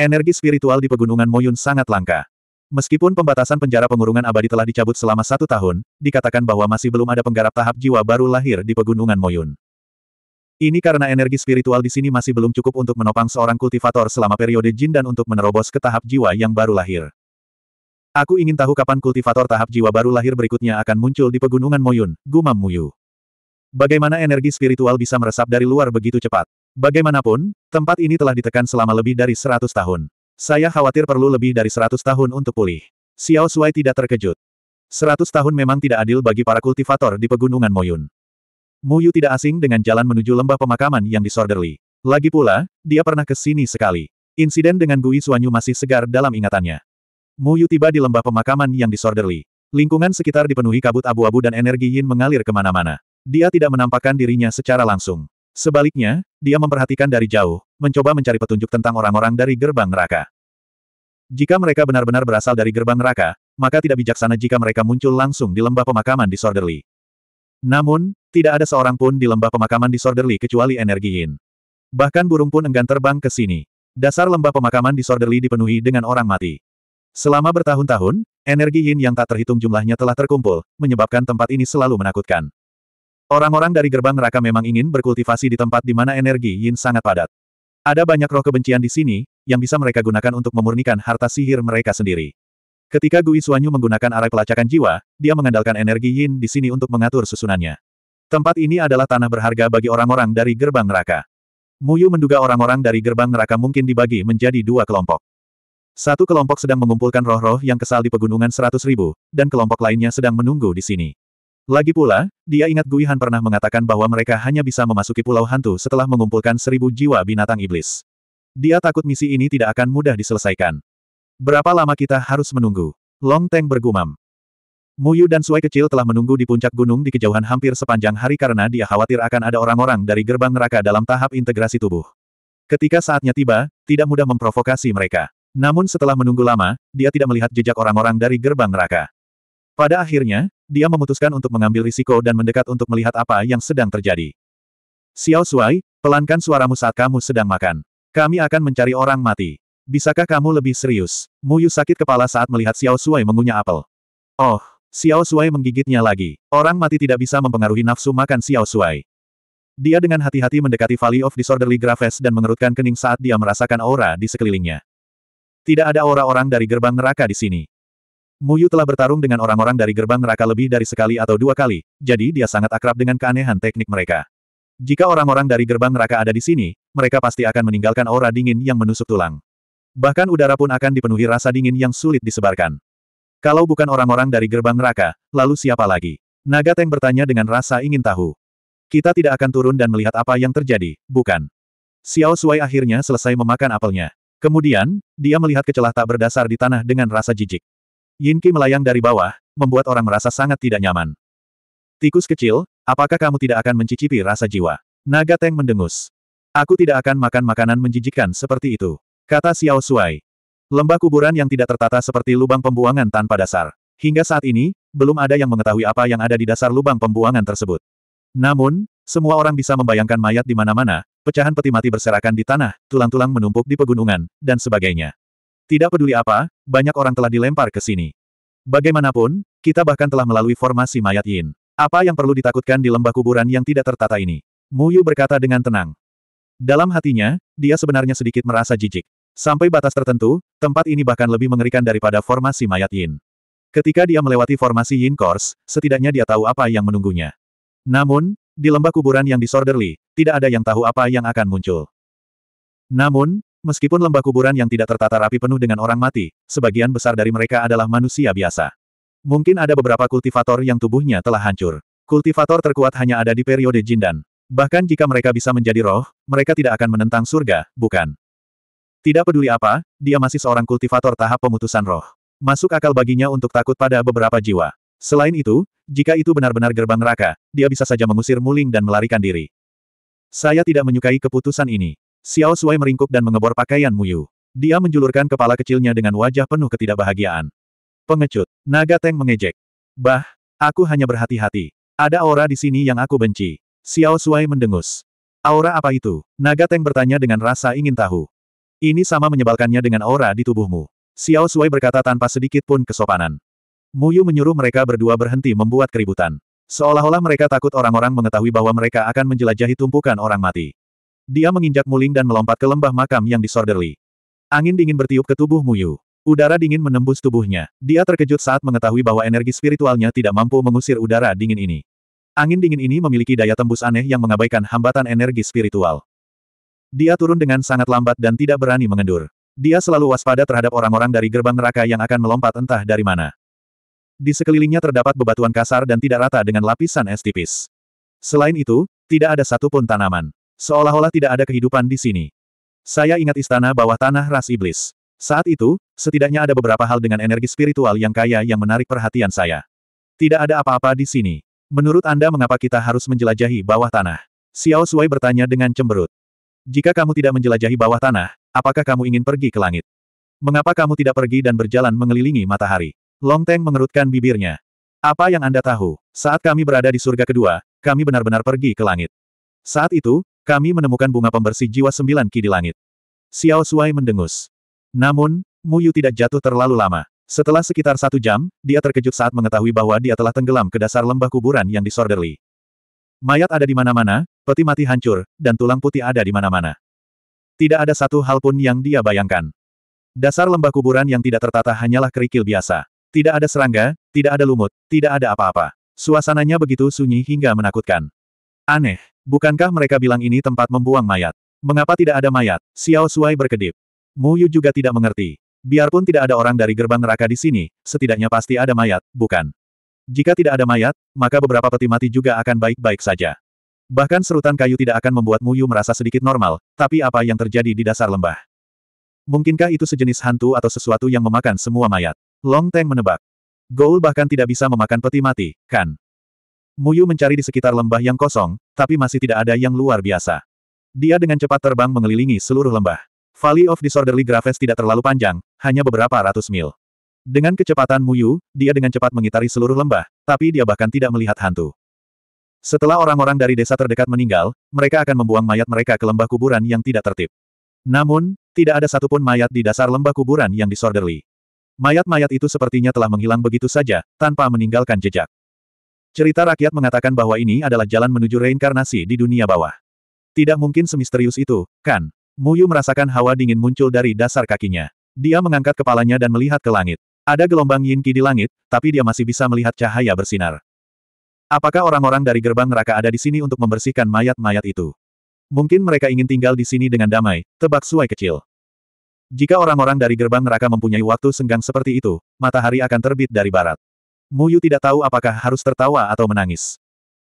Energi spiritual di pegunungan Moyun sangat langka. Meskipun pembatasan penjara pengurungan abadi telah dicabut selama satu tahun, dikatakan bahwa masih belum ada penggarap tahap jiwa baru lahir di pegunungan Moyun. Ini karena energi spiritual di sini masih belum cukup untuk menopang seorang kultivator selama periode jin dan untuk menerobos ke tahap jiwa yang baru lahir. Aku ingin tahu kapan kultivator tahap jiwa baru lahir berikutnya akan muncul di pegunungan Moyun, gumam Muyu. Bagaimana energi spiritual bisa meresap dari luar begitu cepat? Bagaimanapun, tempat ini telah ditekan selama lebih dari seratus tahun. Saya khawatir perlu lebih dari seratus tahun untuk pulih. Xiao Suai tidak terkejut. Seratus tahun memang tidak adil bagi para kultivator di pegunungan Moyun. Muyu tidak asing dengan jalan menuju lembah pemakaman yang disorderly. Lagi pula, dia pernah ke sini sekali. Insiden dengan Gui Suanyu masih segar dalam ingatannya. Muyu tiba di lembah pemakaman yang disorderly. Lingkungan sekitar dipenuhi kabut abu-abu dan energi yin mengalir kemana-mana. Dia tidak menampakkan dirinya secara langsung. Sebaliknya, dia memperhatikan dari jauh, mencoba mencari petunjuk tentang orang-orang dari gerbang neraka. Jika mereka benar-benar berasal dari gerbang neraka, maka tidak bijaksana jika mereka muncul langsung di lembah pemakaman di Sorderly. Namun, tidak ada seorang pun di lembah pemakaman di Sorderly kecuali energi Yin. Bahkan burung pun enggan terbang ke sini. Dasar lembah pemakaman di Sorderly dipenuhi dengan orang mati. Selama bertahun-tahun, energi Yin yang tak terhitung jumlahnya telah terkumpul, menyebabkan tempat ini selalu menakutkan. Orang-orang dari gerbang neraka memang ingin berkultivasi di tempat di mana energi yin sangat padat. Ada banyak roh kebencian di sini, yang bisa mereka gunakan untuk memurnikan harta sihir mereka sendiri. Ketika Gui Suanyu menggunakan arah pelacakan jiwa, dia mengandalkan energi yin di sini untuk mengatur susunannya. Tempat ini adalah tanah berharga bagi orang-orang dari gerbang neraka. Muyu menduga orang-orang dari gerbang neraka mungkin dibagi menjadi dua kelompok. Satu kelompok sedang mengumpulkan roh-roh yang kesal di pegunungan seratus ribu, dan kelompok lainnya sedang menunggu di sini. Lagi pula, dia ingat Gui pernah mengatakan bahwa mereka hanya bisa memasuki pulau hantu setelah mengumpulkan seribu jiwa binatang iblis. Dia takut misi ini tidak akan mudah diselesaikan. Berapa lama kita harus menunggu? Long Teng bergumam. Muyu dan Suai kecil telah menunggu di puncak gunung di kejauhan hampir sepanjang hari karena dia khawatir akan ada orang-orang dari gerbang neraka dalam tahap integrasi tubuh. Ketika saatnya tiba, tidak mudah memprovokasi mereka. Namun setelah menunggu lama, dia tidak melihat jejak orang-orang dari gerbang neraka. Pada akhirnya, dia memutuskan untuk mengambil risiko dan mendekat untuk melihat apa yang sedang terjadi. Xiao Shuai, pelankan suaramu saat kamu sedang makan. Kami akan mencari orang mati. Bisakah kamu lebih serius? Mu Yu sakit kepala saat melihat Xiao Shuai mengunyah apel. Oh, Xiao Shuai menggigitnya lagi. Orang mati tidak bisa mempengaruhi nafsu makan Xiao Shuai. Dia dengan hati-hati mendekati Valley of Disorderly Graves dan mengerutkan kening saat dia merasakan aura di sekelilingnya. Tidak ada aura orang dari gerbang neraka di sini. Muyu telah bertarung dengan orang-orang dari gerbang neraka lebih dari sekali atau dua kali, jadi dia sangat akrab dengan keanehan teknik mereka. Jika orang-orang dari gerbang neraka ada di sini, mereka pasti akan meninggalkan aura dingin yang menusuk tulang. Bahkan udara pun akan dipenuhi rasa dingin yang sulit disebarkan. Kalau bukan orang-orang dari gerbang neraka, lalu siapa lagi? Naga Teng bertanya dengan rasa ingin tahu. Kita tidak akan turun dan melihat apa yang terjadi, bukan? Xiao Suai akhirnya selesai memakan apelnya. Kemudian, dia melihat kecelah tak berdasar di tanah dengan rasa jijik. Yin Yinki melayang dari bawah, membuat orang merasa sangat tidak nyaman. Tikus kecil, apakah kamu tidak akan mencicipi rasa jiwa? Naga Teng mendengus. Aku tidak akan makan makanan menjijikan seperti itu. Kata Xiao Shuai. Lembah kuburan yang tidak tertata seperti lubang pembuangan tanpa dasar. Hingga saat ini, belum ada yang mengetahui apa yang ada di dasar lubang pembuangan tersebut. Namun, semua orang bisa membayangkan mayat di mana-mana, pecahan peti mati berserakan di tanah, tulang-tulang menumpuk di pegunungan, dan sebagainya. Tidak peduli apa, banyak orang telah dilempar ke sini. Bagaimanapun, kita bahkan telah melalui formasi mayat Yin. Apa yang perlu ditakutkan di lembah kuburan yang tidak tertata ini? Mu Yu berkata dengan tenang. Dalam hatinya, dia sebenarnya sedikit merasa jijik. Sampai batas tertentu, tempat ini bahkan lebih mengerikan daripada formasi mayat Yin. Ketika dia melewati formasi Yin Course, setidaknya dia tahu apa yang menunggunya. Namun, di lembah kuburan yang disorderly, tidak ada yang tahu apa yang akan muncul. Namun, Meskipun lembah kuburan yang tidak tertata rapi penuh dengan orang mati, sebagian besar dari mereka adalah manusia biasa. Mungkin ada beberapa kultivator yang tubuhnya telah hancur. Kultivator terkuat hanya ada di periode Jindan. Bahkan jika mereka bisa menjadi roh, mereka tidak akan menentang surga, bukan? Tidak peduli apa, dia masih seorang kultivator tahap pemutusan roh. Masuk akal baginya untuk takut pada beberapa jiwa. Selain itu, jika itu benar-benar gerbang neraka, dia bisa saja mengusir muling dan melarikan diri. Saya tidak menyukai keputusan ini. Xiao Sui meringkuk dan mengebor pakaian Muyu. Dia menjulurkan kepala kecilnya dengan wajah penuh ketidakbahagiaan. Pengecut, naga Teng mengejek. Bah, aku hanya berhati-hati. Ada aura di sini yang aku benci. Xiao Sui mendengus. Aura apa itu? Naga Teng bertanya dengan rasa ingin tahu. Ini sama menyebalkannya dengan aura di tubuhmu. Xiao Sui berkata tanpa sedikit pun kesopanan. Muyu menyuruh mereka berdua berhenti membuat keributan. Seolah-olah mereka takut orang-orang mengetahui bahwa mereka akan menjelajahi tumpukan orang mati. Dia menginjak muling dan melompat ke lembah makam yang disorderly. Angin dingin bertiup ke tubuh Muyu. Udara dingin menembus tubuhnya. Dia terkejut saat mengetahui bahwa energi spiritualnya tidak mampu mengusir udara dingin ini. Angin dingin ini memiliki daya tembus aneh yang mengabaikan hambatan energi spiritual. Dia turun dengan sangat lambat dan tidak berani mengendur. Dia selalu waspada terhadap orang-orang dari gerbang neraka yang akan melompat entah dari mana. Di sekelilingnya terdapat bebatuan kasar dan tidak rata dengan lapisan es tipis. Selain itu, tidak ada satupun tanaman. Seolah-olah tidak ada kehidupan di sini. Saya ingat istana bawah tanah ras iblis. Saat itu, setidaknya ada beberapa hal dengan energi spiritual yang kaya yang menarik perhatian saya. Tidak ada apa-apa di sini. Menurut Anda mengapa kita harus menjelajahi bawah tanah? Xiao Sui bertanya dengan cemberut. Jika kamu tidak menjelajahi bawah tanah, apakah kamu ingin pergi ke langit? Mengapa kamu tidak pergi dan berjalan mengelilingi matahari? Long Teng mengerutkan bibirnya. Apa yang Anda tahu? Saat kami berada di surga kedua, kami benar-benar pergi ke langit. Saat itu, kami menemukan bunga pembersih jiwa sembilan ki di langit. Xiao Suai mendengus. Namun, Muyu tidak jatuh terlalu lama. Setelah sekitar satu jam, dia terkejut saat mengetahui bahwa dia telah tenggelam ke dasar lembah kuburan yang disorderly. Mayat ada di mana-mana, peti mati hancur, dan tulang putih ada di mana-mana. Tidak ada satu hal pun yang dia bayangkan. Dasar lembah kuburan yang tidak tertata hanyalah kerikil biasa. Tidak ada serangga, tidak ada lumut, tidak ada apa-apa. Suasananya begitu sunyi hingga menakutkan. Aneh. Bukankah mereka bilang ini tempat membuang mayat? Mengapa tidak ada mayat? Xiao Suai berkedip. Mu Yu juga tidak mengerti. Biarpun tidak ada orang dari gerbang neraka di sini, setidaknya pasti ada mayat, bukan? Jika tidak ada mayat, maka beberapa peti mati juga akan baik-baik saja. Bahkan serutan kayu tidak akan membuat Mu Yu merasa sedikit normal, tapi apa yang terjadi di dasar lembah? Mungkinkah itu sejenis hantu atau sesuatu yang memakan semua mayat? Long Teng menebak. Goul bahkan tidak bisa memakan peti mati, kan? Muyu mencari di sekitar lembah yang kosong, tapi masih tidak ada yang luar biasa. Dia dengan cepat terbang mengelilingi seluruh lembah. Valley of Disorderly Graves tidak terlalu panjang, hanya beberapa ratus mil. Dengan kecepatan Muyu, dia dengan cepat mengitari seluruh lembah, tapi dia bahkan tidak melihat hantu. Setelah orang-orang dari desa terdekat meninggal, mereka akan membuang mayat mereka ke lembah kuburan yang tidak tertib. Namun, tidak ada satupun mayat di dasar lembah kuburan yang disorderly. Mayat-mayat itu sepertinya telah menghilang begitu saja, tanpa meninggalkan jejak. Cerita rakyat mengatakan bahwa ini adalah jalan menuju reinkarnasi di dunia bawah. Tidak mungkin semisterius itu, kan? Muyu merasakan hawa dingin muncul dari dasar kakinya. Dia mengangkat kepalanya dan melihat ke langit. Ada gelombang yin ki di langit, tapi dia masih bisa melihat cahaya bersinar. Apakah orang-orang dari gerbang neraka ada di sini untuk membersihkan mayat-mayat itu? Mungkin mereka ingin tinggal di sini dengan damai, tebak suai kecil. Jika orang-orang dari gerbang neraka mempunyai waktu senggang seperti itu, matahari akan terbit dari barat. Muyu tidak tahu apakah harus tertawa atau menangis.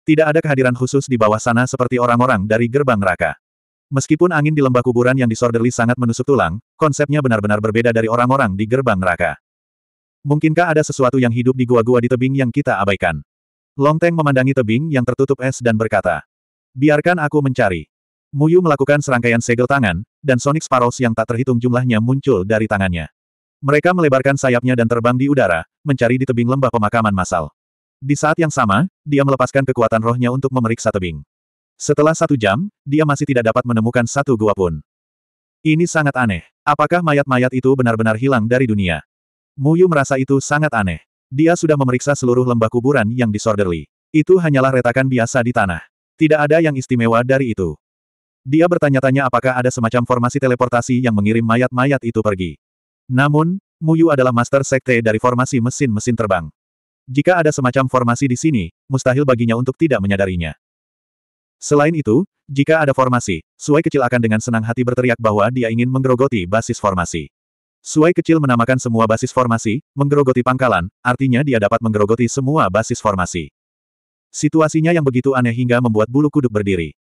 Tidak ada kehadiran khusus di bawah sana seperti orang-orang dari gerbang neraka. Meskipun angin di lembah kuburan yang disorderly sangat menusuk tulang, konsepnya benar-benar berbeda dari orang-orang di gerbang neraka. Mungkinkah ada sesuatu yang hidup di gua-gua di tebing yang kita abaikan? Long Longteng memandangi tebing yang tertutup es dan berkata, Biarkan aku mencari. Muyu melakukan serangkaian segel tangan, dan Sonic Sparrows yang tak terhitung jumlahnya muncul dari tangannya. Mereka melebarkan sayapnya dan terbang di udara, mencari di tebing lembah pemakaman massal. Di saat yang sama, dia melepaskan kekuatan rohnya untuk memeriksa tebing. Setelah satu jam, dia masih tidak dapat menemukan satu gua pun. Ini sangat aneh. Apakah mayat-mayat itu benar-benar hilang dari dunia? Muyu merasa itu sangat aneh. Dia sudah memeriksa seluruh lembah kuburan yang disorderly. Itu hanyalah retakan biasa di tanah. Tidak ada yang istimewa dari itu. Dia bertanya-tanya apakah ada semacam formasi teleportasi yang mengirim mayat-mayat itu pergi. Namun, Muyu adalah master sekte dari formasi mesin-mesin terbang. Jika ada semacam formasi di sini, mustahil baginya untuk tidak menyadarinya. Selain itu, jika ada formasi, Suai kecil akan dengan senang hati berteriak bahwa dia ingin menggerogoti basis formasi. Suai kecil menamakan semua basis formasi, menggerogoti pangkalan, artinya dia dapat menggerogoti semua basis formasi. Situasinya yang begitu aneh hingga membuat bulu kuduk berdiri.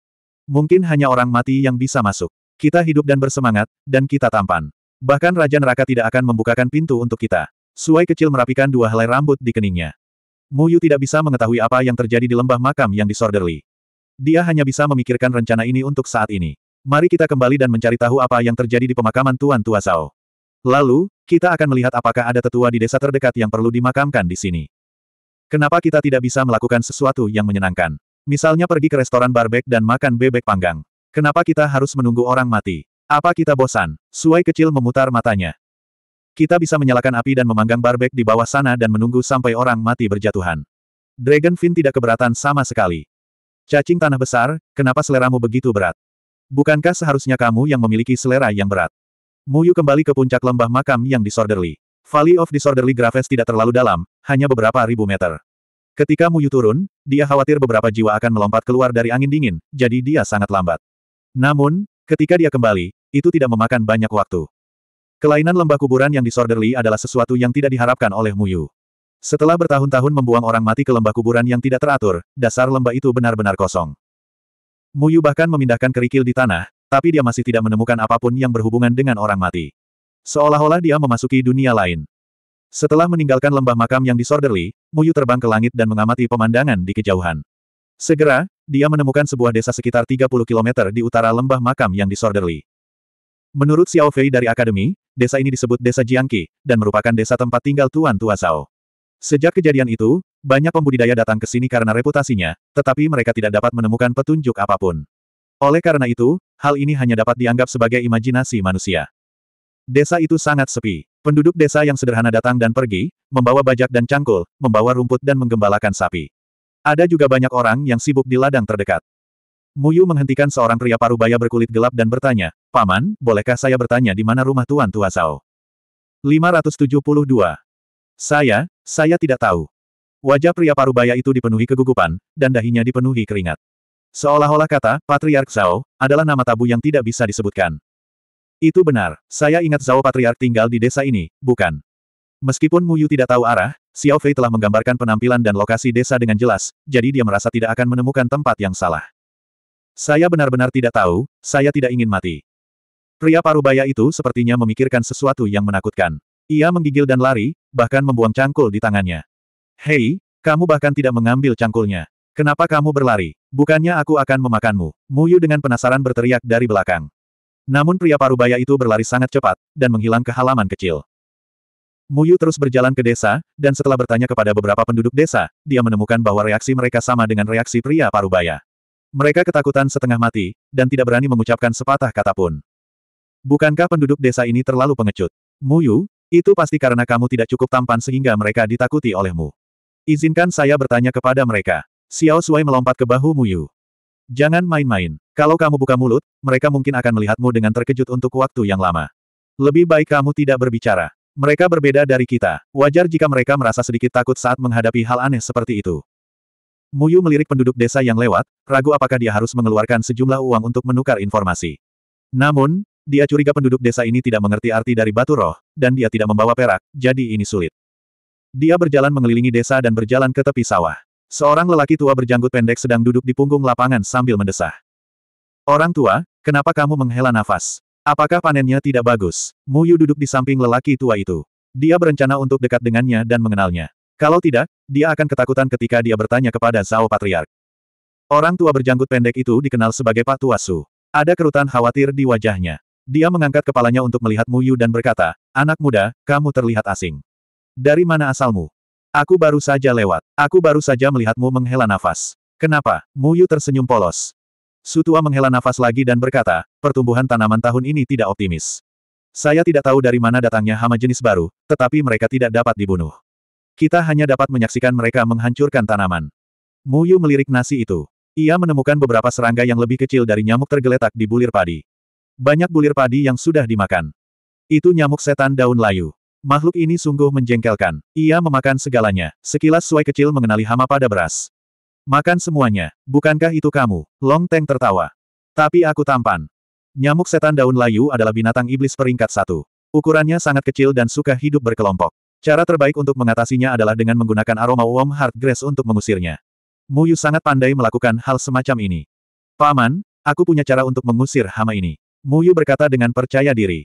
Mungkin hanya orang mati yang bisa masuk. Kita hidup dan bersemangat, dan kita tampan. Bahkan Raja Neraka tidak akan membukakan pintu untuk kita. Suai kecil merapikan dua helai rambut di keningnya. Muyu tidak bisa mengetahui apa yang terjadi di lembah makam yang disorderly. Dia hanya bisa memikirkan rencana ini untuk saat ini. Mari kita kembali dan mencari tahu apa yang terjadi di pemakaman Tuan Tua Zhao. Lalu, kita akan melihat apakah ada tetua di desa terdekat yang perlu dimakamkan di sini. Kenapa kita tidak bisa melakukan sesuatu yang menyenangkan? Misalnya pergi ke restoran barbek dan makan bebek panggang. Kenapa kita harus menunggu orang mati? Apa kita bosan? Suai kecil memutar matanya. Kita bisa menyalakan api dan memanggang barbek di bawah sana dan menunggu sampai orang mati berjatuhan. Dragon Dragonfin tidak keberatan sama sekali. Cacing tanah besar, kenapa seleramu begitu berat? Bukankah seharusnya kamu yang memiliki selera yang berat? Muyu kembali ke puncak lembah makam yang disorderly. Valley of Disorderly Graves tidak terlalu dalam, hanya beberapa ribu meter. Ketika Muyu turun, dia khawatir beberapa jiwa akan melompat keluar dari angin dingin, jadi dia sangat lambat. Namun, Ketika dia kembali, itu tidak memakan banyak waktu. Kelainan lembah kuburan yang disorderly adalah sesuatu yang tidak diharapkan oleh Muyu. Setelah bertahun-tahun membuang orang mati ke lembah kuburan yang tidak teratur, dasar lembah itu benar-benar kosong. Muyu bahkan memindahkan kerikil di tanah, tapi dia masih tidak menemukan apapun yang berhubungan dengan orang mati. Seolah-olah dia memasuki dunia lain. Setelah meninggalkan lembah makam yang disorderly, Muyu terbang ke langit dan mengamati pemandangan di kejauhan. Segera, dia menemukan sebuah desa sekitar 30 km di utara lembah makam yang disorderly. Menurut Xiao Fei dari Akademi, desa ini disebut Desa Jiangki, dan merupakan desa tempat tinggal Tuan Tua Sao. Sejak kejadian itu, banyak pembudidaya datang ke sini karena reputasinya, tetapi mereka tidak dapat menemukan petunjuk apapun. Oleh karena itu, hal ini hanya dapat dianggap sebagai imajinasi manusia. Desa itu sangat sepi. Penduduk desa yang sederhana datang dan pergi, membawa bajak dan cangkul, membawa rumput dan menggembalakan sapi. Ada juga banyak orang yang sibuk di ladang terdekat. Muyu menghentikan seorang pria parubaya berkulit gelap dan bertanya, Paman, bolehkah saya bertanya di mana rumah Tuan Tua Sao? 572. Saya, saya tidak tahu. Wajah pria parubaya itu dipenuhi kegugupan, dan dahinya dipenuhi keringat. Seolah-olah kata, Patriark Zhao, adalah nama tabu yang tidak bisa disebutkan. Itu benar, saya ingat Zhao Patriark tinggal di desa ini, bukan? Meskipun Muyu tidak tahu arah, Xiao Fei telah menggambarkan penampilan dan lokasi desa dengan jelas, jadi dia merasa tidak akan menemukan tempat yang salah. Saya benar-benar tidak tahu, saya tidak ingin mati. Pria parubaya itu sepertinya memikirkan sesuatu yang menakutkan. Ia menggigil dan lari, bahkan membuang cangkul di tangannya. Hei, kamu bahkan tidak mengambil cangkulnya. Kenapa kamu berlari? Bukannya aku akan memakanmu. Muyu dengan penasaran berteriak dari belakang. Namun pria parubaya itu berlari sangat cepat, dan menghilang ke halaman kecil. Muyu terus berjalan ke desa, dan setelah bertanya kepada beberapa penduduk desa, dia menemukan bahwa reaksi mereka sama dengan reaksi pria parubaya. Mereka ketakutan setengah mati, dan tidak berani mengucapkan sepatah kata pun. Bukankah penduduk desa ini terlalu pengecut? Muyu, itu pasti karena kamu tidak cukup tampan sehingga mereka ditakuti olehmu. Izinkan saya bertanya kepada mereka. Xiao Sui melompat ke bahu Muyu. Jangan main-main. Kalau kamu buka mulut, mereka mungkin akan melihatmu dengan terkejut untuk waktu yang lama. Lebih baik kamu tidak berbicara. Mereka berbeda dari kita. Wajar jika mereka merasa sedikit takut saat menghadapi hal aneh seperti itu. Muyu melirik penduduk desa yang lewat, ragu apakah dia harus mengeluarkan sejumlah uang untuk menukar informasi. Namun, dia curiga penduduk desa ini tidak mengerti arti dari batu roh, dan dia tidak membawa perak, jadi ini sulit. Dia berjalan mengelilingi desa dan berjalan ke tepi sawah. Seorang lelaki tua berjanggut pendek sedang duduk di punggung lapangan sambil mendesah. Orang tua, kenapa kamu menghela nafas? Apakah panennya tidak bagus? Mu Yu duduk di samping lelaki tua itu. Dia berencana untuk dekat dengannya dan mengenalnya. Kalau tidak, dia akan ketakutan ketika dia bertanya kepada Zhao Patriark. Orang tua berjanggut pendek itu dikenal sebagai Pak Tuasu. Ada kerutan khawatir di wajahnya. Dia mengangkat kepalanya untuk melihat Mu Yu dan berkata, Anak muda, kamu terlihat asing. Dari mana asalmu? Aku baru saja lewat. Aku baru saja melihatmu menghela nafas. Kenapa? Mu Yu tersenyum polos. Sutua menghela nafas lagi dan berkata, pertumbuhan tanaman tahun ini tidak optimis. Saya tidak tahu dari mana datangnya hama jenis baru, tetapi mereka tidak dapat dibunuh. Kita hanya dapat menyaksikan mereka menghancurkan tanaman. Muyu melirik nasi itu. Ia menemukan beberapa serangga yang lebih kecil dari nyamuk tergeletak di bulir padi. Banyak bulir padi yang sudah dimakan. Itu nyamuk setan daun layu. Makhluk ini sungguh menjengkelkan. Ia memakan segalanya. Sekilas suai kecil mengenali hama pada beras. Makan semuanya, bukankah itu kamu? Long Teng tertawa. Tapi aku tampan. Nyamuk setan daun layu adalah binatang iblis peringkat satu. Ukurannya sangat kecil dan suka hidup berkelompok. Cara terbaik untuk mengatasinya adalah dengan menggunakan aroma warm heart grass untuk mengusirnya. Muyu sangat pandai melakukan hal semacam ini. Paman, aku punya cara untuk mengusir hama ini. Muyu berkata dengan percaya diri.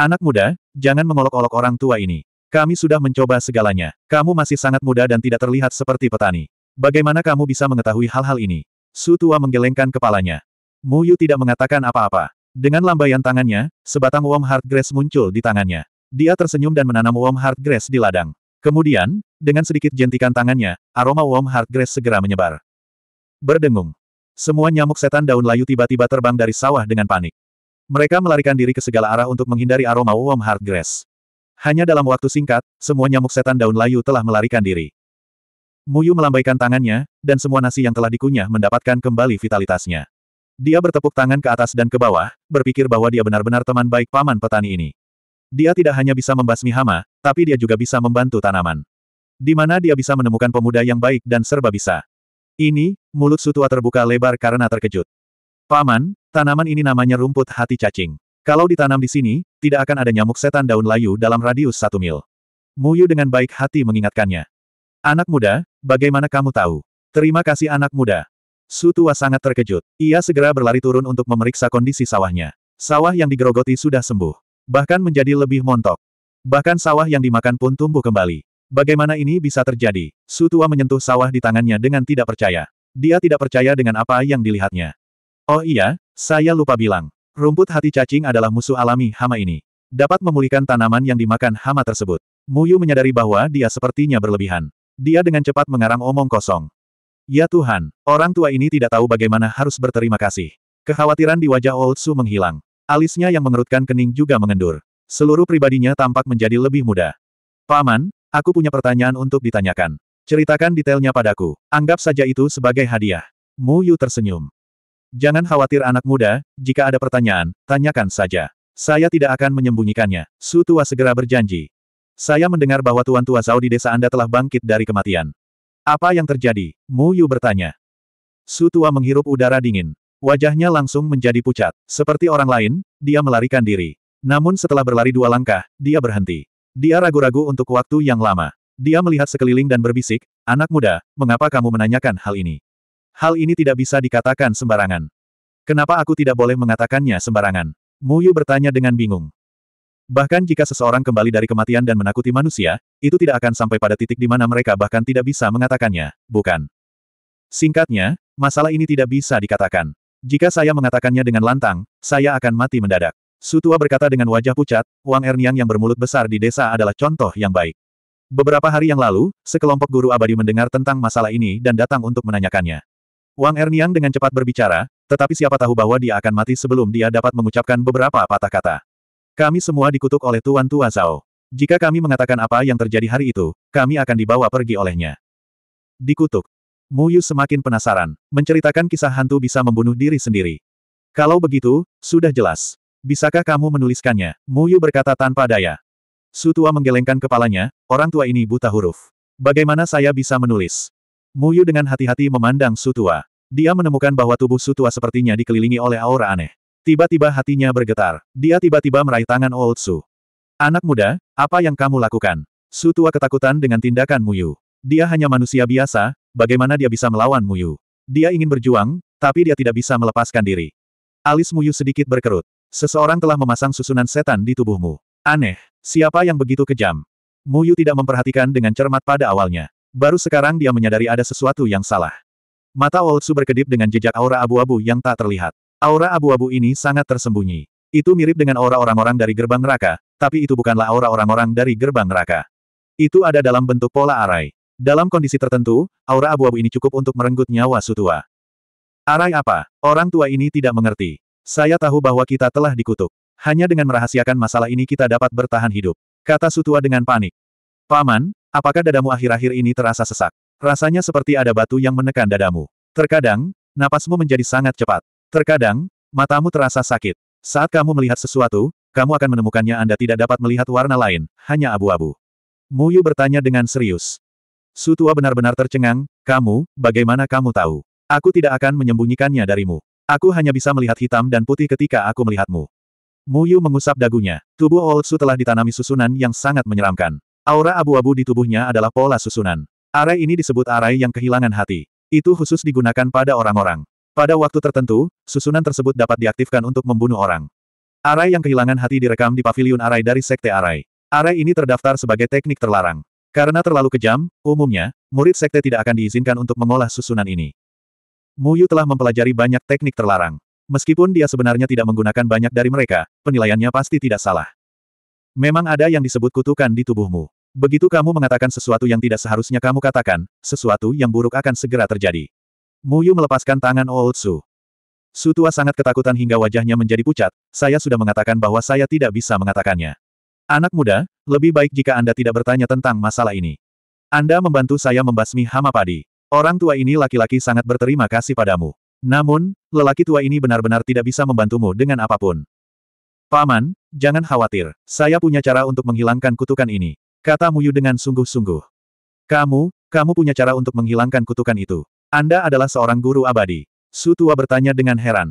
Anak muda, jangan mengolok-olok orang tua ini. Kami sudah mencoba segalanya. Kamu masih sangat muda dan tidak terlihat seperti petani. Bagaimana kamu bisa mengetahui hal-hal ini? Su Tua menggelengkan kepalanya. Mu Yu tidak mengatakan apa-apa. Dengan lambaian tangannya, sebatang Worm Heart Grass muncul di tangannya. Dia tersenyum dan menanam Worm Heart Grass di ladang. Kemudian, dengan sedikit jentikan tangannya, aroma Worm Heart Grass segera menyebar. Berdengung. Semua nyamuk setan daun layu tiba-tiba terbang dari sawah dengan panik. Mereka melarikan diri ke segala arah untuk menghindari aroma Worm Heart Grass. Hanya dalam waktu singkat, semua nyamuk setan daun layu telah melarikan diri. Muyu melambaikan tangannya, dan semua nasi yang telah dikunyah mendapatkan kembali vitalitasnya. Dia bertepuk tangan ke atas dan ke bawah, berpikir bahwa dia benar-benar teman baik paman petani ini. Dia tidak hanya bisa membasmi hama, tapi dia juga bisa membantu tanaman. Di mana dia bisa menemukan pemuda yang baik dan serba bisa. Ini, mulut Sutua terbuka lebar karena terkejut. Paman, tanaman ini namanya rumput hati cacing. Kalau ditanam di sini, tidak akan ada nyamuk setan daun layu dalam radius satu mil. Muyu dengan baik hati mengingatkannya. Anak muda, Bagaimana kamu tahu? Terima kasih anak muda. Su tua sangat terkejut. Ia segera berlari turun untuk memeriksa kondisi sawahnya. Sawah yang digerogoti sudah sembuh. Bahkan menjadi lebih montok. Bahkan sawah yang dimakan pun tumbuh kembali. Bagaimana ini bisa terjadi? Su tua menyentuh sawah di tangannya dengan tidak percaya. Dia tidak percaya dengan apa yang dilihatnya. Oh iya, saya lupa bilang. Rumput hati cacing adalah musuh alami hama ini. Dapat memulihkan tanaman yang dimakan hama tersebut. Muyu menyadari bahwa dia sepertinya berlebihan. Dia dengan cepat mengarang omong kosong. Ya Tuhan, orang tua ini tidak tahu bagaimana harus berterima kasih. Kekhawatiran di wajah Old Su menghilang. Alisnya yang mengerutkan kening juga mengendur. Seluruh pribadinya tampak menjadi lebih muda. Paman, aku punya pertanyaan untuk ditanyakan. Ceritakan detailnya padaku. Anggap saja itu sebagai hadiah. Mu Yu tersenyum. Jangan khawatir anak muda, jika ada pertanyaan, tanyakan saja. Saya tidak akan menyembunyikannya. Su Tua segera berjanji. Saya mendengar bahwa Tuan Tua Zhao di desa Anda telah bangkit dari kematian. Apa yang terjadi? Mu Yu bertanya. Su Tua menghirup udara dingin. Wajahnya langsung menjadi pucat. Seperti orang lain, dia melarikan diri. Namun setelah berlari dua langkah, dia berhenti. Dia ragu-ragu untuk waktu yang lama. Dia melihat sekeliling dan berbisik, anak muda, mengapa kamu menanyakan hal ini? Hal ini tidak bisa dikatakan sembarangan. Kenapa aku tidak boleh mengatakannya sembarangan? Mu Yu bertanya dengan bingung. Bahkan jika seseorang kembali dari kematian dan menakuti manusia, itu tidak akan sampai pada titik di mana mereka bahkan tidak bisa mengatakannya, bukan? Singkatnya, masalah ini tidak bisa dikatakan. Jika saya mengatakannya dengan lantang, saya akan mati mendadak. Sutua berkata dengan wajah pucat, Wang Erniang yang bermulut besar di desa adalah contoh yang baik. Beberapa hari yang lalu, sekelompok guru abadi mendengar tentang masalah ini dan datang untuk menanyakannya. Wang Erniang dengan cepat berbicara, tetapi siapa tahu bahwa dia akan mati sebelum dia dapat mengucapkan beberapa patah kata. Kami semua dikutuk oleh Tuan Tua Zhao. Jika kami mengatakan apa yang terjadi hari itu, kami akan dibawa pergi olehnya. Dikutuk. Mu Yu semakin penasaran, menceritakan kisah hantu bisa membunuh diri sendiri. Kalau begitu, sudah jelas. Bisakah kamu menuliskannya? Mu Yu berkata tanpa daya. Sutua menggelengkan kepalanya, orang tua ini buta huruf. Bagaimana saya bisa menulis? Mu Yu dengan hati-hati memandang Sutua. Dia menemukan bahwa tubuh Sutua sepertinya dikelilingi oleh aura aneh. Tiba-tiba hatinya bergetar. Dia tiba-tiba meraih tangan Old Su. Anak muda, apa yang kamu lakukan? Su tua ketakutan dengan tindakan Muyu. Dia hanya manusia biasa, bagaimana dia bisa melawan Muyu? Dia ingin berjuang, tapi dia tidak bisa melepaskan diri. Alis Muyu sedikit berkerut. Seseorang telah memasang susunan setan di tubuhmu. Aneh, siapa yang begitu kejam? Muyu tidak memperhatikan dengan cermat pada awalnya. Baru sekarang dia menyadari ada sesuatu yang salah. Mata Old Su berkedip dengan jejak aura abu-abu yang tak terlihat. Aura abu-abu ini sangat tersembunyi. Itu mirip dengan aura orang-orang dari gerbang neraka, tapi itu bukanlah aura orang-orang dari gerbang neraka. Itu ada dalam bentuk pola arai. Dalam kondisi tertentu, aura abu-abu ini cukup untuk merenggut nyawa sutua. Arai apa? Orang tua ini tidak mengerti. Saya tahu bahwa kita telah dikutuk. Hanya dengan merahasiakan masalah ini kita dapat bertahan hidup. Kata sutua dengan panik. Paman, apakah dadamu akhir-akhir ini terasa sesak? Rasanya seperti ada batu yang menekan dadamu. Terkadang, napasmu menjadi sangat cepat. Terkadang, matamu terasa sakit. Saat kamu melihat sesuatu, kamu akan menemukannya Anda tidak dapat melihat warna lain, hanya abu-abu. Muyu bertanya dengan serius. Sutua benar-benar tercengang, kamu, bagaimana kamu tahu? Aku tidak akan menyembunyikannya darimu. Aku hanya bisa melihat hitam dan putih ketika aku melihatmu. Muyu mengusap dagunya. Tubuh Old Su telah ditanami susunan yang sangat menyeramkan. Aura abu-abu di tubuhnya adalah pola susunan. Arai ini disebut arai yang kehilangan hati. Itu khusus digunakan pada orang-orang. Pada waktu tertentu, susunan tersebut dapat diaktifkan untuk membunuh orang. Arai yang kehilangan hati direkam di pavilion Arai dari Sekte Arai. Arai ini terdaftar sebagai teknik terlarang. Karena terlalu kejam, umumnya, murid sekte tidak akan diizinkan untuk mengolah susunan ini. Muyu telah mempelajari banyak teknik terlarang. Meskipun dia sebenarnya tidak menggunakan banyak dari mereka, penilaiannya pasti tidak salah. Memang ada yang disebut kutukan di tubuhmu. Begitu kamu mengatakan sesuatu yang tidak seharusnya kamu katakan, sesuatu yang buruk akan segera terjadi. Muyu melepaskan tangan Ootsu. Sutua sangat ketakutan hingga wajahnya menjadi pucat, saya sudah mengatakan bahwa saya tidak bisa mengatakannya. Anak muda, lebih baik jika Anda tidak bertanya tentang masalah ini. Anda membantu saya membasmi hama padi. Orang tua ini laki-laki sangat berterima kasih padamu. Namun, lelaki tua ini benar-benar tidak bisa membantumu dengan apapun. Paman, jangan khawatir, saya punya cara untuk menghilangkan kutukan ini. Kata Muyu dengan sungguh-sungguh. Kamu, kamu punya cara untuk menghilangkan kutukan itu. Anda adalah seorang guru abadi. Su Tua bertanya dengan heran.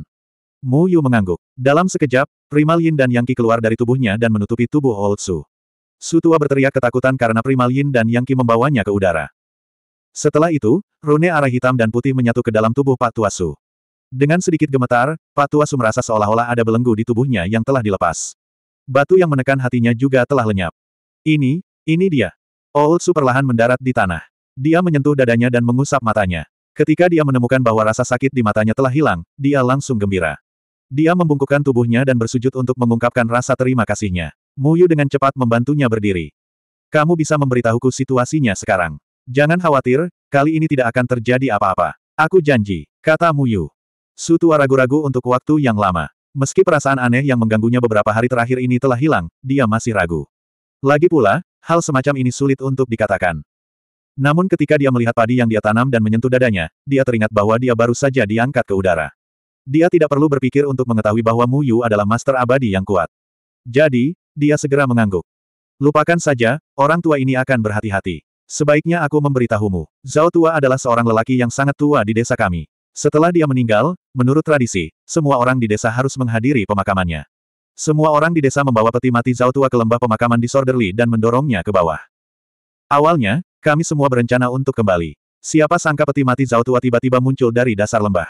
Mu Yu mengangguk. Dalam sekejap, Primal Yin dan Yang Qi keluar dari tubuhnya dan menutupi tubuh Old Su. Su Tua berteriak ketakutan karena Primal Yin dan Yang Qi membawanya ke udara. Setelah itu, rune arah hitam dan putih menyatu ke dalam tubuh Pak Tua Su. Dengan sedikit gemetar, Pak Tua Su merasa seolah-olah ada belenggu di tubuhnya yang telah dilepas. Batu yang menekan hatinya juga telah lenyap. Ini, ini dia. Old Su perlahan mendarat di tanah. Dia menyentuh dadanya dan mengusap matanya. Ketika dia menemukan bahwa rasa sakit di matanya telah hilang, dia langsung gembira. Dia membungkukkan tubuhnya dan bersujud untuk mengungkapkan rasa terima kasihnya. Muyu dengan cepat membantunya berdiri. Kamu bisa memberitahuku situasinya sekarang. Jangan khawatir, kali ini tidak akan terjadi apa-apa. Aku janji, kata Muyu. Sutua ragu-ragu untuk waktu yang lama. Meski perasaan aneh yang mengganggunya beberapa hari terakhir ini telah hilang, dia masih ragu. Lagi pula, hal semacam ini sulit untuk dikatakan. Namun ketika dia melihat padi yang dia tanam dan menyentuh dadanya, dia teringat bahwa dia baru saja diangkat ke udara. Dia tidak perlu berpikir untuk mengetahui bahwa Mu Yu adalah master abadi yang kuat. Jadi, dia segera mengangguk. Lupakan saja, orang tua ini akan berhati-hati. Sebaiknya aku memberitahumu. Zhao Tua adalah seorang lelaki yang sangat tua di desa kami. Setelah dia meninggal, menurut tradisi, semua orang di desa harus menghadiri pemakamannya. Semua orang di desa membawa peti mati Zhao Tua ke lembah pemakaman disorderly dan mendorongnya ke bawah. Awalnya, kami semua berencana untuk kembali. Siapa sangka peti mati Zhao Tua tiba-tiba muncul dari dasar lembah.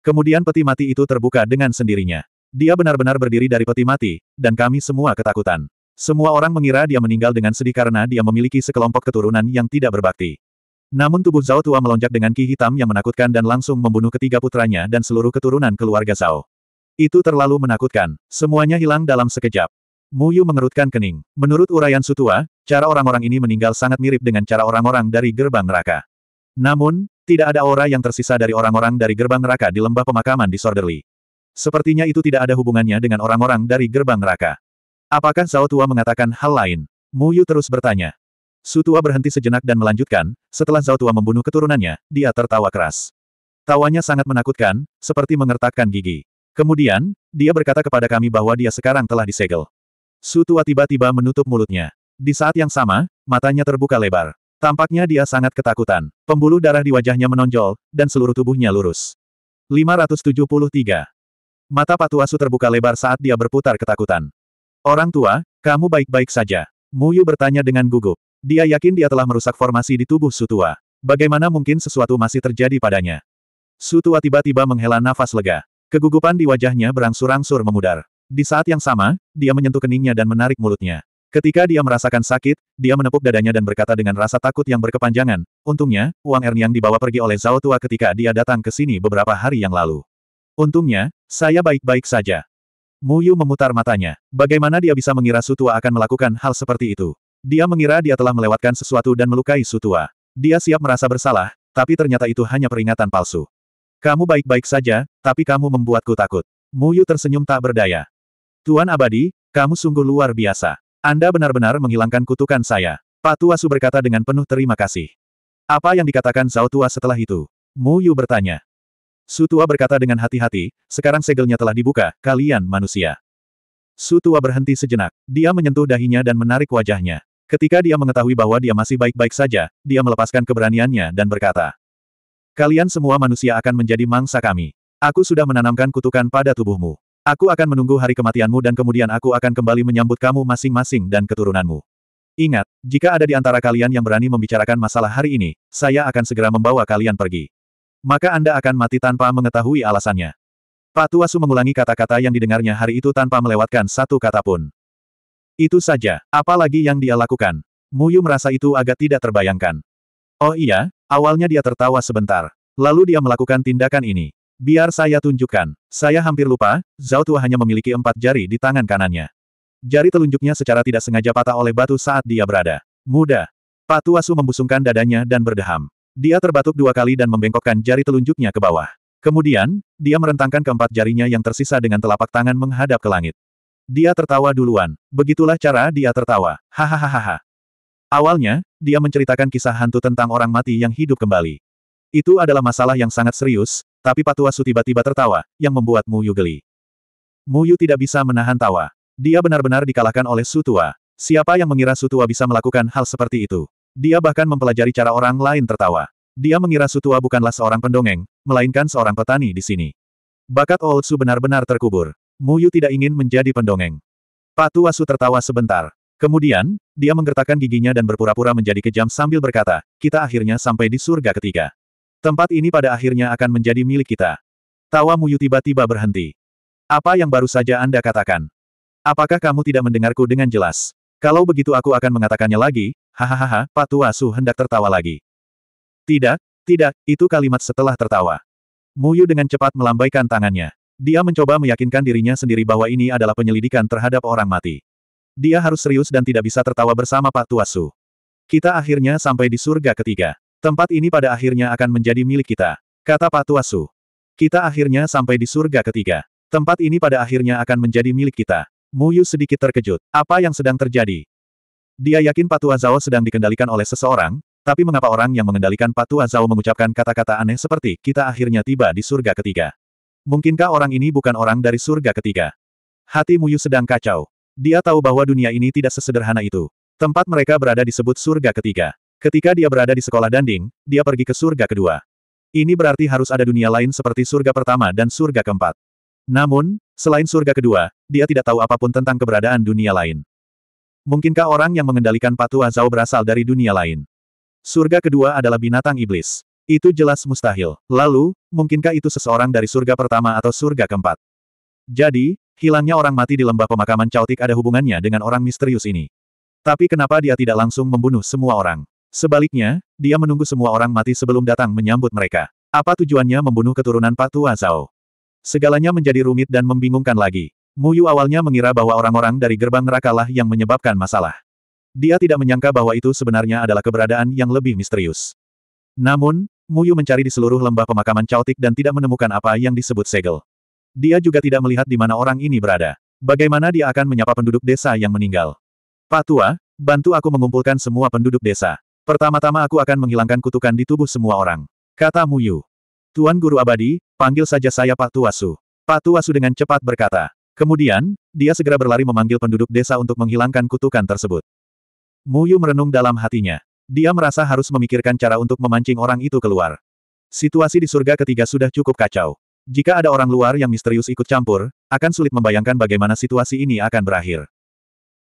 Kemudian peti mati itu terbuka dengan sendirinya. Dia benar-benar berdiri dari peti mati, dan kami semua ketakutan. Semua orang mengira dia meninggal dengan sedih karena dia memiliki sekelompok keturunan yang tidak berbakti. Namun tubuh Zhao Tua melonjak dengan ki hitam yang menakutkan dan langsung membunuh ketiga putranya dan seluruh keturunan keluarga Zhao. Itu terlalu menakutkan. Semuanya hilang dalam sekejap. Muyu mengerutkan kening. Menurut uraian Sutua, cara orang-orang ini meninggal sangat mirip dengan cara orang-orang dari gerbang neraka. Namun, tidak ada aura yang tersisa dari orang-orang dari gerbang neraka di lembah pemakaman di Sorderly. Sepertinya itu tidak ada hubungannya dengan orang-orang dari gerbang neraka. Apakah Zhao Tua mengatakan hal lain? Muyu terus bertanya. Sutua berhenti sejenak dan melanjutkan, setelah Zhao Tua membunuh keturunannya, dia tertawa keras. Tawanya sangat menakutkan, seperti mengertakkan gigi. Kemudian, dia berkata kepada kami bahwa dia sekarang telah disegel. Sutua tiba-tiba menutup mulutnya. Di saat yang sama, matanya terbuka lebar. Tampaknya dia sangat ketakutan. Pembuluh darah di wajahnya menonjol, dan seluruh tubuhnya lurus. 573. Mata Patuasu terbuka lebar saat dia berputar ketakutan. Orang tua, kamu baik-baik saja. Muyu bertanya dengan gugup. Dia yakin dia telah merusak formasi di tubuh Sutua. Bagaimana mungkin sesuatu masih terjadi padanya? Sutua tiba-tiba menghela nafas lega. Kegugupan di wajahnya berangsur-angsur memudar. Di saat yang sama, dia menyentuh keningnya dan menarik mulutnya. Ketika dia merasakan sakit, dia menepuk dadanya dan berkata dengan rasa takut yang berkepanjangan, untungnya, uang Erniang dibawa pergi oleh Zhao Tua ketika dia datang ke sini beberapa hari yang lalu. Untungnya, saya baik-baik saja. Mu Yu memutar matanya. Bagaimana dia bisa mengira Tua akan melakukan hal seperti itu? Dia mengira dia telah melewatkan sesuatu dan melukai Tua. Dia siap merasa bersalah, tapi ternyata itu hanya peringatan palsu. Kamu baik-baik saja, tapi kamu membuatku takut. Mu Yu tersenyum tak berdaya. Tuan Abadi, kamu sungguh luar biasa. Anda benar-benar menghilangkan kutukan saya. Pak Tua Su berkata dengan penuh terima kasih. Apa yang dikatakan Zhao Tua setelah itu? Mu Yu bertanya. Su Tua berkata dengan hati-hati, sekarang segelnya telah dibuka, kalian manusia. Su Tua berhenti sejenak. Dia menyentuh dahinya dan menarik wajahnya. Ketika dia mengetahui bahwa dia masih baik-baik saja, dia melepaskan keberaniannya dan berkata. Kalian semua manusia akan menjadi mangsa kami. Aku sudah menanamkan kutukan pada tubuhmu. Aku akan menunggu hari kematianmu dan kemudian aku akan kembali menyambut kamu masing-masing dan keturunanmu. Ingat, jika ada di antara kalian yang berani membicarakan masalah hari ini, saya akan segera membawa kalian pergi. Maka Anda akan mati tanpa mengetahui alasannya. Pak Tuasu mengulangi kata-kata yang didengarnya hari itu tanpa melewatkan satu kata pun. Itu saja, apalagi yang dia lakukan. Muyu merasa itu agak tidak terbayangkan. Oh iya, awalnya dia tertawa sebentar. Lalu dia melakukan tindakan ini. Biar saya tunjukkan. Saya hampir lupa, Zhao Tua hanya memiliki empat jari di tangan kanannya. Jari telunjuknya secara tidak sengaja patah oleh batu saat dia berada. Muda. Pak Tua membusungkan dadanya dan berdeham. Dia terbatuk dua kali dan membengkokkan jari telunjuknya ke bawah. Kemudian, dia merentangkan keempat jarinya yang tersisa dengan telapak tangan menghadap ke langit. Dia tertawa duluan. Begitulah cara dia tertawa. Hahaha. Awalnya, dia menceritakan kisah hantu tentang orang mati yang hidup kembali. Itu adalah masalah yang sangat serius, tapi su tiba-tiba tertawa, yang membuat Mu Yu geli. Mu Yu tidak bisa menahan tawa. Dia benar-benar dikalahkan oleh Sutua. Siapa yang mengira Sutua bisa melakukan hal seperti itu? Dia bahkan mempelajari cara orang lain tertawa. Dia mengira Sutua bukanlah seorang pendongeng, melainkan seorang petani di sini. Bakat Old Su benar-benar terkubur. Mu Yu tidak ingin menjadi pendongeng. su tertawa sebentar. Kemudian, dia menggertakkan giginya dan berpura-pura menjadi kejam sambil berkata, kita akhirnya sampai di surga ketiga. Tempat ini pada akhirnya akan menjadi milik kita. Tawa Muyu tiba-tiba berhenti. Apa yang baru saja Anda katakan? Apakah kamu tidak mendengarku dengan jelas? Kalau begitu aku akan mengatakannya lagi, hahaha, Patu Asu hendak tertawa lagi. Tidak, tidak, itu kalimat setelah tertawa. Muyu dengan cepat melambaikan tangannya. Dia mencoba meyakinkan dirinya sendiri bahwa ini adalah penyelidikan terhadap orang mati. Dia harus serius dan tidak bisa tertawa bersama Pak Tuasu. Kita akhirnya sampai di surga ketiga. Tempat ini pada akhirnya akan menjadi milik kita, kata Patuasu. Kita akhirnya sampai di surga ketiga. Tempat ini pada akhirnya akan menjadi milik kita. Muyu sedikit terkejut. Apa yang sedang terjadi? Dia yakin Patua Zhao sedang dikendalikan oleh seseorang, tapi mengapa orang yang mengendalikan Patua Zhao mengucapkan kata-kata aneh seperti, kita akhirnya tiba di surga ketiga. Mungkinkah orang ini bukan orang dari surga ketiga? Hati Muyu sedang kacau. Dia tahu bahwa dunia ini tidak sesederhana itu. Tempat mereka berada disebut surga ketiga. Ketika dia berada di sekolah danding, dia pergi ke surga kedua. Ini berarti harus ada dunia lain seperti surga pertama dan surga keempat. Namun, selain surga kedua, dia tidak tahu apapun tentang keberadaan dunia lain. Mungkinkah orang yang mengendalikan Patu Azau berasal dari dunia lain? Surga kedua adalah binatang iblis. Itu jelas mustahil. Lalu, mungkinkah itu seseorang dari surga pertama atau surga keempat? Jadi, hilangnya orang mati di lembah pemakaman Cautik ada hubungannya dengan orang misterius ini. Tapi kenapa dia tidak langsung membunuh semua orang? Sebaliknya, dia menunggu semua orang mati sebelum datang menyambut mereka. Apa tujuannya membunuh keturunan Pak Tua Zhao? Segalanya menjadi rumit dan membingungkan lagi. Muyu awalnya mengira bahwa orang-orang dari gerbang nerakalah yang menyebabkan masalah. Dia tidak menyangka bahwa itu sebenarnya adalah keberadaan yang lebih misterius. Namun, Muyu mencari di seluruh lembah pemakaman Chaotic dan tidak menemukan apa yang disebut segel. Dia juga tidak melihat di mana orang ini berada. Bagaimana dia akan menyapa penduduk desa yang meninggal? Patua, bantu aku mengumpulkan semua penduduk desa. Pertama-tama aku akan menghilangkan kutukan di tubuh semua orang. Kata Muyu. Tuan Guru Abadi, panggil saja saya Pak Tuasu. Pak Tuasu dengan cepat berkata. Kemudian, dia segera berlari memanggil penduduk desa untuk menghilangkan kutukan tersebut. Muyu merenung dalam hatinya. Dia merasa harus memikirkan cara untuk memancing orang itu keluar. Situasi di surga ketiga sudah cukup kacau. Jika ada orang luar yang misterius ikut campur, akan sulit membayangkan bagaimana situasi ini akan berakhir.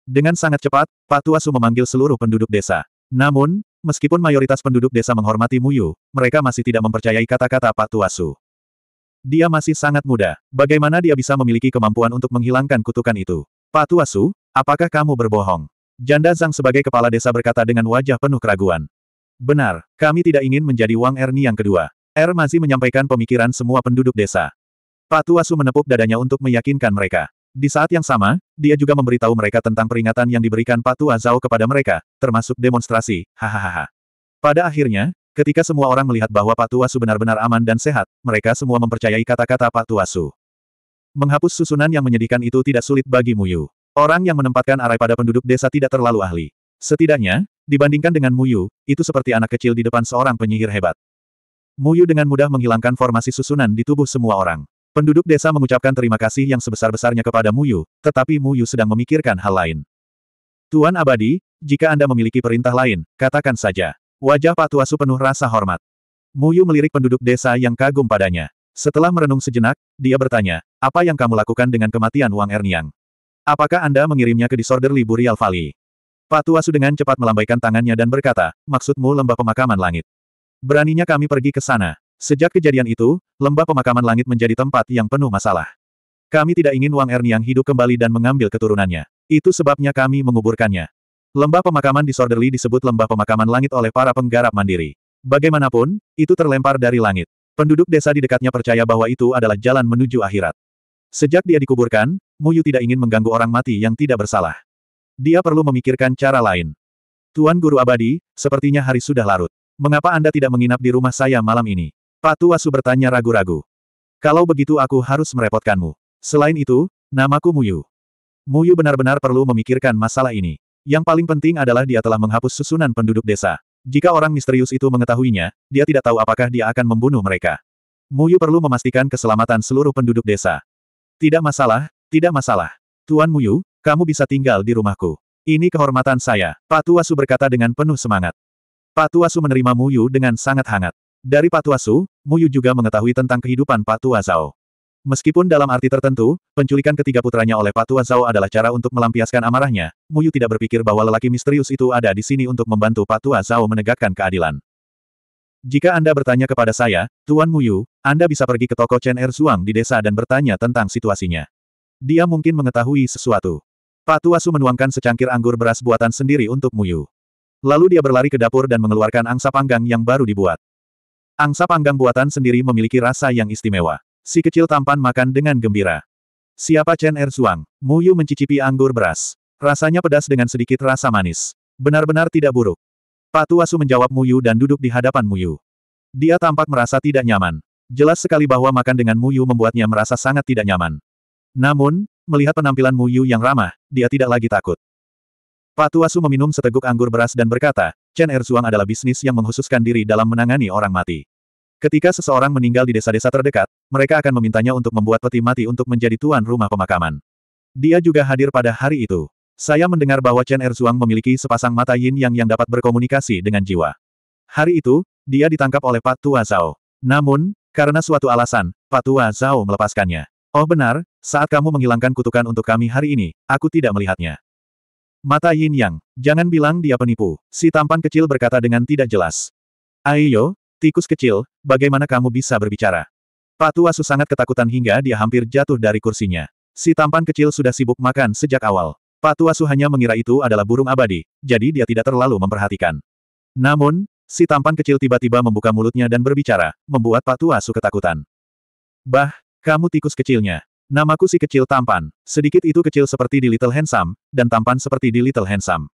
Dengan sangat cepat, Pak Tuasu memanggil seluruh penduduk desa. Namun, Meskipun mayoritas penduduk desa menghormati Muyu, mereka masih tidak mempercayai kata-kata Pak Tuasu. Dia masih sangat muda. Bagaimana dia bisa memiliki kemampuan untuk menghilangkan kutukan itu? Pak Tuasu, apakah kamu berbohong? Janda Zhang sebagai kepala desa berkata dengan wajah penuh keraguan. Benar, kami tidak ingin menjadi Wang Erni yang kedua. Er masih menyampaikan pemikiran semua penduduk desa. Pak Tuasu menepuk dadanya untuk meyakinkan mereka. Di saat yang sama, dia juga memberitahu mereka tentang peringatan yang diberikan Patu Azao kepada mereka, termasuk demonstrasi, hahaha. Pada akhirnya, ketika semua orang melihat bahwa Patu Asu benar-benar aman dan sehat, mereka semua mempercayai kata-kata Patu Asu. Menghapus susunan yang menyedihkan itu tidak sulit bagi Muyu. Orang yang menempatkan arai pada penduduk desa tidak terlalu ahli. Setidaknya, dibandingkan dengan Muyu, itu seperti anak kecil di depan seorang penyihir hebat. Muyu dengan mudah menghilangkan formasi susunan di tubuh semua orang. Penduduk desa mengucapkan terima kasih yang sebesar-besarnya kepada Muyu, tetapi Muyu sedang memikirkan hal lain. Tuan Abadi, jika Anda memiliki perintah lain, katakan saja. Wajah Pak Tuasu penuh rasa hormat. Muyu melirik penduduk desa yang kagum padanya. Setelah merenung sejenak, dia bertanya, apa yang kamu lakukan dengan kematian Wang Erniang? Apakah Anda mengirimnya ke Disorder Liburial Valley? Pak Tuasu dengan cepat melambaikan tangannya dan berkata, maksudmu lembah pemakaman langit. Beraninya kami pergi ke sana. Sejak kejadian itu, lembah pemakaman langit menjadi tempat yang penuh masalah. Kami tidak ingin Wang Erniang hidup kembali dan mengambil keturunannya. Itu sebabnya kami menguburkannya. Lembah pemakaman disorderly disebut lembah pemakaman langit oleh para penggarap mandiri. Bagaimanapun, itu terlempar dari langit. Penduduk desa di dekatnya percaya bahwa itu adalah jalan menuju akhirat. Sejak dia dikuburkan, Muyu tidak ingin mengganggu orang mati yang tidak bersalah. Dia perlu memikirkan cara lain. Tuan Guru Abadi, sepertinya hari sudah larut. Mengapa Anda tidak menginap di rumah saya malam ini? Pak Tua Su bertanya ragu-ragu. Kalau begitu aku harus merepotkanmu. Selain itu, namaku Muyu. Muyu benar-benar perlu memikirkan masalah ini. Yang paling penting adalah dia telah menghapus susunan penduduk desa. Jika orang misterius itu mengetahuinya, dia tidak tahu apakah dia akan membunuh mereka. Muyu perlu memastikan keselamatan seluruh penduduk desa. Tidak masalah, tidak masalah. Tuan Muyu, kamu bisa tinggal di rumahku. Ini kehormatan saya, Tua Asu berkata dengan penuh semangat. Tua Asu menerima Muyu dengan sangat hangat. Dari Patua Su, Muyu juga mengetahui tentang kehidupan Patua Zhao. Meskipun dalam arti tertentu, penculikan ketiga putranya oleh Patua Zhao adalah cara untuk melampiaskan amarahnya, Muyu tidak berpikir bahwa lelaki misterius itu ada di sini untuk membantu Patua Zhao menegakkan keadilan. Jika Anda bertanya kepada saya, Tuan Muyu, Anda bisa pergi ke toko Chen Er Zhuang di desa dan bertanya tentang situasinya. Dia mungkin mengetahui sesuatu. Patua Su menuangkan secangkir anggur beras buatan sendiri untuk Muyu. Lalu dia berlari ke dapur dan mengeluarkan angsa panggang yang baru dibuat. Angsa panggang buatan sendiri memiliki rasa yang istimewa. Si kecil tampan makan dengan gembira. Siapa Chen Erzuang? Yu mencicipi anggur beras. Rasanya pedas dengan sedikit rasa manis. Benar-benar tidak buruk. Pak Tuasu menjawab Mu Yu dan duduk di hadapan Mu Yu. Dia tampak merasa tidak nyaman. Jelas sekali bahwa makan dengan Mu Yu membuatnya merasa sangat tidak nyaman. Namun, melihat penampilan Mu Yu yang ramah, dia tidak lagi takut. Pak Tuasu meminum seteguk anggur beras dan berkata, Chen Erzuang adalah bisnis yang menghususkan diri dalam menangani orang mati. Ketika seseorang meninggal di desa-desa terdekat, mereka akan memintanya untuk membuat peti mati untuk menjadi tuan rumah pemakaman. Dia juga hadir pada hari itu. Saya mendengar bahwa Chen Erzuang memiliki sepasang mata yin yang yang dapat berkomunikasi dengan jiwa. Hari itu, dia ditangkap oleh Pak Tua Zhao. Namun, karena suatu alasan, Pak Tua Zhao melepaskannya. Oh benar, saat kamu menghilangkan kutukan untuk kami hari ini, aku tidak melihatnya. Mata Yin Yang, jangan bilang dia penipu, si tampan kecil berkata dengan tidak jelas. Ayo, Tikus kecil, bagaimana kamu bisa berbicara? Patu Asu sangat ketakutan hingga dia hampir jatuh dari kursinya. Si tampan kecil sudah sibuk makan sejak awal. Patu Su hanya mengira itu adalah burung abadi, jadi dia tidak terlalu memperhatikan. Namun, si tampan kecil tiba-tiba membuka mulutnya dan berbicara, membuat Patu Asu ketakutan. Bah, kamu tikus kecilnya. Namaku si kecil tampan, sedikit itu kecil seperti di Little Handsome, dan tampan seperti di Little Handsome.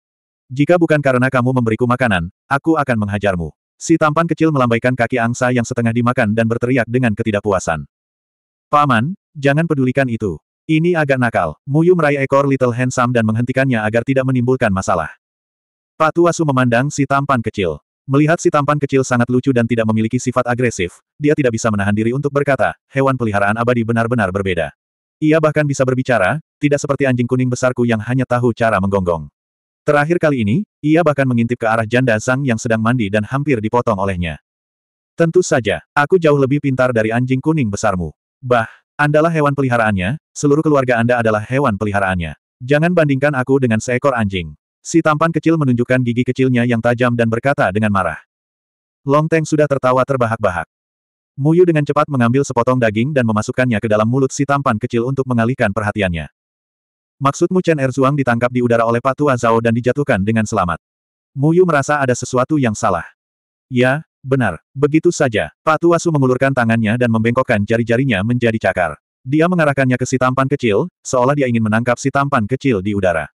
Jika bukan karena kamu memberiku makanan, aku akan menghajarmu. Si tampan kecil melambaikan kaki angsa yang setengah dimakan dan berteriak dengan ketidakpuasan. Paman, jangan pedulikan itu. Ini agak nakal. Muyu meraih ekor Little Handsome dan menghentikannya agar tidak menimbulkan masalah. Pak Su memandang si tampan kecil. Melihat si tampan kecil sangat lucu dan tidak memiliki sifat agresif, dia tidak bisa menahan diri untuk berkata, hewan peliharaan abadi benar-benar berbeda. Ia bahkan bisa berbicara, tidak seperti anjing kuning besarku yang hanya tahu cara menggonggong. Terakhir kali ini, ia bahkan mengintip ke arah janda Sang yang sedang mandi dan hampir dipotong olehnya. Tentu saja, aku jauh lebih pintar dari anjing kuning besarmu. Bah, Andalah hewan peliharaannya, seluruh keluarga Anda adalah hewan peliharaannya. Jangan bandingkan aku dengan seekor anjing. Si tampan kecil menunjukkan gigi kecilnya yang tajam dan berkata dengan marah. Long Teng sudah tertawa terbahak-bahak. Muyu dengan cepat mengambil sepotong daging dan memasukkannya ke dalam mulut si tampan kecil untuk mengalihkan perhatiannya. Maksudmu Chen Erzuang ditangkap di udara oleh Patu Zhao dan dijatuhkan dengan selamat. Muyu merasa ada sesuatu yang salah. Ya, benar. Begitu saja, Patu Su mengulurkan tangannya dan membengkokkan jari-jarinya menjadi cakar. Dia mengarahkannya ke si tampan kecil, seolah dia ingin menangkap si tampan kecil di udara.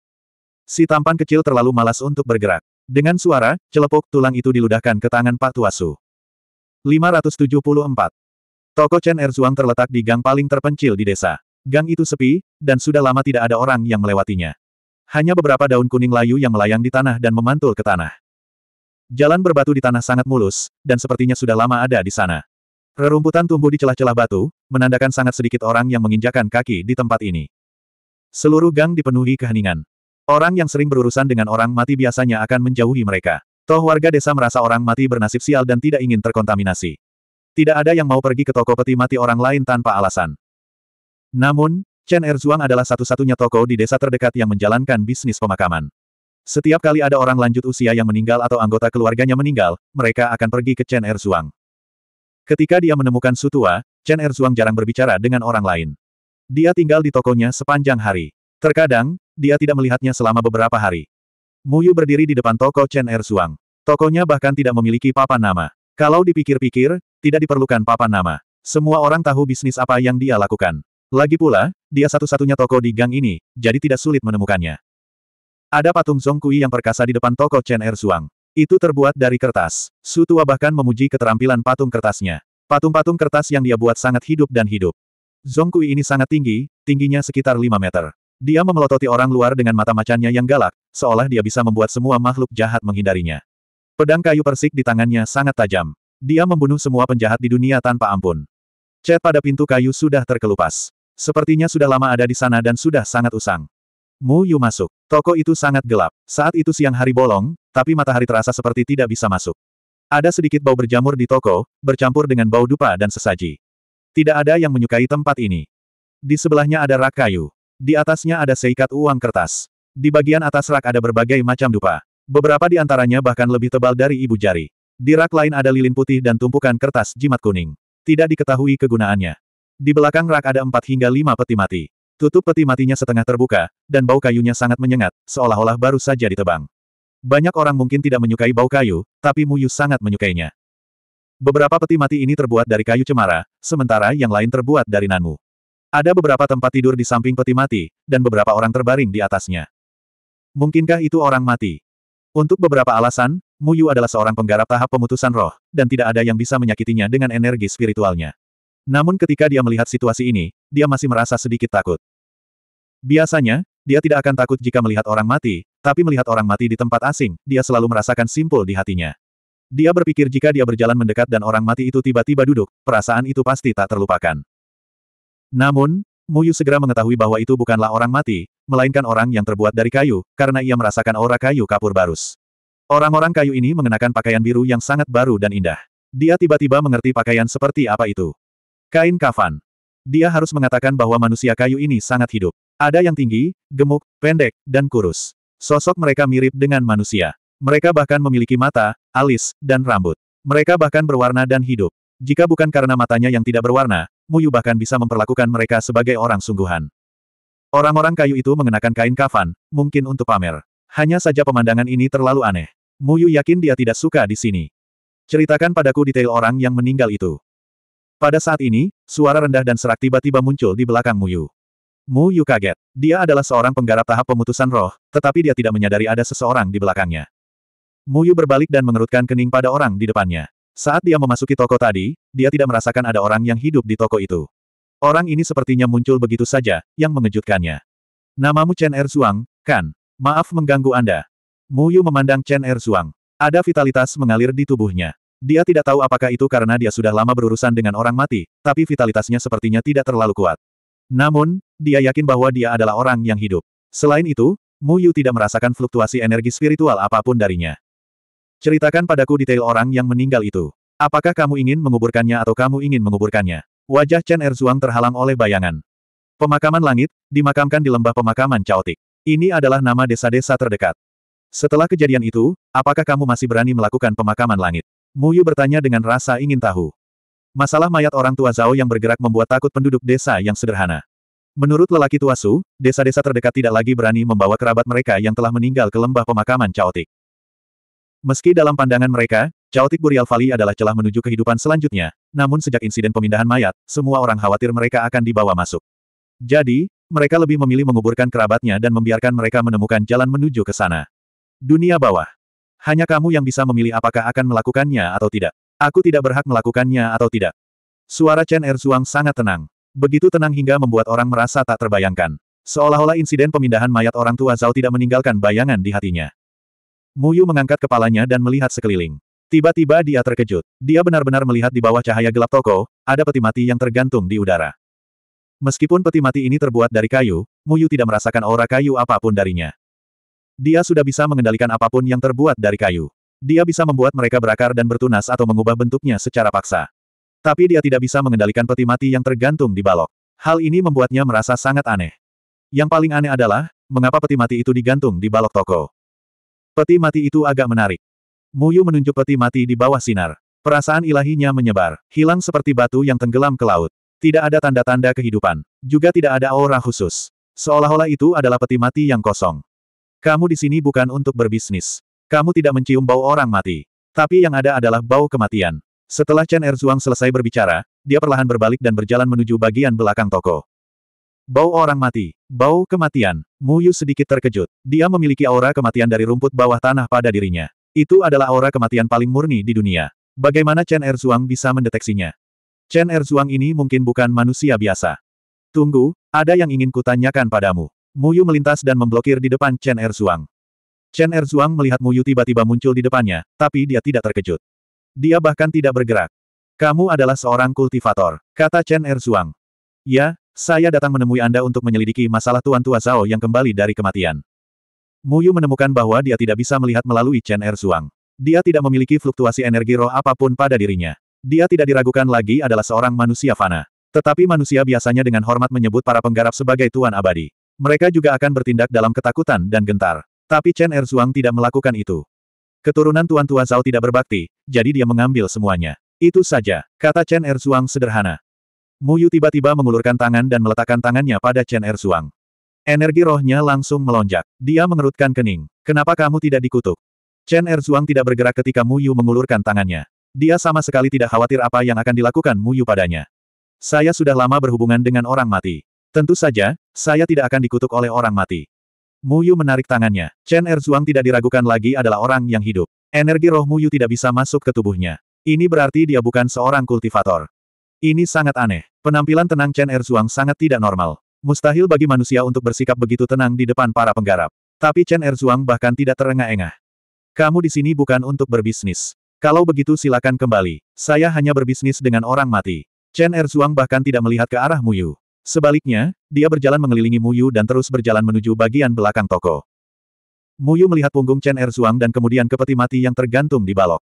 Si tampan kecil terlalu malas untuk bergerak. Dengan suara, celepuk tulang itu diludahkan ke tangan Patu Asu. 574. Toko Chen Erzuang terletak di gang paling terpencil di desa. Gang itu sepi, dan sudah lama tidak ada orang yang melewatinya. Hanya beberapa daun kuning layu yang melayang di tanah dan memantul ke tanah. Jalan berbatu di tanah sangat mulus, dan sepertinya sudah lama ada di sana. Rerumputan tumbuh di celah-celah batu, menandakan sangat sedikit orang yang menginjakan kaki di tempat ini. Seluruh gang dipenuhi keheningan. Orang yang sering berurusan dengan orang mati biasanya akan menjauhi mereka. Toh warga desa merasa orang mati bernasib sial dan tidak ingin terkontaminasi. Tidak ada yang mau pergi ke toko peti mati orang lain tanpa alasan. Namun, Chen Erzhuang adalah satu-satunya toko di desa terdekat yang menjalankan bisnis pemakaman. Setiap kali ada orang lanjut usia yang meninggal atau anggota keluarganya meninggal, mereka akan pergi ke Chen Erzhuang. Ketika dia menemukan Sutua, Chen Erzhuang jarang berbicara dengan orang lain. Dia tinggal di tokonya sepanjang hari. Terkadang, dia tidak melihatnya selama beberapa hari. Muyu berdiri di depan toko Chen Erzhuang. Tokonya bahkan tidak memiliki papan nama. Kalau dipikir-pikir, tidak diperlukan papan nama. Semua orang tahu bisnis apa yang dia lakukan. Lagi pula, dia satu-satunya toko di gang ini, jadi tidak sulit menemukannya. Ada patung Zongkui yang perkasa di depan toko Chen Er Suang. Itu terbuat dari kertas. Su Tua bahkan memuji keterampilan patung kertasnya. Patung-patung kertas yang dia buat sangat hidup dan hidup. Zongkui ini sangat tinggi, tingginya sekitar 5 meter. Dia memelototi orang luar dengan mata macannya yang galak, seolah dia bisa membuat semua makhluk jahat menghindarinya. Pedang kayu persik di tangannya sangat tajam. Dia membunuh semua penjahat di dunia tanpa ampun. Cat pada pintu kayu sudah terkelupas. Sepertinya sudah lama ada di sana dan sudah sangat usang. Mu Yu masuk. Toko itu sangat gelap. Saat itu siang hari bolong, tapi matahari terasa seperti tidak bisa masuk. Ada sedikit bau berjamur di toko, bercampur dengan bau dupa dan sesaji. Tidak ada yang menyukai tempat ini. Di sebelahnya ada rak kayu. Di atasnya ada seikat uang kertas. Di bagian atas rak ada berbagai macam dupa. Beberapa di antaranya bahkan lebih tebal dari ibu jari. Di rak lain ada lilin putih dan tumpukan kertas jimat kuning. Tidak diketahui kegunaannya. Di belakang rak ada empat hingga lima peti mati. Tutup peti matinya setengah terbuka, dan bau kayunya sangat menyengat, seolah-olah baru saja ditebang. Banyak orang mungkin tidak menyukai bau kayu, tapi Muyu sangat menyukainya. Beberapa peti mati ini terbuat dari kayu cemara, sementara yang lain terbuat dari nanmu. Ada beberapa tempat tidur di samping peti mati, dan beberapa orang terbaring di atasnya. Mungkinkah itu orang mati? Untuk beberapa alasan, Muyu adalah seorang penggarap tahap pemutusan roh, dan tidak ada yang bisa menyakitinya dengan energi spiritualnya. Namun ketika dia melihat situasi ini, dia masih merasa sedikit takut. Biasanya, dia tidak akan takut jika melihat orang mati, tapi melihat orang mati di tempat asing, dia selalu merasakan simpul di hatinya. Dia berpikir jika dia berjalan mendekat dan orang mati itu tiba-tiba duduk, perasaan itu pasti tak terlupakan. Namun, Muyu segera mengetahui bahwa itu bukanlah orang mati, melainkan orang yang terbuat dari kayu, karena ia merasakan aura kayu kapur barus. Orang-orang kayu ini mengenakan pakaian biru yang sangat baru dan indah. Dia tiba-tiba mengerti pakaian seperti apa itu. Kain kafan. Dia harus mengatakan bahwa manusia kayu ini sangat hidup. Ada yang tinggi, gemuk, pendek, dan kurus. Sosok mereka mirip dengan manusia. Mereka bahkan memiliki mata, alis, dan rambut. Mereka bahkan berwarna dan hidup. Jika bukan karena matanya yang tidak berwarna, Muyu bahkan bisa memperlakukan mereka sebagai orang sungguhan. Orang-orang kayu itu mengenakan kain kafan, mungkin untuk pamer. Hanya saja pemandangan ini terlalu aneh. Muyu yakin dia tidak suka di sini. Ceritakan padaku detail orang yang meninggal itu. Pada saat ini, suara rendah dan serak tiba-tiba muncul di belakang Muyu. Muyu kaget. Dia adalah seorang penggarap tahap pemutusan roh, tetapi dia tidak menyadari ada seseorang di belakangnya. Muyu berbalik dan mengerutkan kening pada orang di depannya. Saat dia memasuki toko tadi, dia tidak merasakan ada orang yang hidup di toko itu. Orang ini sepertinya muncul begitu saja, yang mengejutkannya. Namamu Chen Erzuang, kan? Maaf mengganggu Anda. Muyu memandang Chen Erzuang. Ada vitalitas mengalir di tubuhnya. Dia tidak tahu apakah itu karena dia sudah lama berurusan dengan orang mati, tapi vitalitasnya sepertinya tidak terlalu kuat. Namun, dia yakin bahwa dia adalah orang yang hidup. Selain itu, Mu Yu tidak merasakan fluktuasi energi spiritual apapun darinya. Ceritakan padaku detail orang yang meninggal itu. Apakah kamu ingin menguburkannya atau kamu ingin menguburkannya? Wajah Chen Erzuang terhalang oleh bayangan. Pemakaman langit, dimakamkan di lembah pemakaman caotik. Ini adalah nama desa-desa terdekat. Setelah kejadian itu, apakah kamu masih berani melakukan pemakaman langit? Muyu bertanya dengan rasa ingin tahu. Masalah mayat orang tua Zhao yang bergerak membuat takut penduduk desa yang sederhana. Menurut lelaki tua Su, desa-desa terdekat tidak lagi berani membawa kerabat mereka yang telah meninggal ke lembah pemakaman Chaotic. Meski dalam pandangan mereka, Chaotic Burial Valley adalah celah menuju kehidupan selanjutnya, namun sejak insiden pemindahan mayat, semua orang khawatir mereka akan dibawa masuk. Jadi, mereka lebih memilih menguburkan kerabatnya dan membiarkan mereka menemukan jalan menuju ke sana. Dunia bawah hanya kamu yang bisa memilih apakah akan melakukannya atau tidak. Aku tidak berhak melakukannya atau tidak. Suara Chen Erzuang sangat tenang. Begitu tenang hingga membuat orang merasa tak terbayangkan. Seolah-olah insiden pemindahan mayat orang tua Zhao tidak meninggalkan bayangan di hatinya. Mu Yu mengangkat kepalanya dan melihat sekeliling. Tiba-tiba dia terkejut. Dia benar-benar melihat di bawah cahaya gelap toko, ada peti mati yang tergantung di udara. Meskipun peti mati ini terbuat dari kayu, Mu Yu tidak merasakan aura kayu apapun darinya. Dia sudah bisa mengendalikan apapun yang terbuat dari kayu. Dia bisa membuat mereka berakar dan bertunas atau mengubah bentuknya secara paksa. Tapi dia tidak bisa mengendalikan peti mati yang tergantung di balok. Hal ini membuatnya merasa sangat aneh. Yang paling aneh adalah, mengapa peti mati itu digantung di balok toko. Peti mati itu agak menarik. Muyu menunjuk peti mati di bawah sinar. Perasaan ilahinya menyebar, hilang seperti batu yang tenggelam ke laut. Tidak ada tanda-tanda kehidupan. Juga tidak ada aura khusus. Seolah-olah itu adalah peti mati yang kosong. Kamu di sini bukan untuk berbisnis. Kamu tidak mencium bau orang mati. Tapi yang ada adalah bau kematian. Setelah Chen Erzuang selesai berbicara, dia perlahan berbalik dan berjalan menuju bagian belakang toko. Bau orang mati. Bau kematian. Mu Yu sedikit terkejut. Dia memiliki aura kematian dari rumput bawah tanah pada dirinya. Itu adalah aura kematian paling murni di dunia. Bagaimana Chen Erzuang bisa mendeteksinya? Chen Erzuang ini mungkin bukan manusia biasa. Tunggu, ada yang ingin kutanyakan padamu. Muyu melintas dan memblokir di depan Chen Erzuang. Chen Erzuang melihat Muyu tiba-tiba muncul di depannya, tapi dia tidak terkejut. Dia bahkan tidak bergerak. Kamu adalah seorang kultivator, kata Chen Erzuang. Ya, saya datang menemui Anda untuk menyelidiki masalah Tuan Tua Zhao yang kembali dari kematian. Muyu menemukan bahwa dia tidak bisa melihat melalui Chen Erzuang. Dia tidak memiliki fluktuasi energi roh apapun pada dirinya. Dia tidak diragukan lagi adalah seorang manusia fana. Tetapi manusia biasanya dengan hormat menyebut para penggarap sebagai Tuan Abadi. Mereka juga akan bertindak dalam ketakutan dan gentar. Tapi Chen Erzhuang tidak melakukan itu. Keturunan Tuan Tua Zhao tidak berbakti, jadi dia mengambil semuanya. Itu saja, kata Chen Erzhuang sederhana. Mu Yu tiba-tiba mengulurkan tangan dan meletakkan tangannya pada Chen Erzhuang. Energi rohnya langsung melonjak. Dia mengerutkan kening. Kenapa kamu tidak dikutuk? Chen Erzhuang tidak bergerak ketika Mu Yu mengulurkan tangannya. Dia sama sekali tidak khawatir apa yang akan dilakukan Mu Yu padanya. Saya sudah lama berhubungan dengan orang mati. Tentu saja, saya tidak akan dikutuk oleh orang mati. Mu Yu menarik tangannya. Chen Erzuang tidak diragukan lagi adalah orang yang hidup. Energi roh Mu Yu tidak bisa masuk ke tubuhnya. Ini berarti dia bukan seorang kultivator. Ini sangat aneh. Penampilan tenang Chen Erzuang sangat tidak normal. Mustahil bagi manusia untuk bersikap begitu tenang di depan para penggarap. Tapi Chen Erzuang bahkan tidak terengah-engah. Kamu di sini bukan untuk berbisnis. Kalau begitu silakan kembali. Saya hanya berbisnis dengan orang mati. Chen Erzuang bahkan tidak melihat ke arah Mu Yu. Sebaliknya, dia berjalan mengelilingi Muyu dan terus berjalan menuju bagian belakang toko. Muyu melihat punggung Chen Erzuang dan kemudian ke peti mati yang tergantung di balok.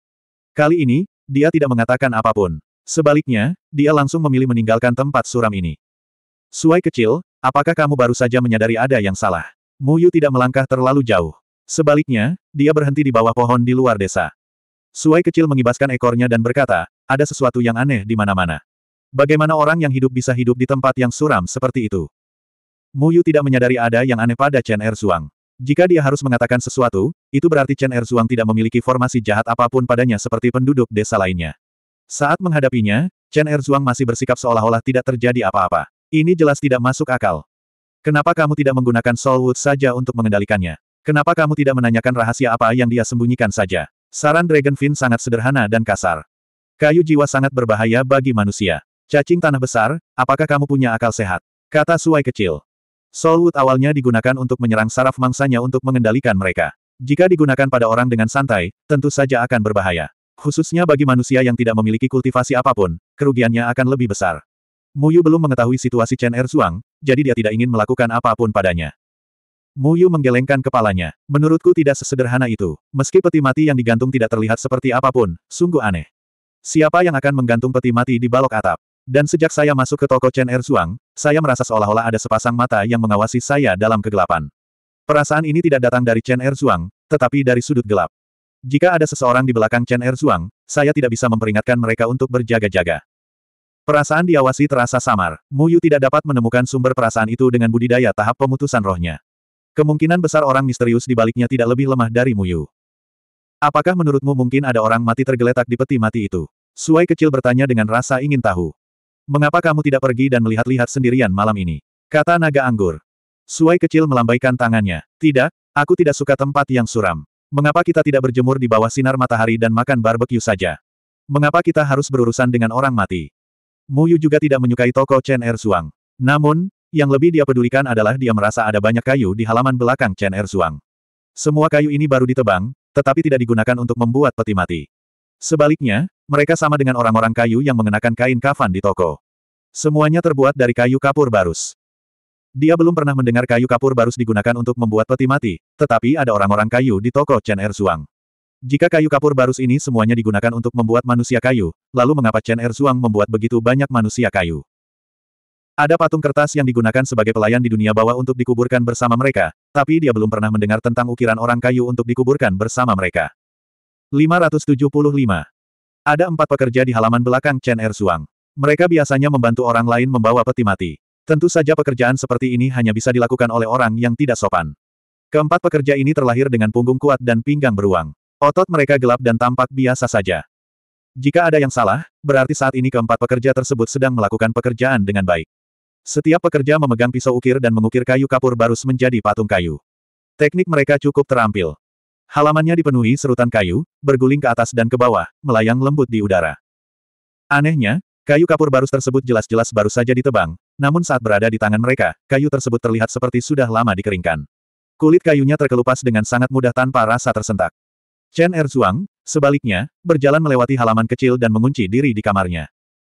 Kali ini, dia tidak mengatakan apapun. Sebaliknya, dia langsung memilih meninggalkan tempat suram ini. Suai kecil, apakah kamu baru saja menyadari ada yang salah? Muyu tidak melangkah terlalu jauh. Sebaliknya, dia berhenti di bawah pohon di luar desa. Suai kecil mengibaskan ekornya dan berkata, ada sesuatu yang aneh di mana-mana. Bagaimana orang yang hidup bisa hidup di tempat yang suram seperti itu? Mu Yu tidak menyadari ada yang aneh pada Chen Erzuang. Jika dia harus mengatakan sesuatu, itu berarti Chen Erzuang tidak memiliki formasi jahat apapun padanya seperti penduduk desa lainnya. Saat menghadapinya, Chen Erzuang masih bersikap seolah-olah tidak terjadi apa-apa. Ini jelas tidak masuk akal. Kenapa kamu tidak menggunakan Soulwood saja untuk mengendalikannya? Kenapa kamu tidak menanyakan rahasia apa yang dia sembunyikan saja? Saran Dragonfin sangat sederhana dan kasar. Kayu jiwa sangat berbahaya bagi manusia. Cacing tanah besar, apakah kamu punya akal sehat? Kata suai kecil. Soulwood awalnya digunakan untuk menyerang saraf mangsanya untuk mengendalikan mereka. Jika digunakan pada orang dengan santai, tentu saja akan berbahaya. Khususnya bagi manusia yang tidak memiliki kultivasi apapun, kerugiannya akan lebih besar. Muyu belum mengetahui situasi Chen Erzuang, jadi dia tidak ingin melakukan apapun padanya. Muyu menggelengkan kepalanya. Menurutku tidak sesederhana itu. Meski peti mati yang digantung tidak terlihat seperti apapun, sungguh aneh. Siapa yang akan menggantung peti mati di balok atap? Dan sejak saya masuk ke toko Chen Erzuang, saya merasa seolah-olah ada sepasang mata yang mengawasi saya dalam kegelapan. Perasaan ini tidak datang dari Chen Erzuang, tetapi dari sudut gelap. Jika ada seseorang di belakang Chen Erzuang, saya tidak bisa memperingatkan mereka untuk berjaga-jaga. Perasaan diawasi terasa samar. Mu Yu tidak dapat menemukan sumber perasaan itu dengan budidaya tahap pemutusan rohnya. Kemungkinan besar orang misterius di baliknya tidak lebih lemah dari Mu Yu. Apakah menurutmu mungkin ada orang mati tergeletak di peti mati itu? Suai kecil bertanya dengan rasa ingin tahu. Mengapa kamu tidak pergi dan melihat-lihat sendirian malam ini? Kata naga anggur. Suai kecil melambaikan tangannya. Tidak, aku tidak suka tempat yang suram. Mengapa kita tidak berjemur di bawah sinar matahari dan makan barbeque saja? Mengapa kita harus berurusan dengan orang mati? Muyu juga tidak menyukai toko Chen Er Erzuang. Namun, yang lebih dia pedulikan adalah dia merasa ada banyak kayu di halaman belakang Chen Er Erzuang. Semua kayu ini baru ditebang, tetapi tidak digunakan untuk membuat peti mati. Sebaliknya, mereka sama dengan orang-orang kayu yang mengenakan kain kafan di toko. Semuanya terbuat dari kayu kapur barus. Dia belum pernah mendengar kayu kapur barus digunakan untuk membuat peti mati, tetapi ada orang-orang kayu di toko Chen Erzuang. Jika kayu kapur barus ini semuanya digunakan untuk membuat manusia kayu, lalu mengapa Chen Erzuang membuat begitu banyak manusia kayu? Ada patung kertas yang digunakan sebagai pelayan di dunia bawah untuk dikuburkan bersama mereka, tapi dia belum pernah mendengar tentang ukiran orang kayu untuk dikuburkan bersama mereka. 575. Ada empat pekerja di halaman belakang Chen Erzuang. Mereka biasanya membantu orang lain membawa peti mati. Tentu saja pekerjaan seperti ini hanya bisa dilakukan oleh orang yang tidak sopan. Keempat pekerja ini terlahir dengan punggung kuat dan pinggang beruang. Otot mereka gelap dan tampak biasa saja. Jika ada yang salah, berarti saat ini keempat pekerja tersebut sedang melakukan pekerjaan dengan baik. Setiap pekerja memegang pisau ukir dan mengukir kayu kapur barus menjadi patung kayu. Teknik mereka cukup terampil. Halamannya dipenuhi serutan kayu, berguling ke atas dan ke bawah, melayang lembut di udara. Anehnya, kayu kapur barus tersebut jelas-jelas baru saja ditebang, namun saat berada di tangan mereka, kayu tersebut terlihat seperti sudah lama dikeringkan. Kulit kayunya terkelupas dengan sangat mudah tanpa rasa tersentak. Chen Erzuang, sebaliknya, berjalan melewati halaman kecil dan mengunci diri di kamarnya.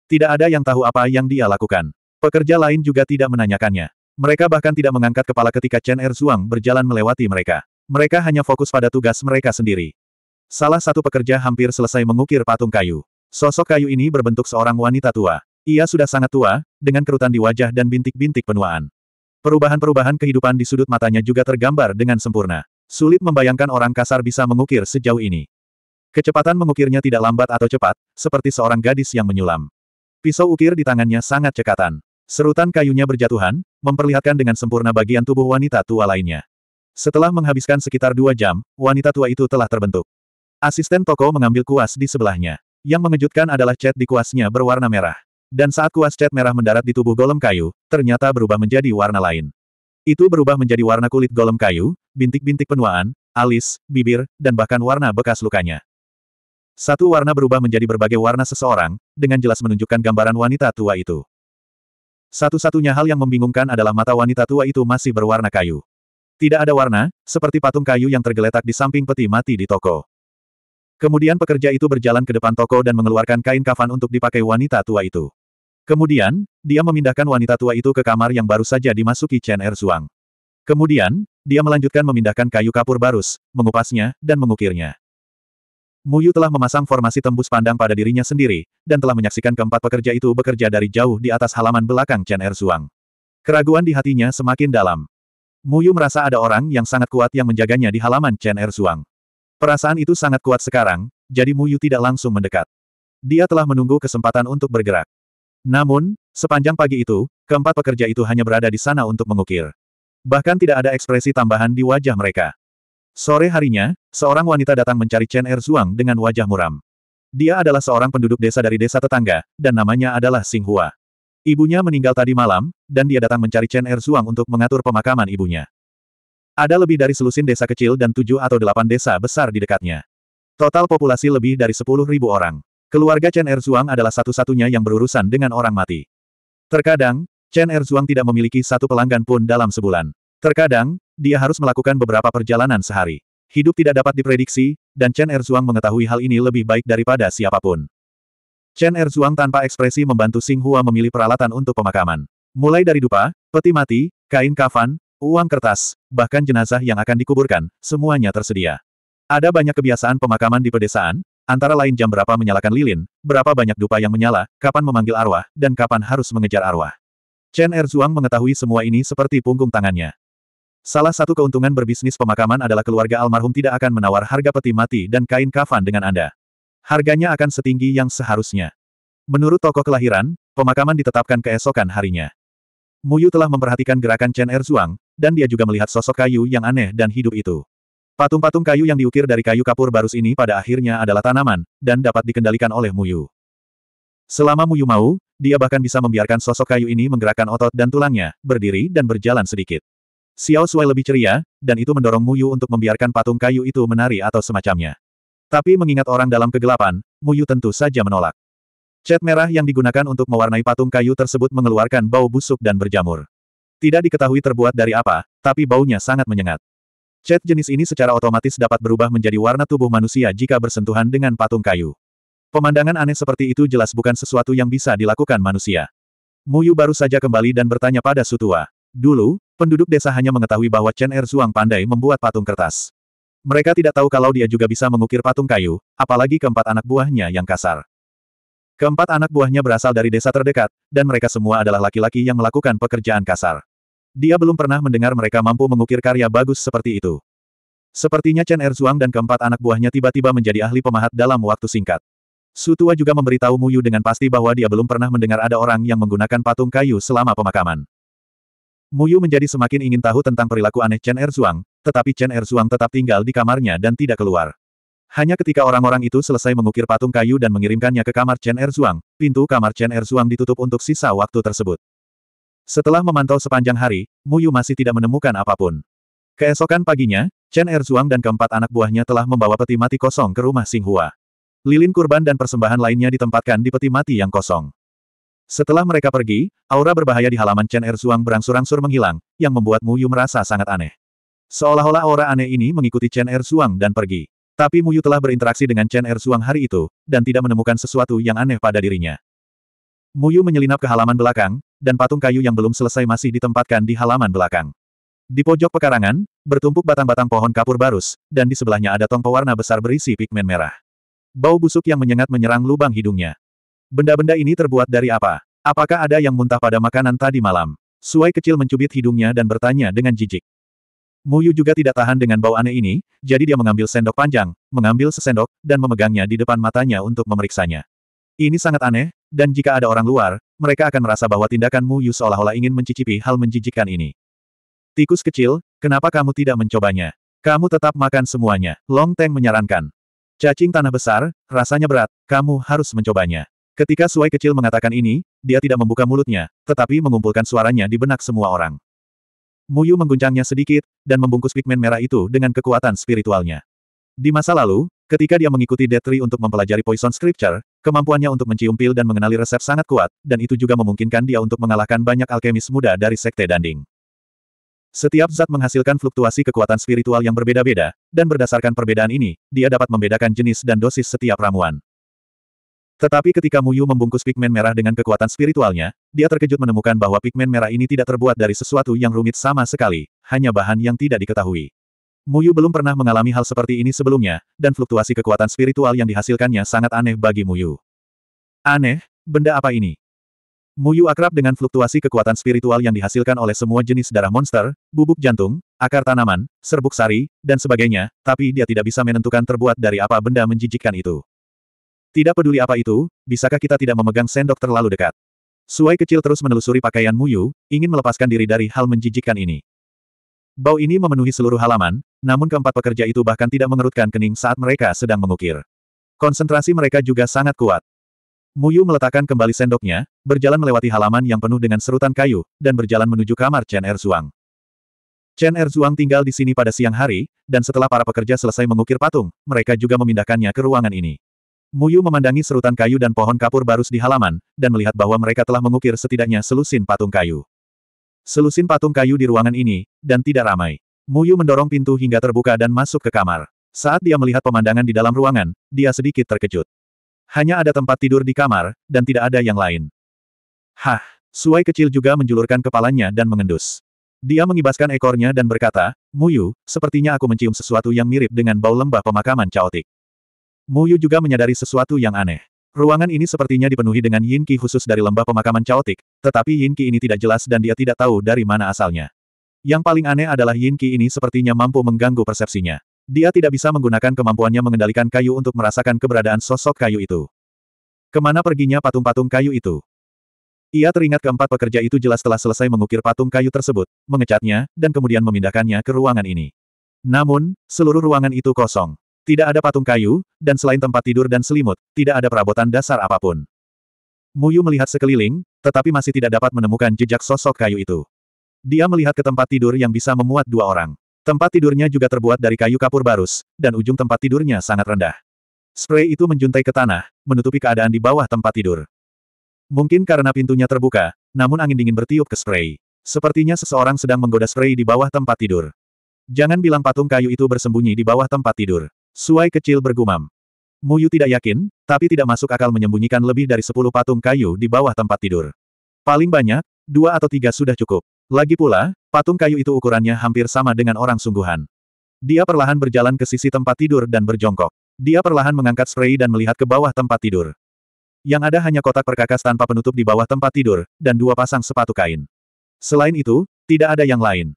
Tidak ada yang tahu apa yang dia lakukan. Pekerja lain juga tidak menanyakannya. Mereka bahkan tidak mengangkat kepala ketika Chen Erzuang berjalan melewati mereka. Mereka hanya fokus pada tugas mereka sendiri. Salah satu pekerja hampir selesai mengukir patung kayu. Sosok kayu ini berbentuk seorang wanita tua. Ia sudah sangat tua, dengan kerutan di wajah dan bintik-bintik penuaan. Perubahan-perubahan kehidupan di sudut matanya juga tergambar dengan sempurna. Sulit membayangkan orang kasar bisa mengukir sejauh ini. Kecepatan mengukirnya tidak lambat atau cepat, seperti seorang gadis yang menyulam. Pisau ukir di tangannya sangat cekatan. Serutan kayunya berjatuhan, memperlihatkan dengan sempurna bagian tubuh wanita tua lainnya. Setelah menghabiskan sekitar dua jam, wanita tua itu telah terbentuk. Asisten toko mengambil kuas di sebelahnya. Yang mengejutkan adalah cat di kuasnya berwarna merah. Dan saat kuas cat merah mendarat di tubuh golem kayu, ternyata berubah menjadi warna lain. Itu berubah menjadi warna kulit golem kayu, bintik-bintik penuaan, alis, bibir, dan bahkan warna bekas lukanya. Satu warna berubah menjadi berbagai warna seseorang, dengan jelas menunjukkan gambaran wanita tua itu. Satu-satunya hal yang membingungkan adalah mata wanita tua itu masih berwarna kayu. Tidak ada warna, seperti patung kayu yang tergeletak di samping peti mati di toko. Kemudian pekerja itu berjalan ke depan toko dan mengeluarkan kain kafan untuk dipakai wanita tua itu. Kemudian, dia memindahkan wanita tua itu ke kamar yang baru saja dimasuki Chen Erzuang. Kemudian, dia melanjutkan memindahkan kayu kapur barus, mengupasnya, dan mengukirnya. Muyu telah memasang formasi tembus pandang pada dirinya sendiri, dan telah menyaksikan keempat pekerja itu bekerja dari jauh di atas halaman belakang Chen Erzuang. Keraguan di hatinya semakin dalam. Muyu merasa ada orang yang sangat kuat yang menjaganya di halaman Chen Erzuang. Perasaan itu sangat kuat sekarang, jadi Muyu tidak langsung mendekat. Dia telah menunggu kesempatan untuk bergerak. Namun, sepanjang pagi itu, keempat pekerja itu hanya berada di sana untuk mengukir. Bahkan tidak ada ekspresi tambahan di wajah mereka. Sore harinya, seorang wanita datang mencari Chen Erzuang dengan wajah muram. Dia adalah seorang penduduk desa dari desa tetangga, dan namanya adalah Singhua. Ibunya meninggal tadi malam, dan dia datang mencari Chen Erzuang untuk mengatur pemakaman ibunya. Ada lebih dari selusin desa kecil dan tujuh atau delapan desa besar di dekatnya. Total populasi lebih dari sepuluh ribu orang. Keluarga Chen Erzuang adalah satu-satunya yang berurusan dengan orang mati. Terkadang, Chen Erzuang tidak memiliki satu pelanggan pun dalam sebulan. Terkadang, dia harus melakukan beberapa perjalanan sehari. Hidup tidak dapat diprediksi, dan Chen Erzuang mengetahui hal ini lebih baik daripada siapapun. Chen Erzhuang tanpa ekspresi membantu Sing Hua memilih peralatan untuk pemakaman. Mulai dari dupa, peti mati, kain kafan, uang kertas, bahkan jenazah yang akan dikuburkan, semuanya tersedia. Ada banyak kebiasaan pemakaman di pedesaan, antara lain jam berapa menyalakan lilin, berapa banyak dupa yang menyala, kapan memanggil arwah, dan kapan harus mengejar arwah. Chen Erzhuang mengetahui semua ini seperti punggung tangannya. Salah satu keuntungan berbisnis pemakaman adalah keluarga almarhum tidak akan menawar harga peti mati dan kain kafan dengan Anda harganya akan setinggi yang seharusnya. Menurut tokoh kelahiran, pemakaman ditetapkan keesokan harinya. Muyu telah memperhatikan gerakan Chen Erzuang, dan dia juga melihat sosok kayu yang aneh dan hidup itu. Patung-patung kayu yang diukir dari kayu kapur barus ini pada akhirnya adalah tanaman, dan dapat dikendalikan oleh Muyu. Selama Muyu mau, dia bahkan bisa membiarkan sosok kayu ini menggerakkan otot dan tulangnya, berdiri dan berjalan sedikit. Xiao Sui lebih ceria, dan itu mendorong Muyu untuk membiarkan patung kayu itu menari atau semacamnya. Tapi mengingat orang dalam kegelapan, Muyu tentu saja menolak. Cat merah yang digunakan untuk mewarnai patung kayu tersebut mengeluarkan bau busuk dan berjamur. Tidak diketahui terbuat dari apa, tapi baunya sangat menyengat. Cat jenis ini secara otomatis dapat berubah menjadi warna tubuh manusia jika bersentuhan dengan patung kayu. Pemandangan aneh seperti itu jelas bukan sesuatu yang bisa dilakukan manusia. Muyu baru saja kembali dan bertanya pada Sutua. Dulu, penduduk desa hanya mengetahui bahwa Chen Erzuang pandai membuat patung kertas. Mereka tidak tahu kalau dia juga bisa mengukir patung kayu, apalagi keempat anak buahnya yang kasar. Keempat anak buahnya berasal dari desa terdekat, dan mereka semua adalah laki-laki yang melakukan pekerjaan kasar. Dia belum pernah mendengar mereka mampu mengukir karya bagus seperti itu. Sepertinya Chen Erzhuang dan keempat anak buahnya tiba-tiba menjadi ahli pemahat dalam waktu singkat. Sutua juga memberitahu Mu Yu dengan pasti bahwa dia belum pernah mendengar ada orang yang menggunakan patung kayu selama pemakaman. Mu Yu menjadi semakin ingin tahu tentang perilaku aneh Chen Erzhuang tetapi Chen Erzhuang tetap tinggal di kamarnya dan tidak keluar. Hanya ketika orang-orang itu selesai mengukir patung kayu dan mengirimkannya ke kamar Chen Erzhuang, pintu kamar Chen Erzhuang ditutup untuk sisa waktu tersebut. Setelah memantau sepanjang hari, Muyu masih tidak menemukan apapun. Keesokan paginya, Chen Erzhuang dan keempat anak buahnya telah membawa peti mati kosong ke rumah Singhua. Lilin kurban dan persembahan lainnya ditempatkan di peti mati yang kosong. Setelah mereka pergi, aura berbahaya di halaman Chen Erzhuang berangsur-angsur menghilang, yang membuat Muyu merasa sangat aneh. Seolah-olah aura aneh ini mengikuti Chen Er Suang dan pergi. Tapi Muyu telah berinteraksi dengan Chen Er Suang hari itu, dan tidak menemukan sesuatu yang aneh pada dirinya. Muyu menyelinap ke halaman belakang, dan patung kayu yang belum selesai masih ditempatkan di halaman belakang. Di pojok pekarangan, bertumpuk batang-batang pohon kapur barus, dan di sebelahnya ada tong pewarna besar berisi pigmen merah. Bau busuk yang menyengat menyerang lubang hidungnya. Benda-benda ini terbuat dari apa? Apakah ada yang muntah pada makanan tadi malam? Suai kecil mencubit hidungnya dan bertanya dengan jijik. Muyu juga tidak tahan dengan bau aneh ini, jadi dia mengambil sendok panjang, mengambil sesendok, dan memegangnya di depan matanya untuk memeriksanya. Ini sangat aneh, dan jika ada orang luar, mereka akan merasa bahwa tindakan Muyu seolah-olah ingin mencicipi hal menjijikkan ini. Tikus kecil, kenapa kamu tidak mencobanya? Kamu tetap makan semuanya, Long Teng menyarankan. Cacing tanah besar, rasanya berat, kamu harus mencobanya. Ketika Suai kecil mengatakan ini, dia tidak membuka mulutnya, tetapi mengumpulkan suaranya di benak semua orang. Muyu mengguncangnya sedikit, dan membungkus pigmen merah itu dengan kekuatan spiritualnya. Di masa lalu, ketika dia mengikuti Detri untuk mempelajari Poison Scripture, kemampuannya untuk mencium pil dan mengenali resep sangat kuat, dan itu juga memungkinkan dia untuk mengalahkan banyak alkemis muda dari Sekte Danding. Setiap zat menghasilkan fluktuasi kekuatan spiritual yang berbeda-beda, dan berdasarkan perbedaan ini, dia dapat membedakan jenis dan dosis setiap ramuan. Tetapi ketika Muyu membungkus pigmen merah dengan kekuatan spiritualnya, dia terkejut menemukan bahwa pigmen merah ini tidak terbuat dari sesuatu yang rumit sama sekali, hanya bahan yang tidak diketahui. Muyu belum pernah mengalami hal seperti ini sebelumnya, dan fluktuasi kekuatan spiritual yang dihasilkannya sangat aneh bagi Muyu. Aneh, benda apa ini? Muyu akrab dengan fluktuasi kekuatan spiritual yang dihasilkan oleh semua jenis darah monster, bubuk jantung, akar tanaman, serbuk sari, dan sebagainya, tapi dia tidak bisa menentukan terbuat dari apa benda menjijikkan itu. Tidak peduli apa itu, bisakah kita tidak memegang sendok terlalu dekat? Suai kecil terus menelusuri pakaian Muyu, ingin melepaskan diri dari hal menjijikkan ini. Bau ini memenuhi seluruh halaman, namun keempat pekerja itu bahkan tidak mengerutkan kening saat mereka sedang mengukir. Konsentrasi mereka juga sangat kuat. Muyu meletakkan kembali sendoknya, berjalan melewati halaman yang penuh dengan serutan kayu, dan berjalan menuju kamar Chen Erzuang. Chen Erzuang tinggal di sini pada siang hari, dan setelah para pekerja selesai mengukir patung, mereka juga memindahkannya ke ruangan ini. Muyu memandangi serutan kayu dan pohon kapur barus di halaman, dan melihat bahwa mereka telah mengukir setidaknya selusin patung kayu. Selusin patung kayu di ruangan ini, dan tidak ramai. Muyu mendorong pintu hingga terbuka dan masuk ke kamar. Saat dia melihat pemandangan di dalam ruangan, dia sedikit terkejut. Hanya ada tempat tidur di kamar, dan tidak ada yang lain. Hah, Suai kecil juga menjulurkan kepalanya dan mengendus. Dia mengibaskan ekornya dan berkata, Muyu, sepertinya aku mencium sesuatu yang mirip dengan bau lembah pemakaman caotik. Mu Yu juga menyadari sesuatu yang aneh. Ruangan ini sepertinya dipenuhi dengan yin qi khusus dari lembah pemakaman caotik, tetapi yin qi ini tidak jelas dan dia tidak tahu dari mana asalnya. Yang paling aneh adalah yin qi ini sepertinya mampu mengganggu persepsinya. Dia tidak bisa menggunakan kemampuannya mengendalikan kayu untuk merasakan keberadaan sosok kayu itu. Kemana perginya patung-patung kayu itu? Ia teringat keempat pekerja itu jelas telah selesai mengukir patung kayu tersebut, mengecatnya, dan kemudian memindahkannya ke ruangan ini. Namun, seluruh ruangan itu kosong. Tidak ada patung kayu, dan selain tempat tidur dan selimut, tidak ada perabotan dasar apapun. Muyu melihat sekeliling, tetapi masih tidak dapat menemukan jejak sosok kayu itu. Dia melihat ke tempat tidur yang bisa memuat dua orang. Tempat tidurnya juga terbuat dari kayu kapur barus, dan ujung tempat tidurnya sangat rendah. Spray itu menjuntai ke tanah, menutupi keadaan di bawah tempat tidur. Mungkin karena pintunya terbuka, namun angin dingin bertiup ke spray. Sepertinya seseorang sedang menggoda spray di bawah tempat tidur. Jangan bilang patung kayu itu bersembunyi di bawah tempat tidur. Suai kecil bergumam. Muyu tidak yakin, tapi tidak masuk akal menyembunyikan lebih dari sepuluh patung kayu di bawah tempat tidur. Paling banyak, dua atau tiga sudah cukup. Lagi pula, patung kayu itu ukurannya hampir sama dengan orang sungguhan. Dia perlahan berjalan ke sisi tempat tidur dan berjongkok. Dia perlahan mengangkat spray dan melihat ke bawah tempat tidur. Yang ada hanya kotak perkakas tanpa penutup di bawah tempat tidur, dan dua pasang sepatu kain. Selain itu, tidak ada yang lain.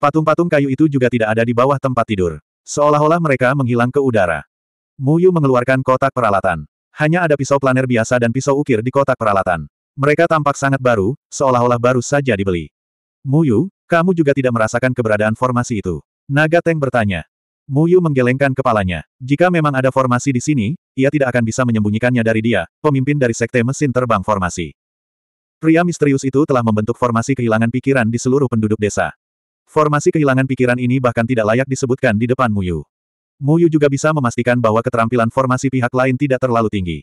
Patung-patung kayu itu juga tidak ada di bawah tempat tidur. Seolah-olah mereka menghilang ke udara. Mu Yu mengeluarkan kotak peralatan. Hanya ada pisau planer biasa dan pisau ukir di kotak peralatan. Mereka tampak sangat baru, seolah-olah baru saja dibeli. Mu Yu, kamu juga tidak merasakan keberadaan formasi itu. Naga Teng bertanya. Mu Yu menggelengkan kepalanya. Jika memang ada formasi di sini, ia tidak akan bisa menyembunyikannya dari dia, pemimpin dari Sekte Mesin Terbang Formasi. Pria misterius itu telah membentuk formasi kehilangan pikiran di seluruh penduduk desa. Formasi kehilangan pikiran ini bahkan tidak layak disebutkan di depan Muyu. Muyu juga bisa memastikan bahwa keterampilan formasi pihak lain tidak terlalu tinggi.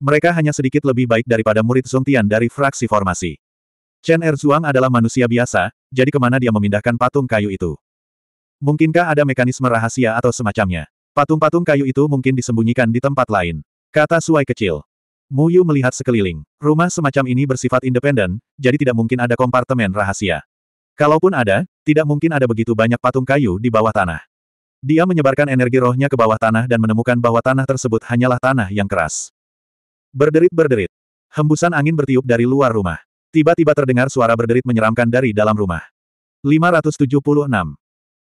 Mereka hanya sedikit lebih baik daripada murid Zongtian dari fraksi formasi. Chen Erzuang adalah manusia biasa, jadi kemana dia memindahkan patung kayu itu? Mungkinkah ada mekanisme rahasia atau semacamnya? Patung-patung kayu itu mungkin disembunyikan di tempat lain. Kata Suai kecil. Muyu melihat sekeliling. Rumah semacam ini bersifat independen, jadi tidak mungkin ada kompartemen rahasia. Kalaupun ada, tidak mungkin ada begitu banyak patung kayu di bawah tanah. Dia menyebarkan energi rohnya ke bawah tanah dan menemukan bahwa tanah tersebut hanyalah tanah yang keras. Berderit-berderit. Hembusan angin bertiup dari luar rumah. Tiba-tiba terdengar suara berderit menyeramkan dari dalam rumah. 576.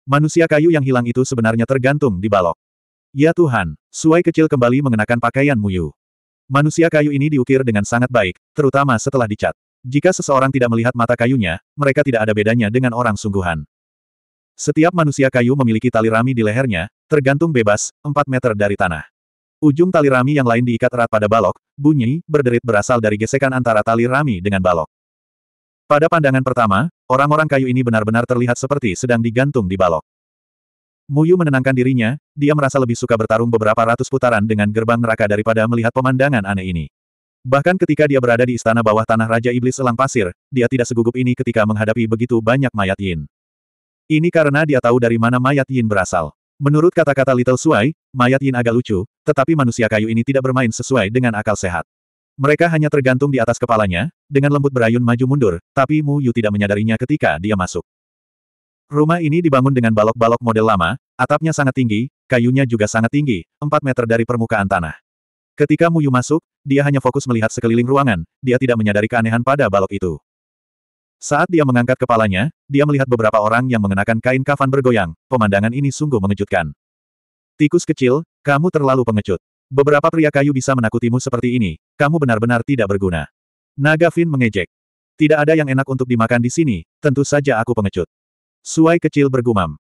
Manusia kayu yang hilang itu sebenarnya tergantung di balok. Ya Tuhan, Suai kecil kembali mengenakan pakaian Muyu. Manusia kayu ini diukir dengan sangat baik, terutama setelah dicat. Jika seseorang tidak melihat mata kayunya, mereka tidak ada bedanya dengan orang sungguhan. Setiap manusia kayu memiliki tali rami di lehernya, tergantung bebas, 4 meter dari tanah. Ujung tali rami yang lain diikat erat pada balok, bunyi, berderit berasal dari gesekan antara tali rami dengan balok. Pada pandangan pertama, orang-orang kayu ini benar-benar terlihat seperti sedang digantung di balok. Muyu menenangkan dirinya, dia merasa lebih suka bertarung beberapa ratus putaran dengan gerbang neraka daripada melihat pemandangan aneh ini. Bahkan ketika dia berada di istana bawah tanah Raja Iblis Selang Pasir, dia tidak segugup ini ketika menghadapi begitu banyak mayat Yin. Ini karena dia tahu dari mana mayat Yin berasal. Menurut kata-kata Little Suai, mayat Yin agak lucu, tetapi manusia kayu ini tidak bermain sesuai dengan akal sehat. Mereka hanya tergantung di atas kepalanya, dengan lembut berayun maju mundur, tapi Mu Yu tidak menyadarinya ketika dia masuk. Rumah ini dibangun dengan balok-balok model lama, atapnya sangat tinggi, kayunya juga sangat tinggi, 4 meter dari permukaan tanah. Ketika Muyu masuk, dia hanya fokus melihat sekeliling ruangan, dia tidak menyadari keanehan pada balok itu. Saat dia mengangkat kepalanya, dia melihat beberapa orang yang mengenakan kain kafan bergoyang, pemandangan ini sungguh mengejutkan. Tikus kecil, kamu terlalu pengecut. Beberapa pria kayu bisa menakutimu seperti ini, kamu benar-benar tidak berguna. Naga Finn mengejek. Tidak ada yang enak untuk dimakan di sini, tentu saja aku pengecut. Suai kecil bergumam.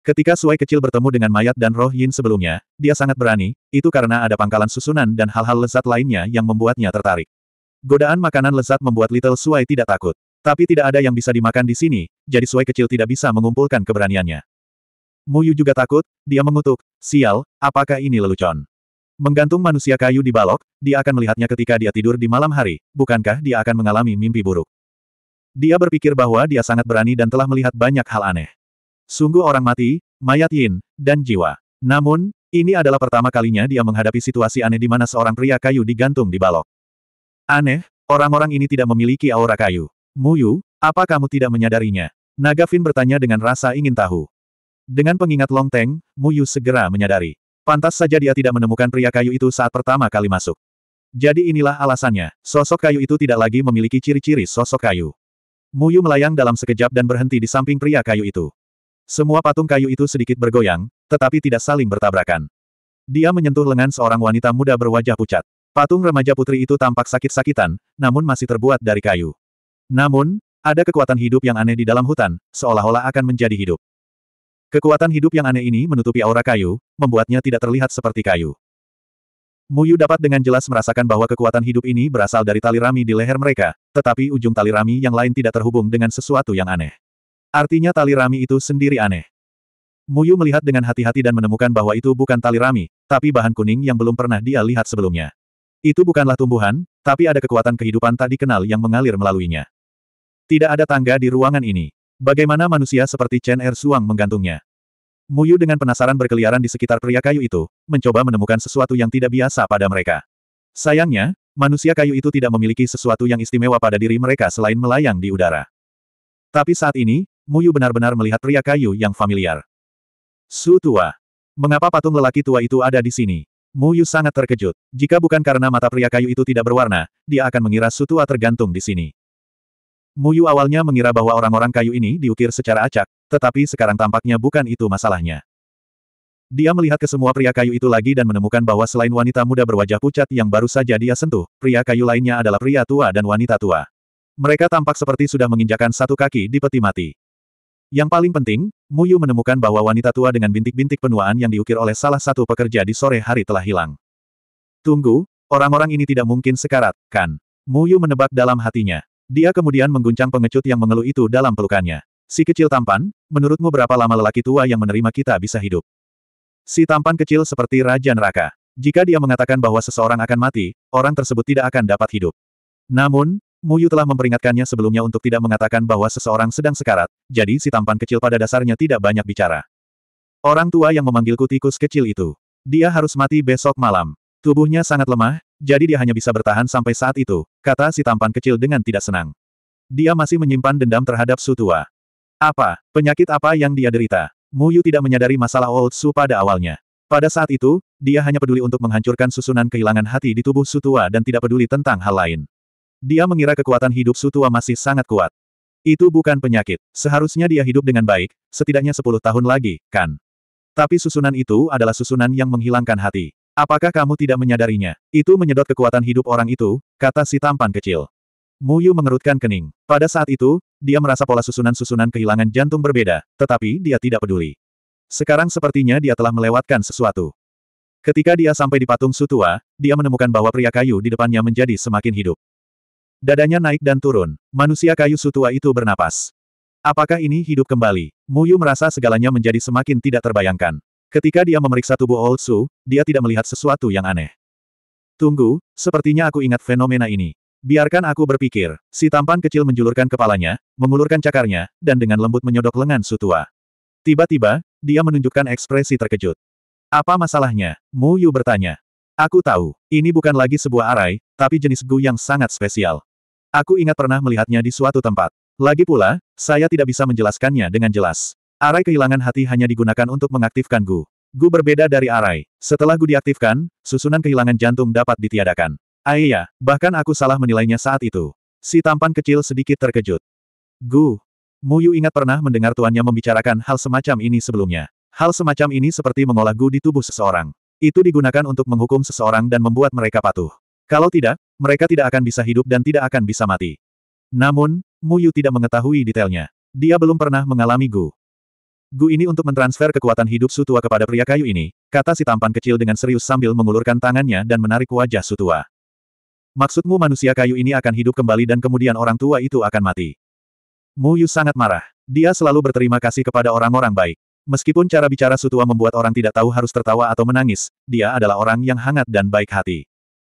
Ketika Suai kecil bertemu dengan mayat dan roh Yin sebelumnya, dia sangat berani, itu karena ada pangkalan susunan dan hal-hal lezat lainnya yang membuatnya tertarik. Godaan makanan lezat membuat Little Suai tidak takut. Tapi tidak ada yang bisa dimakan di sini, jadi Suai kecil tidak bisa mengumpulkan keberaniannya. Muyu juga takut, dia mengutuk, sial, apakah ini lelucon? Menggantung manusia kayu di balok, dia akan melihatnya ketika dia tidur di malam hari, bukankah dia akan mengalami mimpi buruk? Dia berpikir bahwa dia sangat berani dan telah melihat banyak hal aneh. Sungguh orang mati, mayat yin, dan jiwa. Namun, ini adalah pertama kalinya dia menghadapi situasi aneh di mana seorang pria kayu digantung di balok. Aneh, orang-orang ini tidak memiliki aura kayu. Muyu, apa kamu tidak menyadarinya? Nagafin bertanya dengan rasa ingin tahu. Dengan pengingat Long Teng, Muyu segera menyadari. Pantas saja dia tidak menemukan pria kayu itu saat pertama kali masuk. Jadi inilah alasannya, sosok kayu itu tidak lagi memiliki ciri-ciri sosok kayu. Muyu melayang dalam sekejap dan berhenti di samping pria kayu itu. Semua patung kayu itu sedikit bergoyang, tetapi tidak saling bertabrakan. Dia menyentuh lengan seorang wanita muda berwajah pucat. Patung remaja putri itu tampak sakit-sakitan, namun masih terbuat dari kayu. Namun, ada kekuatan hidup yang aneh di dalam hutan, seolah-olah akan menjadi hidup. Kekuatan hidup yang aneh ini menutupi aura kayu, membuatnya tidak terlihat seperti kayu. Muyu dapat dengan jelas merasakan bahwa kekuatan hidup ini berasal dari tali rami di leher mereka, tetapi ujung tali rami yang lain tidak terhubung dengan sesuatu yang aneh. Artinya tali rami itu sendiri aneh. Muyu melihat dengan hati-hati dan menemukan bahwa itu bukan tali rami, tapi bahan kuning yang belum pernah dia lihat sebelumnya. Itu bukanlah tumbuhan, tapi ada kekuatan kehidupan tak dikenal yang mengalir melaluinya. Tidak ada tangga di ruangan ini. Bagaimana manusia seperti Chen Er Suang menggantungnya? Muyu dengan penasaran berkeliaran di sekitar pria kayu itu, mencoba menemukan sesuatu yang tidak biasa pada mereka. Sayangnya, manusia kayu itu tidak memiliki sesuatu yang istimewa pada diri mereka selain melayang di udara. Tapi saat ini, Muyu benar-benar melihat pria kayu yang familiar. Su tua. Mengapa patung lelaki tua itu ada di sini? Muyu sangat terkejut. Jika bukan karena mata pria kayu itu tidak berwarna, dia akan mengira Su tua tergantung di sini. Muyu awalnya mengira bahwa orang-orang kayu ini diukir secara acak, tetapi sekarang tampaknya bukan itu masalahnya. Dia melihat ke semua pria kayu itu lagi dan menemukan bahwa selain wanita muda berwajah pucat yang baru saja dia sentuh, pria kayu lainnya adalah pria tua dan wanita tua. Mereka tampak seperti sudah menginjakan satu kaki di peti mati. Yang paling penting, Muyu menemukan bahwa wanita tua dengan bintik-bintik penuaan yang diukir oleh salah satu pekerja di sore hari telah hilang. Tunggu, orang-orang ini tidak mungkin sekarat, kan? Muyu menebak dalam hatinya. Dia kemudian mengguncang pengecut yang mengeluh itu dalam pelukannya. Si kecil tampan, menurutmu berapa lama lelaki tua yang menerima kita bisa hidup? Si tampan kecil seperti Raja Neraka. Jika dia mengatakan bahwa seseorang akan mati, orang tersebut tidak akan dapat hidup. Namun, Muyu telah memperingatkannya sebelumnya untuk tidak mengatakan bahwa seseorang sedang sekarat, jadi si tampan kecil pada dasarnya tidak banyak bicara. Orang tua yang memanggilku tikus kecil itu. Dia harus mati besok malam. Tubuhnya sangat lemah, jadi dia hanya bisa bertahan sampai saat itu, kata si tampan kecil dengan tidak senang. Dia masih menyimpan dendam terhadap Su tua. Apa, penyakit apa yang dia derita? Muyu tidak menyadari masalah Old Su pada awalnya. Pada saat itu, dia hanya peduli untuk menghancurkan susunan kehilangan hati di tubuh Su tua dan tidak peduli tentang hal lain. Dia mengira kekuatan hidup Sutua masih sangat kuat. Itu bukan penyakit. Seharusnya dia hidup dengan baik, setidaknya sepuluh tahun lagi, kan? Tapi susunan itu adalah susunan yang menghilangkan hati. Apakah kamu tidak menyadarinya? Itu menyedot kekuatan hidup orang itu, kata si tampan kecil. Muyu mengerutkan kening. Pada saat itu, dia merasa pola susunan-susunan kehilangan jantung berbeda, tetapi dia tidak peduli. Sekarang sepertinya dia telah melewatkan sesuatu. Ketika dia sampai di patung Sutua, dia menemukan bahwa pria kayu di depannya menjadi semakin hidup. Dadanya naik dan turun. Manusia kayu sutua itu bernapas. Apakah ini hidup kembali? Muyu merasa segalanya menjadi semakin tidak terbayangkan. Ketika dia memeriksa tubuh Old Su, dia tidak melihat sesuatu yang aneh. Tunggu, sepertinya aku ingat fenomena ini. Biarkan aku berpikir. Si tampan kecil menjulurkan kepalanya, mengulurkan cakarnya, dan dengan lembut menyodok lengan Sutua. Tiba-tiba, dia menunjukkan ekspresi terkejut. Apa masalahnya? Mu Yu bertanya. Aku tahu, ini bukan lagi sebuah arai, tapi jenis Gu yang sangat spesial. Aku ingat pernah melihatnya di suatu tempat. Lagi pula, saya tidak bisa menjelaskannya dengan jelas. Arai kehilangan hati hanya digunakan untuk mengaktifkan Gu. Gu berbeda dari Arai. Setelah Gu diaktifkan, susunan kehilangan jantung dapat ditiadakan. Aiya, bahkan aku salah menilainya saat itu. Si tampan kecil sedikit terkejut. Gu. Muyu ingat pernah mendengar tuannya membicarakan hal semacam ini sebelumnya. Hal semacam ini seperti mengolah Gu di tubuh seseorang. Itu digunakan untuk menghukum seseorang dan membuat mereka patuh. Kalau tidak, mereka tidak akan bisa hidup dan tidak akan bisa mati. Namun, Mu Yu tidak mengetahui detailnya. Dia belum pernah mengalami Gu. Gu ini untuk mentransfer kekuatan hidup Sutua kepada pria kayu ini, kata si tampan kecil dengan serius sambil mengulurkan tangannya dan menarik wajah Sutua. Maksudmu manusia kayu ini akan hidup kembali dan kemudian orang tua itu akan mati. Mu Yu sangat marah. Dia selalu berterima kasih kepada orang-orang baik. Meskipun cara bicara Sutua membuat orang tidak tahu harus tertawa atau menangis, dia adalah orang yang hangat dan baik hati.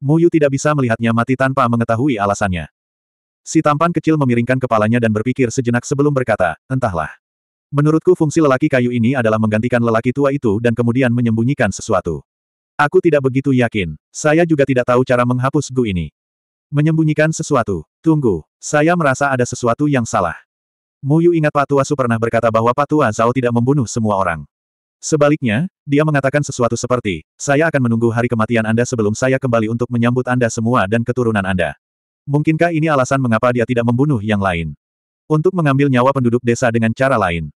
Muyu tidak bisa melihatnya mati tanpa mengetahui alasannya. Si tampan kecil memiringkan kepalanya dan berpikir sejenak sebelum berkata, entahlah. Menurutku fungsi lelaki kayu ini adalah menggantikan lelaki tua itu dan kemudian menyembunyikan sesuatu. Aku tidak begitu yakin. Saya juga tidak tahu cara menghapus Gu ini. Menyembunyikan sesuatu. Tunggu, saya merasa ada sesuatu yang salah. Muyu ingat Patua Su pernah berkata bahwa Patua Zhao tidak membunuh semua orang. Sebaliknya, dia mengatakan sesuatu seperti, saya akan menunggu hari kematian Anda sebelum saya kembali untuk menyambut Anda semua dan keturunan Anda. Mungkinkah ini alasan mengapa dia tidak membunuh yang lain? Untuk mengambil nyawa penduduk desa dengan cara lain.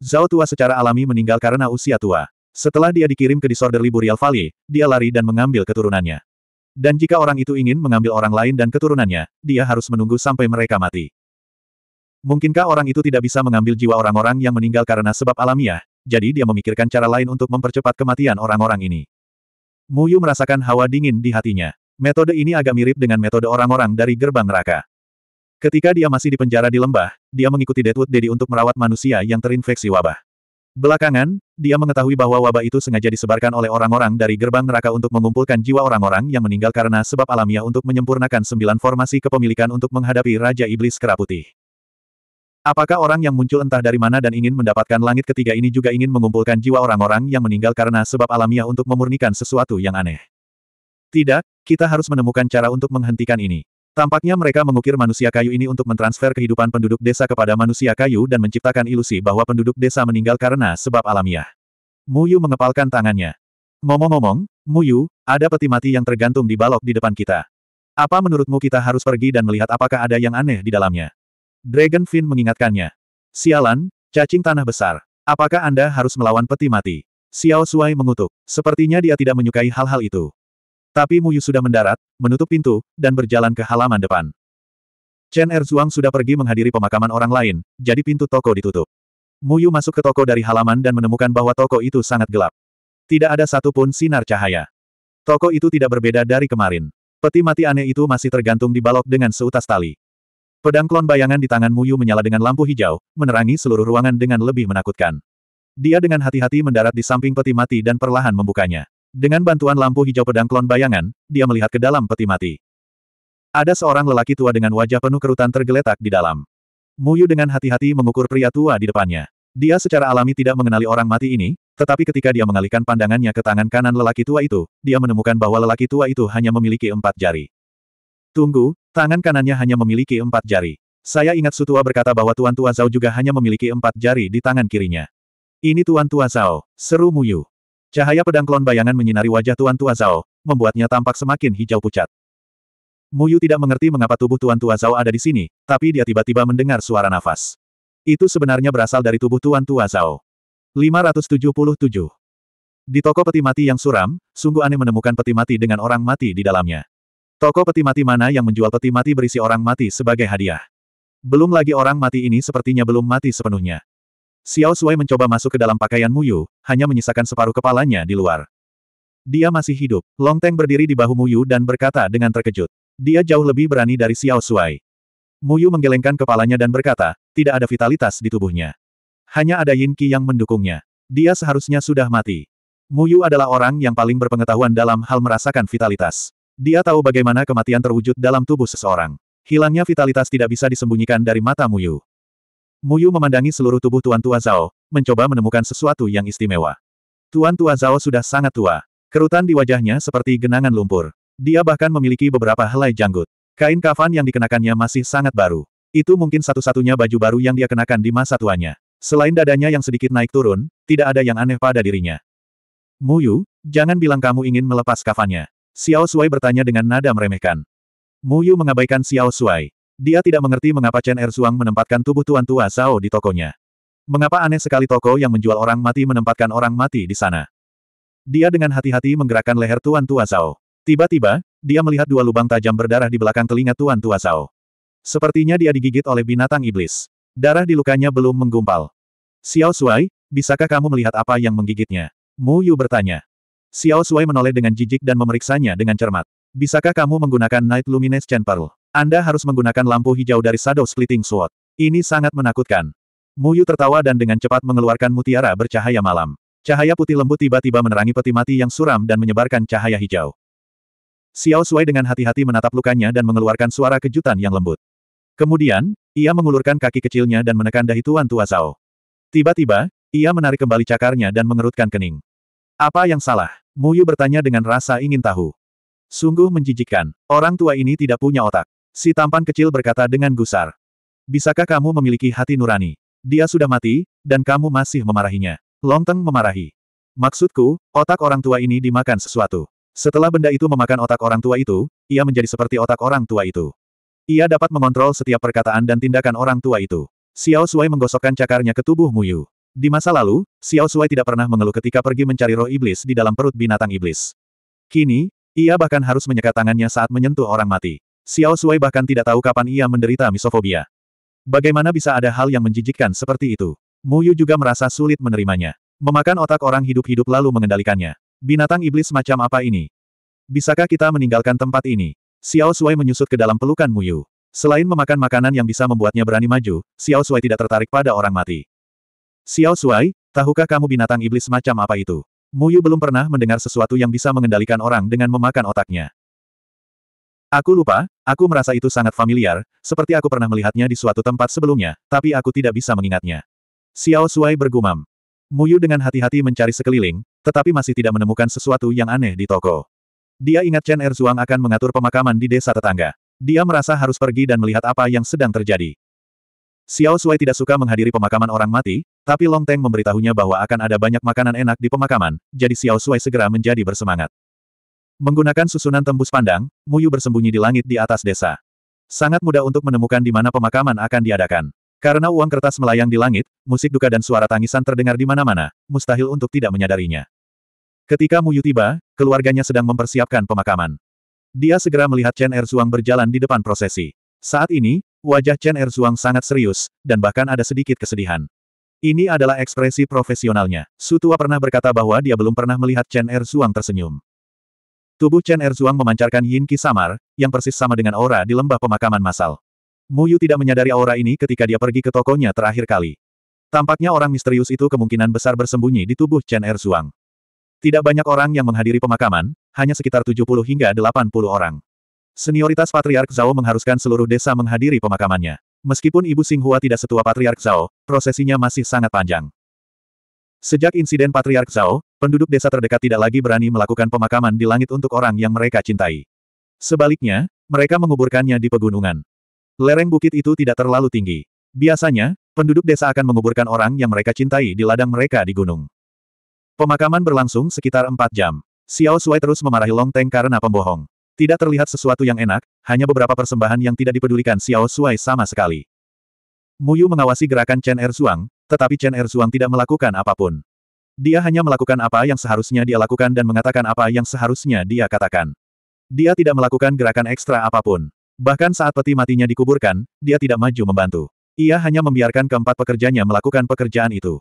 Zhao Tua secara alami meninggal karena usia tua. Setelah dia dikirim ke Disorder Burial Valley, dia lari dan mengambil keturunannya. Dan jika orang itu ingin mengambil orang lain dan keturunannya, dia harus menunggu sampai mereka mati. Mungkinkah orang itu tidak bisa mengambil jiwa orang-orang yang meninggal karena sebab alamiah, jadi dia memikirkan cara lain untuk mempercepat kematian orang-orang ini. Muyu merasakan hawa dingin di hatinya. Metode ini agak mirip dengan metode orang-orang dari gerbang neraka. Ketika dia masih di penjara di lembah, dia mengikuti Deadwood Dedi untuk merawat manusia yang terinfeksi wabah. Belakangan, dia mengetahui bahwa wabah itu sengaja disebarkan oleh orang-orang dari gerbang neraka untuk mengumpulkan jiwa orang-orang yang meninggal karena sebab alamiah untuk menyempurnakan sembilan formasi kepemilikan untuk menghadapi Raja Iblis Kera Apakah orang yang muncul entah dari mana dan ingin mendapatkan langit ketiga ini juga ingin mengumpulkan jiwa orang-orang yang meninggal karena sebab alamiah untuk memurnikan sesuatu yang aneh? Tidak, kita harus menemukan cara untuk menghentikan ini. Tampaknya mereka mengukir manusia kayu ini untuk mentransfer kehidupan penduduk desa kepada manusia kayu dan menciptakan ilusi bahwa penduduk desa meninggal karena sebab alamiah. Muyu mengepalkan tangannya. Ngomong-ngomong, Muyu, ada peti mati yang tergantung di balok di depan kita. Apa menurutmu kita harus pergi dan melihat apakah ada yang aneh di dalamnya? Dragon fin mengingatkannya. Sialan, cacing tanah besar. Apakah Anda harus melawan peti mati? Xiao Suai mengutuk. Sepertinya dia tidak menyukai hal-hal itu. Tapi Muyu sudah mendarat, menutup pintu, dan berjalan ke halaman depan. Chen Erzuang sudah pergi menghadiri pemakaman orang lain, jadi pintu toko ditutup. Muyu masuk ke toko dari halaman dan menemukan bahwa toko itu sangat gelap. Tidak ada satupun sinar cahaya. Toko itu tidak berbeda dari kemarin. Peti mati aneh itu masih tergantung di balok dengan seutas tali. Pedang klon bayangan di tangan Muyu menyala dengan lampu hijau, menerangi seluruh ruangan dengan lebih menakutkan. Dia dengan hati-hati mendarat di samping peti mati dan perlahan membukanya. Dengan bantuan lampu hijau pedang klon bayangan, dia melihat ke dalam peti mati. Ada seorang lelaki tua dengan wajah penuh kerutan tergeletak di dalam. Muyu dengan hati-hati mengukur pria tua di depannya. Dia secara alami tidak mengenali orang mati ini, tetapi ketika dia mengalihkan pandangannya ke tangan kanan lelaki tua itu, dia menemukan bahwa lelaki tua itu hanya memiliki empat jari. Tunggu, tangan kanannya hanya memiliki empat jari. Saya ingat Sutua berkata bahwa Tuan Tua Zhao juga hanya memiliki empat jari di tangan kirinya. Ini Tuan Tua Zhao, seru Muyu. Cahaya pedang klon bayangan menyinari wajah Tuan Tua Zhao, membuatnya tampak semakin hijau pucat. Muyu tidak mengerti mengapa tubuh Tuan Tua Zhao ada di sini, tapi dia tiba-tiba mendengar suara nafas. Itu sebenarnya berasal dari tubuh Tuan Tua Zhao. 577 di toko peti mati yang suram, sungguh aneh menemukan peti mati dengan orang mati di dalamnya. Toko peti mati mana yang menjual peti mati berisi orang mati sebagai hadiah? Belum lagi orang mati ini sepertinya belum mati sepenuhnya. Xiao Sui mencoba masuk ke dalam pakaian Muyu, hanya menyisakan separuh kepalanya di luar. Dia masih hidup. Long Teng berdiri di bahu Muyu dan berkata dengan terkejut. Dia jauh lebih berani dari Xiao Sui. Muyu menggelengkan kepalanya dan berkata, tidak ada vitalitas di tubuhnya. Hanya ada Yin Qi yang mendukungnya. Dia seharusnya sudah mati. Muyu adalah orang yang paling berpengetahuan dalam hal merasakan vitalitas. Dia tahu bagaimana kematian terwujud dalam tubuh seseorang. Hilangnya vitalitas tidak bisa disembunyikan dari mata Muyu. Muyu memandangi seluruh tubuh Tuan Tua Zhao, mencoba menemukan sesuatu yang istimewa. Tuan Tua Zhao sudah sangat tua. Kerutan di wajahnya seperti genangan lumpur. Dia bahkan memiliki beberapa helai janggut. Kain kafan yang dikenakannya masih sangat baru. Itu mungkin satu-satunya baju baru yang dia kenakan di masa tuanya. Selain dadanya yang sedikit naik turun, tidak ada yang aneh pada dirinya. Muyu, jangan bilang kamu ingin melepas kafannya. Xiao Shuai bertanya dengan nada meremehkan. Mu Yu mengabaikan Xiao Shuai. Dia tidak mengerti mengapa Chen Erzuang menempatkan tubuh Tuan Tua Zhao di tokonya. Mengapa aneh sekali toko yang menjual orang mati menempatkan orang mati di sana? Dia dengan hati-hati menggerakkan leher Tuan Tua Zhao. Tiba-tiba, dia melihat dua lubang tajam berdarah di belakang telinga Tuan Tua Zhao. Sepertinya dia digigit oleh binatang iblis. Darah di lukanya belum menggumpal. Xiao Shuai, bisakah kamu melihat apa yang menggigitnya? Mu Yu bertanya. Xiao Sui menoleh dengan jijik dan memeriksanya dengan cermat. Bisakah kamu menggunakan Night Chen Pearl? Anda harus menggunakan lampu hijau dari Shadow Splitting Sword. Ini sangat menakutkan. Mu Yu tertawa dan dengan cepat mengeluarkan mutiara bercahaya malam. Cahaya putih lembut tiba-tiba menerangi peti mati yang suram dan menyebarkan cahaya hijau. Xiao Sui dengan hati-hati menatap lukanya dan mengeluarkan suara kejutan yang lembut. Kemudian, ia mengulurkan kaki kecilnya dan menekan dahi Tuan Tua Zhao. Tiba-tiba, ia menarik kembali cakarnya dan mengerutkan kening. Apa yang salah? Muyu bertanya dengan rasa ingin tahu. Sungguh menjijikkan, orang tua ini tidak punya otak. Si tampan kecil berkata dengan gusar. Bisakah kamu memiliki hati nurani? Dia sudah mati, dan kamu masih memarahinya. Longteng memarahi. Maksudku, otak orang tua ini dimakan sesuatu. Setelah benda itu memakan otak orang tua itu, ia menjadi seperti otak orang tua itu. Ia dapat mengontrol setiap perkataan dan tindakan orang tua itu. Xiao Sui menggosokkan cakarnya ke tubuh Muyu. Di masa lalu, Xiao Shuai tidak pernah mengeluh ketika pergi mencari roh iblis di dalam perut binatang iblis. Kini, ia bahkan harus menyekat tangannya saat menyentuh orang mati. Xiao Shuai bahkan tidak tahu kapan ia menderita misofobia. Bagaimana bisa ada hal yang menjijikkan seperti itu? Mu Yu juga merasa sulit menerimanya. Memakan otak orang hidup-hidup lalu mengendalikannya. Binatang iblis macam apa ini? Bisakah kita meninggalkan tempat ini? Xiao Shuai menyusut ke dalam pelukan Mu Yu. Selain memakan makanan yang bisa membuatnya berani maju, Xiao Shuai tidak tertarik pada orang mati. Xiao Shuai, tahukah kamu binatang iblis macam apa itu? Mu Yu belum pernah mendengar sesuatu yang bisa mengendalikan orang dengan memakan otaknya. Aku lupa, aku merasa itu sangat familiar, seperti aku pernah melihatnya di suatu tempat sebelumnya, tapi aku tidak bisa mengingatnya. Xiao Shuai bergumam. Mu Yu dengan hati-hati mencari sekeliling, tetapi masih tidak menemukan sesuatu yang aneh di toko. Dia ingat Chen Erzuang akan mengatur pemakaman di desa tetangga. Dia merasa harus pergi dan melihat apa yang sedang terjadi. Xiao Sui tidak suka menghadiri pemakaman orang mati, tapi Long Teng memberitahunya bahwa akan ada banyak makanan enak di pemakaman, jadi Xiao Sui segera menjadi bersemangat. Menggunakan susunan tembus pandang, Muyu bersembunyi di langit di atas desa. Sangat mudah untuk menemukan di mana pemakaman akan diadakan. Karena uang kertas melayang di langit, musik duka dan suara tangisan terdengar di mana-mana, mustahil untuk tidak menyadarinya. Ketika Muyu tiba, keluarganya sedang mempersiapkan pemakaman. Dia segera melihat Chen Erzuang berjalan di depan prosesi. Saat ini, Wajah Chen Erzuang sangat serius, dan bahkan ada sedikit kesedihan. Ini adalah ekspresi profesionalnya. Sutua pernah berkata bahwa dia belum pernah melihat Chen Erzuang tersenyum. Tubuh Chen Erzuang memancarkan yin ki samar, yang persis sama dengan aura di lembah pemakaman massal. Muyu tidak menyadari aura ini ketika dia pergi ke tokonya terakhir kali. Tampaknya orang misterius itu kemungkinan besar bersembunyi di tubuh Chen Erzuang. Tidak banyak orang yang menghadiri pemakaman, hanya sekitar 70 hingga 80 orang. Senioritas Patriark Zhao mengharuskan seluruh desa menghadiri pemakamannya. Meskipun Ibu Singhua tidak setua Patriark Zhao, prosesinya masih sangat panjang. Sejak insiden Patriark Zhao, penduduk desa terdekat tidak lagi berani melakukan pemakaman di langit untuk orang yang mereka cintai. Sebaliknya, mereka menguburkannya di pegunungan. Lereng bukit itu tidak terlalu tinggi. Biasanya, penduduk desa akan menguburkan orang yang mereka cintai di ladang mereka di gunung. Pemakaman berlangsung sekitar 4 jam. Xiao Shuai terus memarahi Long Teng karena pembohong. Tidak terlihat sesuatu yang enak, hanya beberapa persembahan yang tidak dipedulikan Xiao Shuai sama sekali. Muyu mengawasi gerakan Chen Erzuang, tetapi Chen Erzuang tidak melakukan apapun. Dia hanya melakukan apa yang seharusnya dia lakukan dan mengatakan apa yang seharusnya dia katakan. Dia tidak melakukan gerakan ekstra apapun. Bahkan saat peti matinya dikuburkan, dia tidak maju membantu. Ia hanya membiarkan keempat pekerjanya melakukan pekerjaan itu.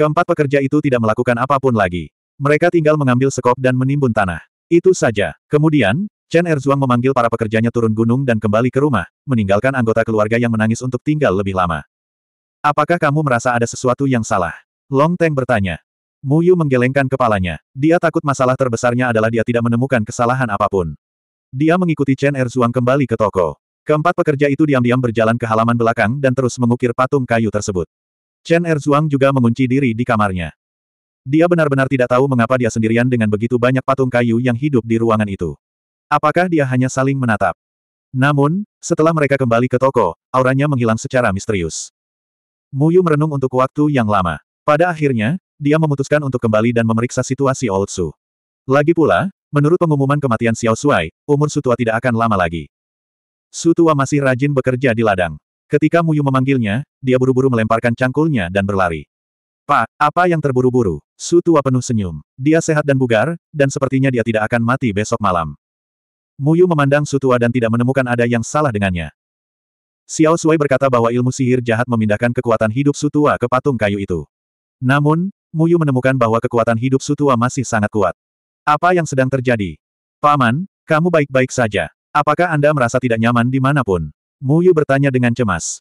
Keempat pekerja itu tidak melakukan apapun lagi. Mereka tinggal mengambil sekop dan menimbun tanah. Itu saja. Kemudian, Chen Erzhuang memanggil para pekerjanya turun gunung dan kembali ke rumah, meninggalkan anggota keluarga yang menangis untuk tinggal lebih lama. Apakah kamu merasa ada sesuatu yang salah? Long Teng bertanya. Mu Yu menggelengkan kepalanya. Dia takut masalah terbesarnya adalah dia tidak menemukan kesalahan apapun. Dia mengikuti Chen Erzhuang kembali ke toko. Keempat pekerja itu diam-diam berjalan ke halaman belakang dan terus mengukir patung kayu tersebut. Chen Erzhuang juga mengunci diri di kamarnya. Dia benar-benar tidak tahu mengapa dia sendirian dengan begitu banyak patung kayu yang hidup di ruangan itu. Apakah dia hanya saling menatap? Namun, setelah mereka kembali ke toko, auranya menghilang secara misterius. Muyu merenung untuk waktu yang lama. Pada akhirnya, dia memutuskan untuk kembali dan memeriksa situasi Old Su. Lagi pula, menurut pengumuman kematian Xiao Shuai, umur Sutua tidak akan lama lagi. Sutua masih rajin bekerja di ladang. Ketika Muyu memanggilnya, dia buru-buru melemparkan cangkulnya dan berlari. Pak, apa yang terburu-buru? Sutua penuh senyum. Dia sehat dan bugar, dan sepertinya dia tidak akan mati besok malam. Muyu memandang Sutua dan tidak menemukan ada yang salah dengannya. Xiao Sui berkata bahwa ilmu sihir jahat memindahkan kekuatan hidup Sutua ke patung kayu itu. Namun, Muyu menemukan bahwa kekuatan hidup Sutua masih sangat kuat. Apa yang sedang terjadi? Paman, kamu baik-baik saja. Apakah Anda merasa tidak nyaman dimanapun? Muyu bertanya dengan cemas.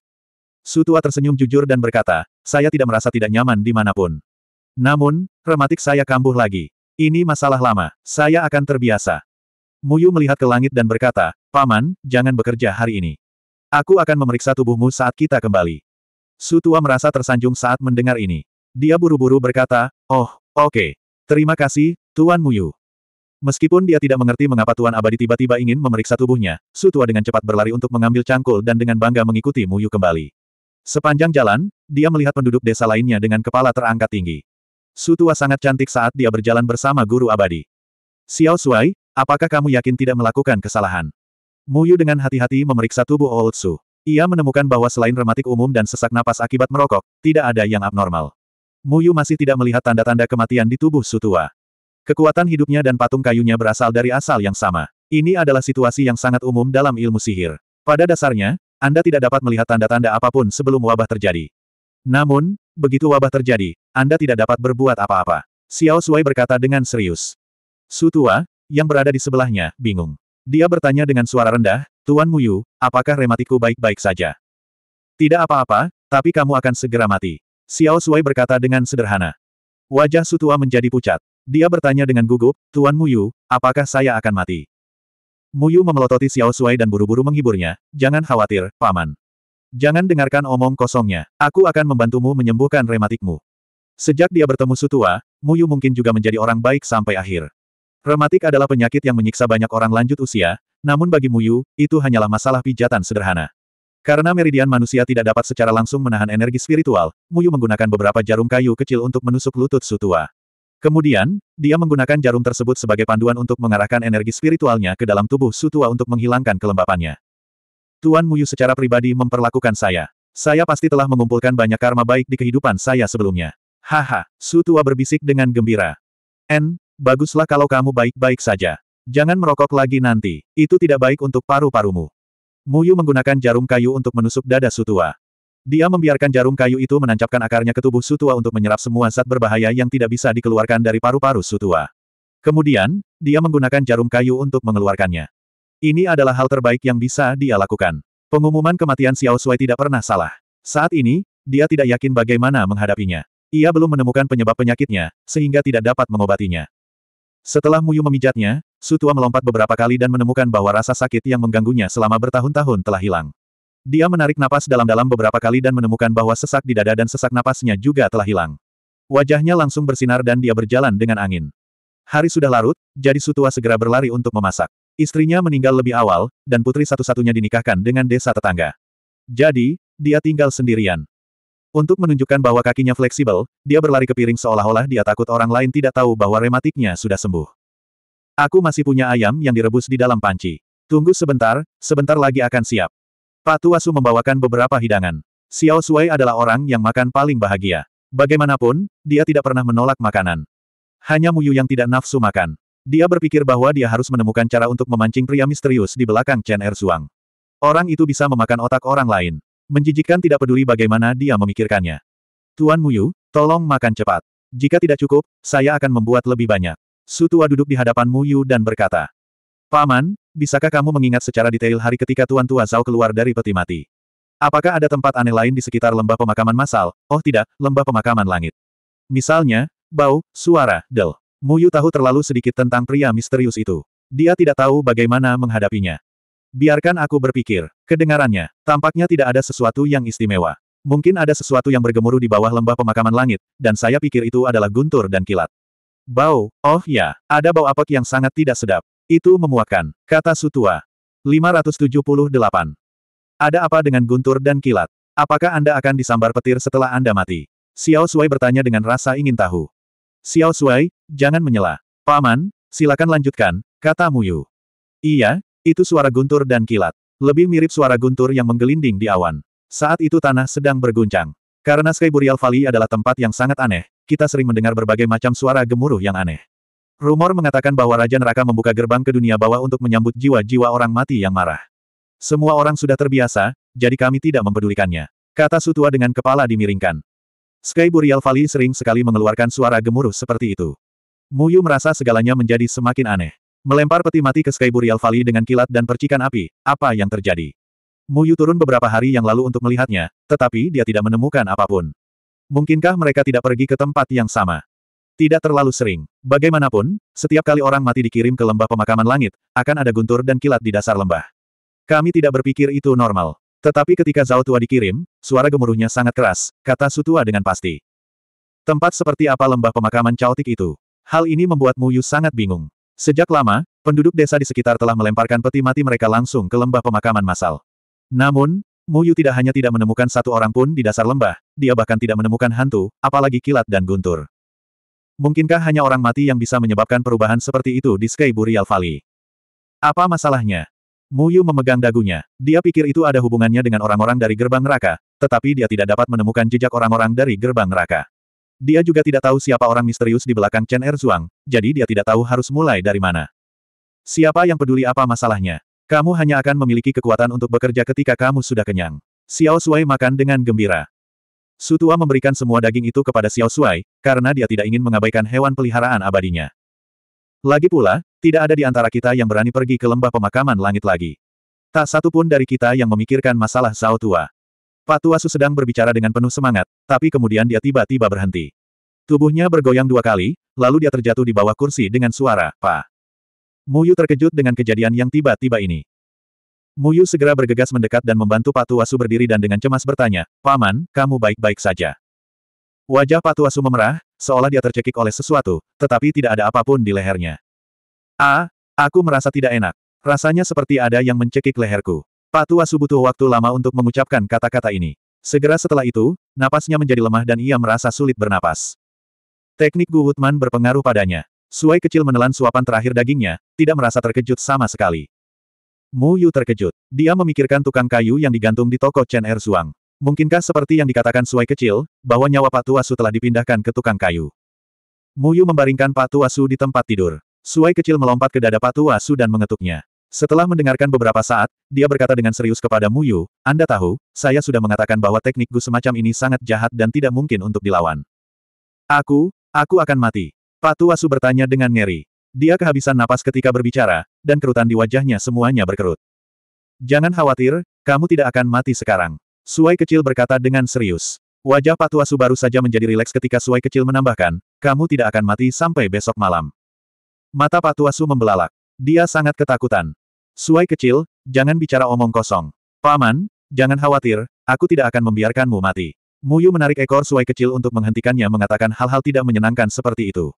Sutua tersenyum jujur dan berkata, saya tidak merasa tidak nyaman dimanapun. Namun, rematik saya kambuh lagi. Ini masalah lama, saya akan terbiasa. Muyu melihat ke langit dan berkata, Paman, jangan bekerja hari ini. Aku akan memeriksa tubuhmu saat kita kembali. Sutua merasa tersanjung saat mendengar ini. Dia buru-buru berkata, Oh, oke. Okay. Terima kasih, Tuan Muyu. Meskipun dia tidak mengerti mengapa Tuan Abadi tiba-tiba ingin memeriksa tubuhnya, Sutua dengan cepat berlari untuk mengambil cangkul dan dengan bangga mengikuti Muyu kembali. Sepanjang jalan, dia melihat penduduk desa lainnya dengan kepala terangkat tinggi. Sutua sangat cantik saat dia berjalan bersama guru abadi. Xiao Suai, Apakah kamu yakin tidak melakukan kesalahan? Muyu dengan hati-hati memeriksa tubuh Old Su. Ia menemukan bahwa selain rematik umum dan sesak napas akibat merokok, tidak ada yang abnormal. Muyu masih tidak melihat tanda-tanda kematian di tubuh Sutua. Kekuatan hidupnya dan patung kayunya berasal dari asal yang sama. Ini adalah situasi yang sangat umum dalam ilmu sihir. Pada dasarnya, Anda tidak dapat melihat tanda-tanda apapun sebelum wabah terjadi. Namun, begitu wabah terjadi, Anda tidak dapat berbuat apa-apa. Xiao Sui berkata dengan serius. Sutua, yang berada di sebelahnya, bingung. Dia bertanya dengan suara rendah, Tuan Muyu, apakah rematiku baik-baik saja? Tidak apa-apa, tapi kamu akan segera mati. Xiao Sui berkata dengan sederhana. Wajah Sutua menjadi pucat. Dia bertanya dengan gugup, Tuan Muyu, apakah saya akan mati? Muyu memelototi Xiao Sui dan buru-buru menghiburnya, jangan khawatir, paman. Jangan dengarkan omong kosongnya, aku akan membantumu menyembuhkan rematikmu. Sejak dia bertemu Sutua, Muyu mungkin juga menjadi orang baik sampai akhir. Rematik adalah penyakit yang menyiksa banyak orang lanjut usia, namun bagi Muyu, itu hanyalah masalah pijatan sederhana. Karena meridian manusia tidak dapat secara langsung menahan energi spiritual, Muyu menggunakan beberapa jarum kayu kecil untuk menusuk lutut Sutua. Kemudian, dia menggunakan jarum tersebut sebagai panduan untuk mengarahkan energi spiritualnya ke dalam tubuh Sutua untuk menghilangkan kelembapannya. Tuan Muyu secara pribadi memperlakukan saya. Saya pasti telah mengumpulkan banyak karma baik di kehidupan saya sebelumnya. Haha, Sutua berbisik dengan gembira. N, Baguslah kalau kamu baik-baik saja. Jangan merokok lagi nanti, itu tidak baik untuk paru-parumu. Muyu menggunakan jarum kayu untuk menusuk dada Sutua. Dia membiarkan jarum kayu itu menancapkan akarnya ke tubuh Sutua untuk menyerap semua zat berbahaya yang tidak bisa dikeluarkan dari paru-paru Sutua. Kemudian, dia menggunakan jarum kayu untuk mengeluarkannya. Ini adalah hal terbaik yang bisa dia lakukan. Pengumuman kematian Xiao Sui tidak pernah salah. Saat ini, dia tidak yakin bagaimana menghadapinya. Ia belum menemukan penyebab penyakitnya, sehingga tidak dapat mengobatinya. Setelah Muyu memijatnya, Sutua melompat beberapa kali dan menemukan bahwa rasa sakit yang mengganggunya selama bertahun-tahun telah hilang. Dia menarik napas dalam-dalam beberapa kali dan menemukan bahwa sesak di dada dan sesak napasnya juga telah hilang. Wajahnya langsung bersinar dan dia berjalan dengan angin. Hari sudah larut, jadi Sutua segera berlari untuk memasak. Istrinya meninggal lebih awal, dan putri satu-satunya dinikahkan dengan desa tetangga. Jadi, dia tinggal sendirian. Untuk menunjukkan bahwa kakinya fleksibel, dia berlari ke piring seolah-olah dia takut orang lain tidak tahu bahwa rematiknya sudah sembuh. Aku masih punya ayam yang direbus di dalam panci. Tunggu sebentar, sebentar lagi akan siap. Patu Asu membawakan beberapa hidangan. Xiao Sui adalah orang yang makan paling bahagia. Bagaimanapun, dia tidak pernah menolak makanan. Hanya Muyu yang tidak nafsu makan. Dia berpikir bahwa dia harus menemukan cara untuk memancing pria misterius di belakang Chen Erzuang. Orang itu bisa memakan otak orang lain. Menjijikan tidak peduli bagaimana dia memikirkannya. Tuan Muyu, tolong makan cepat. Jika tidak cukup, saya akan membuat lebih banyak. Sutua duduk di hadapan Muyu dan berkata. Paman, bisakah kamu mengingat secara detail hari ketika Tuan Tua Zhao keluar dari peti mati? Apakah ada tempat aneh lain di sekitar lembah pemakaman massal? Oh tidak, lembah pemakaman langit. Misalnya, bau, suara, del. Muyu tahu terlalu sedikit tentang pria misterius itu. Dia tidak tahu bagaimana menghadapinya. Biarkan aku berpikir. Kedengarannya, tampaknya tidak ada sesuatu yang istimewa. Mungkin ada sesuatu yang bergemuruh di bawah lembah pemakaman langit, dan saya pikir itu adalah guntur dan kilat. Bau, oh ya, ada bau apek yang sangat tidak sedap. Itu memuakan kata Sutua. 578. Ada apa dengan guntur dan kilat? Apakah Anda akan disambar petir setelah Anda mati? Xiao Sui bertanya dengan rasa ingin tahu. Xiao Sui, jangan menyela. Paman, silakan lanjutkan, kata Muyu. Iya, itu suara guntur dan kilat. Lebih mirip suara guntur yang menggelinding di awan. Saat itu tanah sedang berguncang. Karena Sky Burial Valley adalah tempat yang sangat aneh, kita sering mendengar berbagai macam suara gemuruh yang aneh. Rumor mengatakan bahwa Raja Neraka membuka gerbang ke dunia bawah untuk menyambut jiwa-jiwa orang mati yang marah. Semua orang sudah terbiasa, jadi kami tidak mempedulikannya. Kata Sutua dengan kepala dimiringkan. Sky Burial Valley sering sekali mengeluarkan suara gemuruh seperti itu. Muyu merasa segalanya menjadi semakin aneh. Melempar peti mati ke Sky Burial Valley dengan kilat dan percikan api, apa yang terjadi? Mu Yu turun beberapa hari yang lalu untuk melihatnya, tetapi dia tidak menemukan apapun. Mungkinkah mereka tidak pergi ke tempat yang sama? Tidak terlalu sering. Bagaimanapun, setiap kali orang mati dikirim ke lembah pemakaman langit, akan ada guntur dan kilat di dasar lembah. Kami tidak berpikir itu normal. Tetapi ketika Zhao Tua dikirim, suara gemuruhnya sangat keras, kata Sutua dengan pasti. Tempat seperti apa lembah pemakaman caotik itu? Hal ini membuat Mu Yu sangat bingung. Sejak lama, penduduk desa di sekitar telah melemparkan peti mati mereka langsung ke lembah pemakaman massal. Namun, Muyu tidak hanya tidak menemukan satu orang pun di dasar lembah, dia bahkan tidak menemukan hantu, apalagi kilat dan guntur. Mungkinkah hanya orang mati yang bisa menyebabkan perubahan seperti itu di Sky Burial Valley? Apa masalahnya? Muyu memegang dagunya. Dia pikir itu ada hubungannya dengan orang-orang dari gerbang neraka, tetapi dia tidak dapat menemukan jejak orang-orang dari gerbang neraka. Dia juga tidak tahu siapa orang misterius di belakang Chen Erzuang, jadi dia tidak tahu harus mulai dari mana. Siapa yang peduli apa masalahnya? Kamu hanya akan memiliki kekuatan untuk bekerja ketika kamu sudah kenyang. Xiao Suai makan dengan gembira. Sutua memberikan semua daging itu kepada Xiao Suai, karena dia tidak ingin mengabaikan hewan peliharaan abadinya. Lagi pula, tidak ada di antara kita yang berani pergi ke lembah pemakaman langit lagi. Tak satu pun dari kita yang memikirkan masalah Zhao Tua. Pak Tua Su sedang berbicara dengan penuh semangat, tapi kemudian dia tiba-tiba berhenti. Tubuhnya bergoyang dua kali, lalu dia terjatuh di bawah kursi dengan suara, Pa. Muyu terkejut dengan kejadian yang tiba-tiba ini. Muyu segera bergegas mendekat dan membantu Pak Tua Su berdiri dan dengan cemas bertanya, Paman, kamu baik-baik saja. Wajah Pak Tua Su memerah, seolah dia tercekik oleh sesuatu, tetapi tidak ada apapun di lehernya. Ah, aku merasa tidak enak. Rasanya seperti ada yang mencekik leherku. Tua Asu butuh waktu lama untuk mengucapkan kata-kata ini. Segera setelah itu, napasnya menjadi lemah dan ia merasa sulit bernapas. Teknik Gu Wutman berpengaruh padanya. Suai kecil menelan suapan terakhir dagingnya, tidak merasa terkejut sama sekali. Mu Yu terkejut. Dia memikirkan tukang kayu yang digantung di toko Chen Er Suang. Mungkinkah seperti yang dikatakan Suai kecil, bahwa nyawa Tua Su telah dipindahkan ke tukang kayu? Mu Yu membaringkan Tua Su di tempat tidur. Suai kecil melompat ke dada Tua Su dan mengetuknya. Setelah mendengarkan beberapa saat, dia berkata dengan serius kepada Mu Yu, Anda tahu, saya sudah mengatakan bahwa teknik Gu semacam ini sangat jahat dan tidak mungkin untuk dilawan. Aku, aku akan mati. Pak Tuasu bertanya dengan ngeri. Dia kehabisan napas ketika berbicara, dan kerutan di wajahnya semuanya berkerut. Jangan khawatir, kamu tidak akan mati sekarang. Suai kecil berkata dengan serius. Wajah Pak Tuasu baru saja menjadi rileks ketika Suai kecil menambahkan, kamu tidak akan mati sampai besok malam. Mata Pak Tuasu membelalak. Dia sangat ketakutan. Suai kecil, jangan bicara omong kosong. Paman, jangan khawatir, aku tidak akan membiarkanmu mati. Muyu menarik ekor Suai kecil untuk menghentikannya mengatakan hal-hal tidak menyenangkan seperti itu.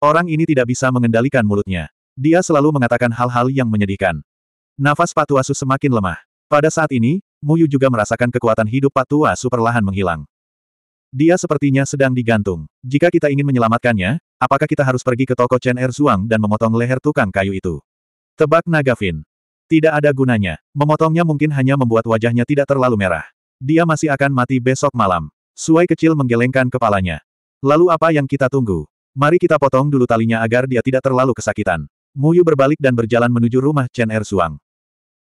Orang ini tidak bisa mengendalikan mulutnya. Dia selalu mengatakan hal-hal yang menyedihkan. Nafas Patu Asu semakin lemah. Pada saat ini, Muyu juga merasakan kekuatan hidup Patuasu perlahan menghilang. Dia sepertinya sedang digantung. Jika kita ingin menyelamatkannya, apakah kita harus pergi ke toko Chen Erzuang dan memotong leher tukang kayu itu? Tebak naga Fin. Tidak ada gunanya. Memotongnya mungkin hanya membuat wajahnya tidak terlalu merah. Dia masih akan mati besok malam. Suai kecil menggelengkan kepalanya. Lalu apa yang kita tunggu? Mari kita potong dulu talinya agar dia tidak terlalu kesakitan. Muyu berbalik dan berjalan menuju rumah Chen Er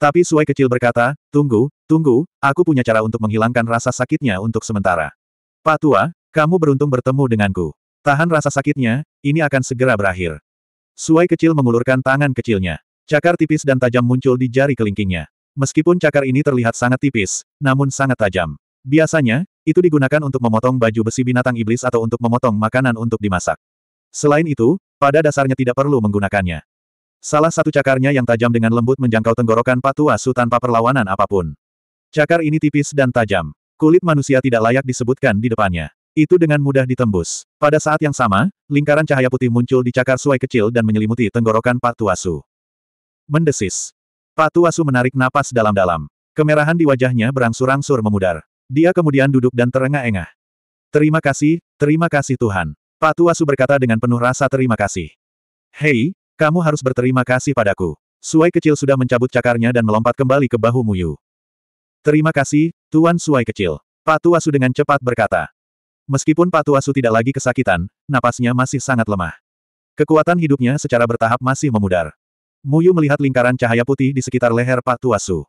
Tapi Suai kecil berkata, tunggu, tunggu, aku punya cara untuk menghilangkan rasa sakitnya untuk sementara. Pak Tua, kamu beruntung bertemu denganku. Tahan rasa sakitnya, ini akan segera berakhir. Suai kecil mengulurkan tangan kecilnya. Cakar tipis dan tajam muncul di jari kelingkingnya. Meskipun cakar ini terlihat sangat tipis, namun sangat tajam. Biasanya, itu digunakan untuk memotong baju besi binatang iblis atau untuk memotong makanan untuk dimasak. Selain itu, pada dasarnya tidak perlu menggunakannya. Salah satu cakarnya yang tajam dengan lembut menjangkau tenggorokan Patu Asu tanpa perlawanan apapun. Cakar ini tipis dan tajam. Kulit manusia tidak layak disebutkan di depannya. Itu dengan mudah ditembus. Pada saat yang sama, lingkaran cahaya putih muncul di cakar suai kecil dan menyelimuti tenggorokan Patu Asu. Mendesis. Patu Asu menarik napas dalam-dalam. Kemerahan di wajahnya berangsur-angsur memudar. Dia kemudian duduk dan terengah-engah. Terima kasih, terima kasih Tuhan. Patu Asu berkata dengan penuh rasa terima kasih. Hei, kamu harus berterima kasih padaku. Suai kecil sudah mencabut cakarnya dan melompat kembali ke bahu Muyu. Terima kasih, Tuan Suai kecil. Patu Asu dengan cepat berkata. Meskipun Patu Asu tidak lagi kesakitan, napasnya masih sangat lemah. Kekuatan hidupnya secara bertahap masih memudar. Muyu melihat lingkaran cahaya putih di sekitar leher Pak Tuasu.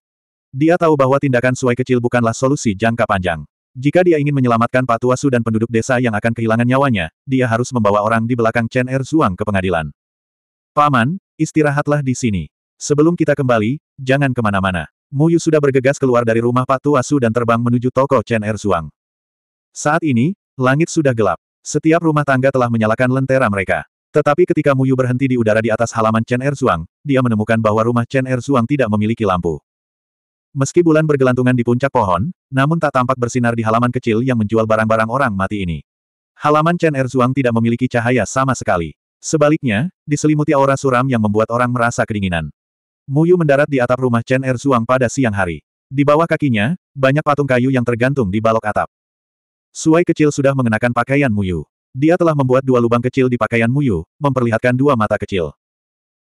Dia tahu bahwa tindakan suai kecil bukanlah solusi jangka panjang. Jika dia ingin menyelamatkan Pak Tuasu dan penduduk desa yang akan kehilangan nyawanya, dia harus membawa orang di belakang Chen Er Zhuang ke pengadilan. Paman, istirahatlah di sini. Sebelum kita kembali, jangan kemana-mana. Muyu sudah bergegas keluar dari rumah Pak Tuasu dan terbang menuju toko Chen Er Zhuang. Saat ini, langit sudah gelap. Setiap rumah tangga telah menyalakan lentera mereka. Tetapi ketika Muyu berhenti di udara di atas halaman Chen Erzuang, dia menemukan bahwa rumah Chen Erzuang tidak memiliki lampu. Meski bulan bergelantungan di puncak pohon, namun tak tampak bersinar di halaman kecil yang menjual barang-barang orang mati ini. Halaman Chen Erzuang tidak memiliki cahaya sama sekali. Sebaliknya, diselimuti aura suram yang membuat orang merasa kedinginan. Muyu mendarat di atap rumah Chen Erzuang pada siang hari. Di bawah kakinya, banyak patung kayu yang tergantung di balok atap. Suai kecil sudah mengenakan pakaian Muyu. Dia telah membuat dua lubang kecil di pakaian Muyu, memperlihatkan dua mata kecil.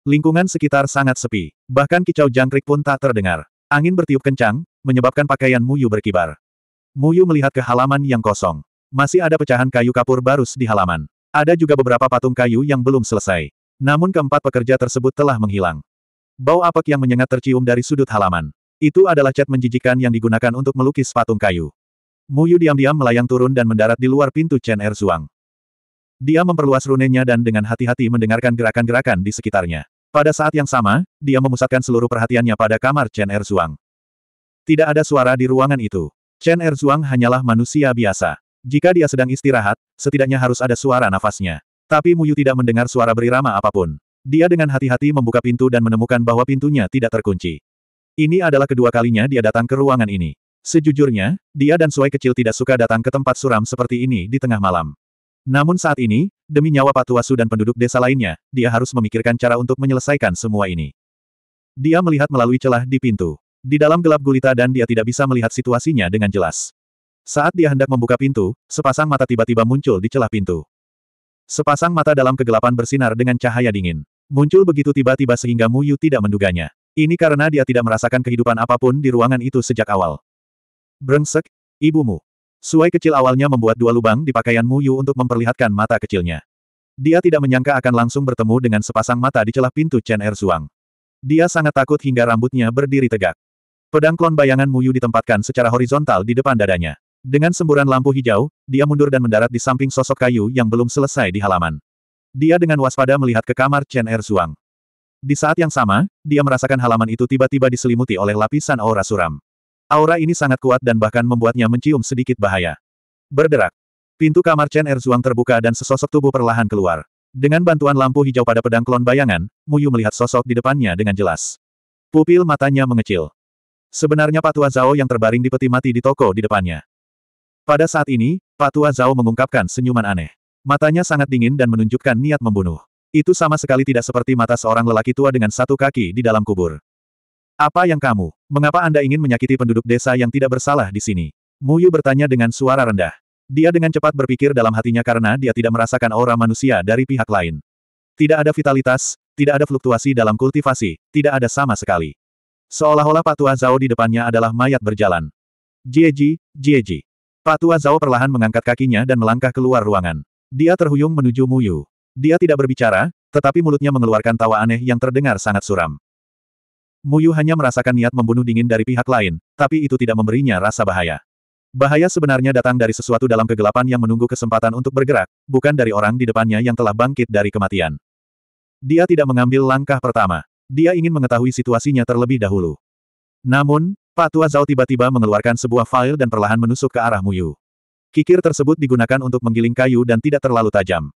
Lingkungan sekitar sangat sepi, bahkan kicau jangkrik pun tak terdengar. Angin bertiup kencang, menyebabkan pakaian Muyu berkibar. Muyu melihat ke halaman yang kosong. Masih ada pecahan kayu kapur barus di halaman. Ada juga beberapa patung kayu yang belum selesai. Namun keempat pekerja tersebut telah menghilang. Bau apek yang menyengat tercium dari sudut halaman. Itu adalah cat menjijikan yang digunakan untuk melukis patung kayu. Muyu diam-diam melayang turun dan mendarat di luar pintu Chen Erzuang. Dia memperluas runenya dan dengan hati-hati mendengarkan gerakan-gerakan di sekitarnya. Pada saat yang sama, dia memusatkan seluruh perhatiannya pada kamar Chen Erzuang. Tidak ada suara di ruangan itu. Chen Erzuang hanyalah manusia biasa. Jika dia sedang istirahat, setidaknya harus ada suara nafasnya. Tapi Muyu tidak mendengar suara berirama apapun. Dia dengan hati-hati membuka pintu dan menemukan bahwa pintunya tidak terkunci. Ini adalah kedua kalinya dia datang ke ruangan ini. Sejujurnya, dia dan Suai kecil tidak suka datang ke tempat suram seperti ini di tengah malam. Namun saat ini, demi nyawa Patuasu dan penduduk desa lainnya, dia harus memikirkan cara untuk menyelesaikan semua ini. Dia melihat melalui celah di pintu. Di dalam gelap gulita dan dia tidak bisa melihat situasinya dengan jelas. Saat dia hendak membuka pintu, sepasang mata tiba-tiba muncul di celah pintu. Sepasang mata dalam kegelapan bersinar dengan cahaya dingin. Muncul begitu tiba-tiba sehingga Mu Yu tidak menduganya. Ini karena dia tidak merasakan kehidupan apapun di ruangan itu sejak awal. Brengsek, ibumu. Suai kecil awalnya membuat dua lubang di pakaian Mu Yu untuk memperlihatkan mata kecilnya. Dia tidak menyangka akan langsung bertemu dengan sepasang mata di celah pintu Chen Er Zhuang. Dia sangat takut hingga rambutnya berdiri tegak. Pedang klon bayangan Mu Yu ditempatkan secara horizontal di depan dadanya. Dengan semburan lampu hijau, dia mundur dan mendarat di samping sosok kayu yang belum selesai di halaman. Dia dengan waspada melihat ke kamar Chen Er Zhuang. Di saat yang sama, dia merasakan halaman itu tiba-tiba diselimuti oleh lapisan aura suram. Aura ini sangat kuat dan bahkan membuatnya mencium sedikit bahaya. Berderak. Pintu kamar Chen Erzuang terbuka dan sesosok tubuh perlahan keluar. Dengan bantuan lampu hijau pada pedang klon bayangan, Muyu melihat sosok di depannya dengan jelas. Pupil matanya mengecil. Sebenarnya Patua Zhao yang terbaring di peti mati di toko di depannya. Pada saat ini, Patua Zhao mengungkapkan senyuman aneh. Matanya sangat dingin dan menunjukkan niat membunuh. Itu sama sekali tidak seperti mata seorang lelaki tua dengan satu kaki di dalam kubur. Apa yang kamu? Mengapa Anda ingin menyakiti penduduk desa yang tidak bersalah di sini? Mu Yu bertanya dengan suara rendah. Dia dengan cepat berpikir dalam hatinya karena dia tidak merasakan aura manusia dari pihak lain. Tidak ada vitalitas, tidak ada fluktuasi dalam kultivasi, tidak ada sama sekali. Seolah-olah Patua Zhao di depannya adalah mayat berjalan. Jieji, Jieji. Patua Zhao perlahan mengangkat kakinya dan melangkah keluar ruangan. Dia terhuyung menuju Mu Yu. Dia tidak berbicara, tetapi mulutnya mengeluarkan tawa aneh yang terdengar sangat suram. Muyu hanya merasakan niat membunuh dingin dari pihak lain, tapi itu tidak memberinya rasa bahaya. Bahaya sebenarnya datang dari sesuatu dalam kegelapan yang menunggu kesempatan untuk bergerak, bukan dari orang di depannya yang telah bangkit dari kematian. Dia tidak mengambil langkah pertama. Dia ingin mengetahui situasinya terlebih dahulu. Namun, Pak Tua Zhao tiba-tiba mengeluarkan sebuah file dan perlahan menusuk ke arah Muyu. Kikir tersebut digunakan untuk menggiling kayu dan tidak terlalu tajam.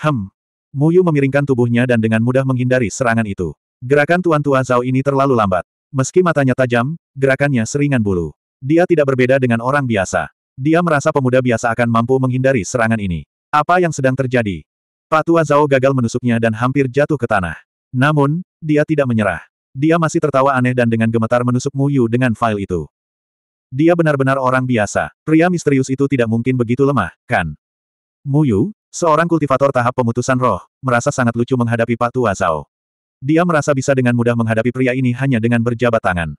Hem. Muyu memiringkan tubuhnya dan dengan mudah menghindari serangan itu. Gerakan Tuan Tua Zhao ini terlalu lambat. Meski matanya tajam, gerakannya seringan bulu. Dia tidak berbeda dengan orang biasa. Dia merasa pemuda biasa akan mampu menghindari serangan ini. Apa yang sedang terjadi? Pak Tua Zhao gagal menusuknya dan hampir jatuh ke tanah. Namun, dia tidak menyerah. Dia masih tertawa aneh dan dengan gemetar menusuk Mu Yu dengan file itu. Dia benar-benar orang biasa. Pria misterius itu tidak mungkin begitu lemah, kan? Mu Yu, seorang kultivator tahap pemutusan roh, merasa sangat lucu menghadapi Pak Tua Zhao. Dia merasa bisa dengan mudah menghadapi pria ini hanya dengan berjabat tangan.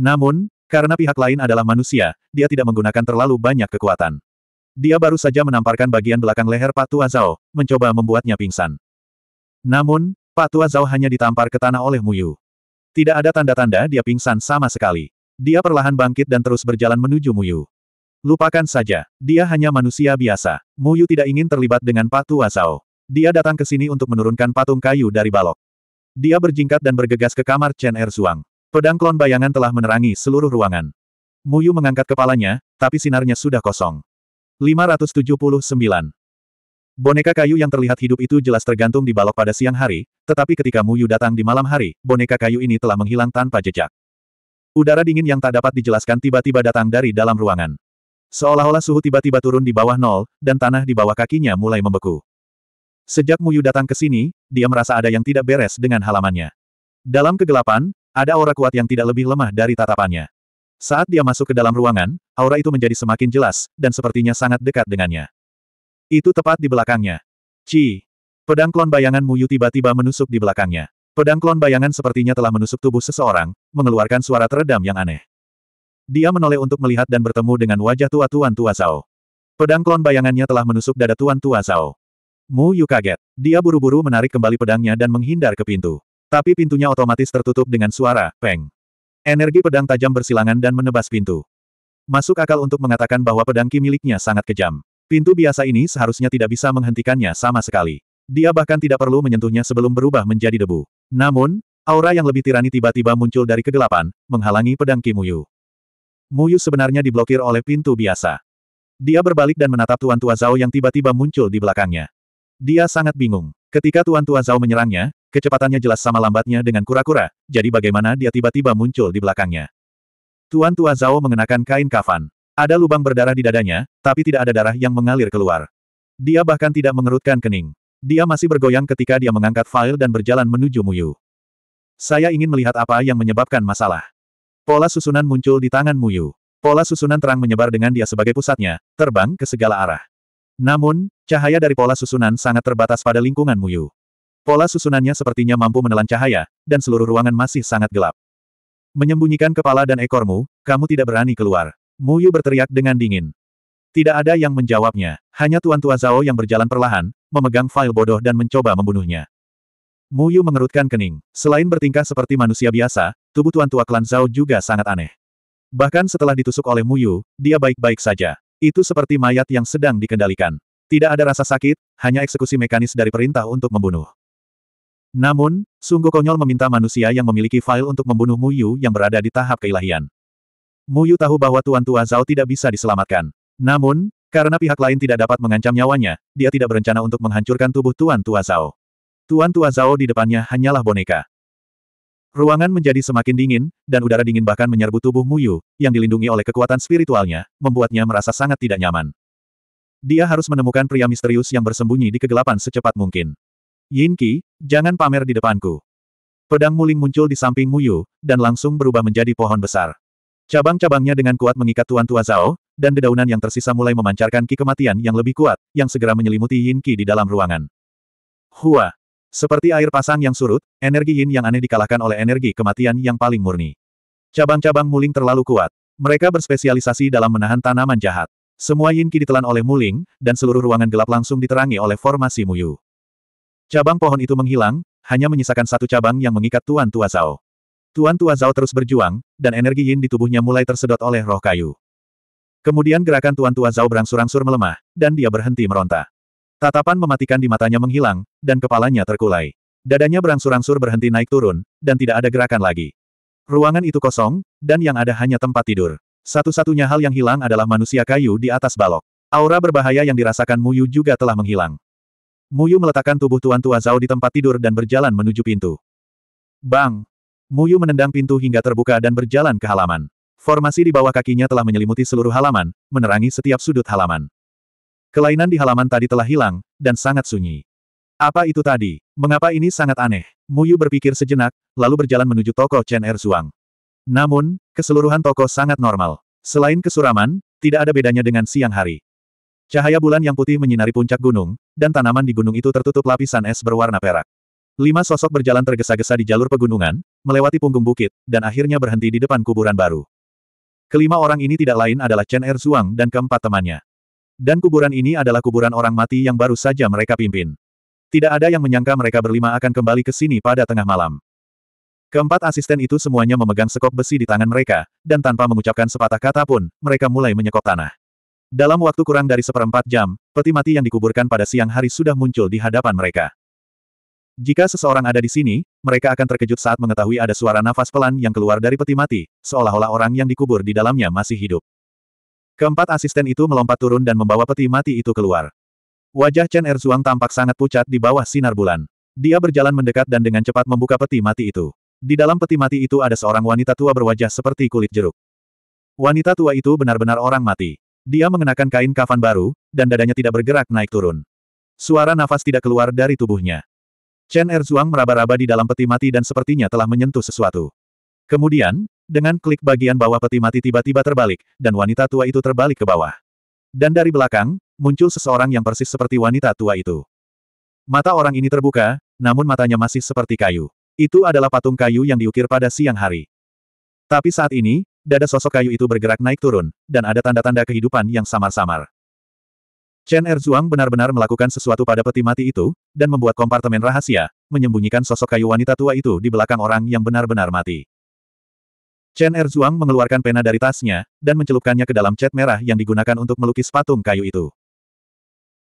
Namun, karena pihak lain adalah manusia, dia tidak menggunakan terlalu banyak kekuatan. Dia baru saja menamparkan bagian belakang leher Patua Zhao, mencoba membuatnya pingsan. Namun, Patua Zhao hanya ditampar ke tanah oleh Muyu. Tidak ada tanda-tanda dia pingsan sama sekali. Dia perlahan bangkit dan terus berjalan menuju Muyu. Lupakan saja, dia hanya manusia biasa. Muyu tidak ingin terlibat dengan Patua Zhao. Dia datang ke sini untuk menurunkan patung kayu dari balok. Dia berjingkat dan bergegas ke kamar Chen Erzuang. Pedang klon bayangan telah menerangi seluruh ruangan. Muyu mengangkat kepalanya, tapi sinarnya sudah kosong. 579. Boneka kayu yang terlihat hidup itu jelas tergantung di balok pada siang hari, tetapi ketika Muyu datang di malam hari, boneka kayu ini telah menghilang tanpa jejak. Udara dingin yang tak dapat dijelaskan tiba-tiba datang dari dalam ruangan. Seolah-olah suhu tiba-tiba turun di bawah nol, dan tanah di bawah kakinya mulai membeku. Sejak Muyu datang ke sini, dia merasa ada yang tidak beres dengan halamannya. Dalam kegelapan, ada aura kuat yang tidak lebih lemah dari tatapannya. Saat dia masuk ke dalam ruangan, aura itu menjadi semakin jelas, dan sepertinya sangat dekat dengannya. Itu tepat di belakangnya. Ci. Pedang klon bayangan Muyu tiba-tiba menusuk di belakangnya. Pedang klon bayangan sepertinya telah menusuk tubuh seseorang, mengeluarkan suara teredam yang aneh. Dia menoleh untuk melihat dan bertemu dengan wajah tua Tuan Tua Zhao. Pedang klon bayangannya telah menusuk dada Tuan Tua Zhao. Mu Yu kaget. Dia buru-buru menarik kembali pedangnya dan menghindar ke pintu. Tapi pintunya otomatis tertutup dengan suara, peng. Energi pedang tajam bersilangan dan menebas pintu. Masuk akal untuk mengatakan bahwa pedang ki miliknya sangat kejam. Pintu biasa ini seharusnya tidak bisa menghentikannya sama sekali. Dia bahkan tidak perlu menyentuhnya sebelum berubah menjadi debu. Namun, Aura yang lebih tirani tiba-tiba muncul dari kegelapan, menghalangi pedang Muyu. Muyu sebenarnya diblokir oleh pintu biasa. Dia berbalik dan menatap Tuan Tua Zhao yang tiba-tiba muncul di belakangnya. Dia sangat bingung. Ketika Tuan Tua Zhao menyerangnya, kecepatannya jelas sama lambatnya dengan kura-kura, jadi bagaimana dia tiba-tiba muncul di belakangnya. Tuan Tua Zhao mengenakan kain kafan. Ada lubang berdarah di dadanya, tapi tidak ada darah yang mengalir keluar. Dia bahkan tidak mengerutkan kening. Dia masih bergoyang ketika dia mengangkat file dan berjalan menuju Muyu. Saya ingin melihat apa yang menyebabkan masalah. Pola susunan muncul di tangan Muyu. Pola susunan terang menyebar dengan dia sebagai pusatnya, terbang ke segala arah. Namun, Cahaya dari pola susunan sangat terbatas pada lingkungan Muyu. Pola susunannya sepertinya mampu menelan cahaya, dan seluruh ruangan masih sangat gelap. Menyembunyikan kepala dan ekormu, kamu tidak berani keluar. Muyu berteriak dengan dingin. Tidak ada yang menjawabnya, hanya Tuan Tua Zhao yang berjalan perlahan, memegang file bodoh dan mencoba membunuhnya. Muyu mengerutkan kening. Selain bertingkah seperti manusia biasa, tubuh Tuan Tua Klan Zhao juga sangat aneh. Bahkan setelah ditusuk oleh Muyu, dia baik-baik saja. Itu seperti mayat yang sedang dikendalikan. Tidak ada rasa sakit, hanya eksekusi mekanis dari perintah untuk membunuh. Namun, sungguh konyol meminta manusia yang memiliki file untuk membunuh Mu Yu yang berada di tahap keilahian. Mu Yu tahu bahwa Tuan Tua Zhao tidak bisa diselamatkan. Namun, karena pihak lain tidak dapat mengancam nyawanya, dia tidak berencana untuk menghancurkan tubuh Tuan Tua Zhao. Tuan Tua Zhao di depannya hanyalah boneka. Ruangan menjadi semakin dingin, dan udara dingin bahkan menyerbu tubuh Mu Yu yang dilindungi oleh kekuatan spiritualnya, membuatnya merasa sangat tidak nyaman dia harus menemukan pria misterius yang bersembunyi di kegelapan secepat mungkin. Yin Qi, jangan pamer di depanku. Pedang muling muncul di samping Muyu, dan langsung berubah menjadi pohon besar. Cabang-cabangnya dengan kuat mengikat Tuan Tua Zhao, dan dedaunan yang tersisa mulai memancarkan ki kematian yang lebih kuat, yang segera menyelimuti Yin Qi di dalam ruangan. Hua! Seperti air pasang yang surut, energi yin yang aneh dikalahkan oleh energi kematian yang paling murni. Cabang-cabang muling terlalu kuat. Mereka berspesialisasi dalam menahan tanaman jahat. Semua Yin Qi ditelan oleh Muling, dan seluruh ruangan gelap langsung diterangi oleh formasi Muyu. Cabang pohon itu menghilang, hanya menyisakan satu cabang yang mengikat Tuan Tua Zhao. Tuan Tua Zhao terus berjuang, dan energi Yin di tubuhnya mulai tersedot oleh roh kayu. Kemudian gerakan Tuan Tua Zhao berangsur-angsur melemah, dan dia berhenti meronta. Tatapan mematikan di matanya menghilang, dan kepalanya terkulai. Dadanya berangsur-angsur berhenti naik turun, dan tidak ada gerakan lagi. Ruangan itu kosong, dan yang ada hanya tempat tidur. Satu-satunya hal yang hilang adalah manusia kayu di atas balok. Aura berbahaya yang dirasakan Muyu juga telah menghilang. Muyu meletakkan tubuh Tuan Tua Zhao di tempat tidur dan berjalan menuju pintu. Bang! Muyu menendang pintu hingga terbuka dan berjalan ke halaman. Formasi di bawah kakinya telah menyelimuti seluruh halaman, menerangi setiap sudut halaman. Kelainan di halaman tadi telah hilang, dan sangat sunyi. Apa itu tadi? Mengapa ini sangat aneh? Muyu berpikir sejenak, lalu berjalan menuju toko Chen Er Zhuang. Namun, keseluruhan toko sangat normal. Selain kesuraman, tidak ada bedanya dengan siang hari. Cahaya bulan yang putih menyinari puncak gunung, dan tanaman di gunung itu tertutup lapisan es berwarna perak. Lima sosok berjalan tergesa-gesa di jalur pegunungan, melewati punggung bukit, dan akhirnya berhenti di depan kuburan baru. Kelima orang ini tidak lain adalah Chen Erzuang dan keempat temannya. Dan kuburan ini adalah kuburan orang mati yang baru saja mereka pimpin. Tidak ada yang menyangka mereka berlima akan kembali ke sini pada tengah malam. Keempat asisten itu semuanya memegang sekop besi di tangan mereka, dan tanpa mengucapkan sepatah kata pun, mereka mulai menyekop tanah. Dalam waktu kurang dari seperempat jam, peti mati yang dikuburkan pada siang hari sudah muncul di hadapan mereka. Jika seseorang ada di sini, mereka akan terkejut saat mengetahui ada suara nafas pelan yang keluar dari peti mati, seolah-olah orang yang dikubur di dalamnya masih hidup. Keempat asisten itu melompat turun dan membawa peti mati itu keluar. Wajah Chen Erzuang tampak sangat pucat di bawah sinar bulan. Dia berjalan mendekat dan dengan cepat membuka peti mati itu. Di dalam peti mati itu ada seorang wanita tua berwajah seperti kulit jeruk. Wanita tua itu benar-benar orang mati. Dia mengenakan kain kafan baru, dan dadanya tidak bergerak naik turun. Suara nafas tidak keluar dari tubuhnya. Chen Erzuang meraba-raba di dalam peti mati dan sepertinya telah menyentuh sesuatu. Kemudian, dengan klik bagian bawah peti mati tiba-tiba terbalik, dan wanita tua itu terbalik ke bawah. Dan dari belakang, muncul seseorang yang persis seperti wanita tua itu. Mata orang ini terbuka, namun matanya masih seperti kayu. Itu adalah patung kayu yang diukir pada siang hari. Tapi saat ini, dada sosok kayu itu bergerak naik turun, dan ada tanda-tanda kehidupan yang samar-samar. Chen Erzuang benar-benar melakukan sesuatu pada peti mati itu, dan membuat kompartemen rahasia, menyembunyikan sosok kayu wanita tua itu di belakang orang yang benar-benar mati. Chen Erzuang mengeluarkan pena dari tasnya, dan mencelupkannya ke dalam cat merah yang digunakan untuk melukis patung kayu itu.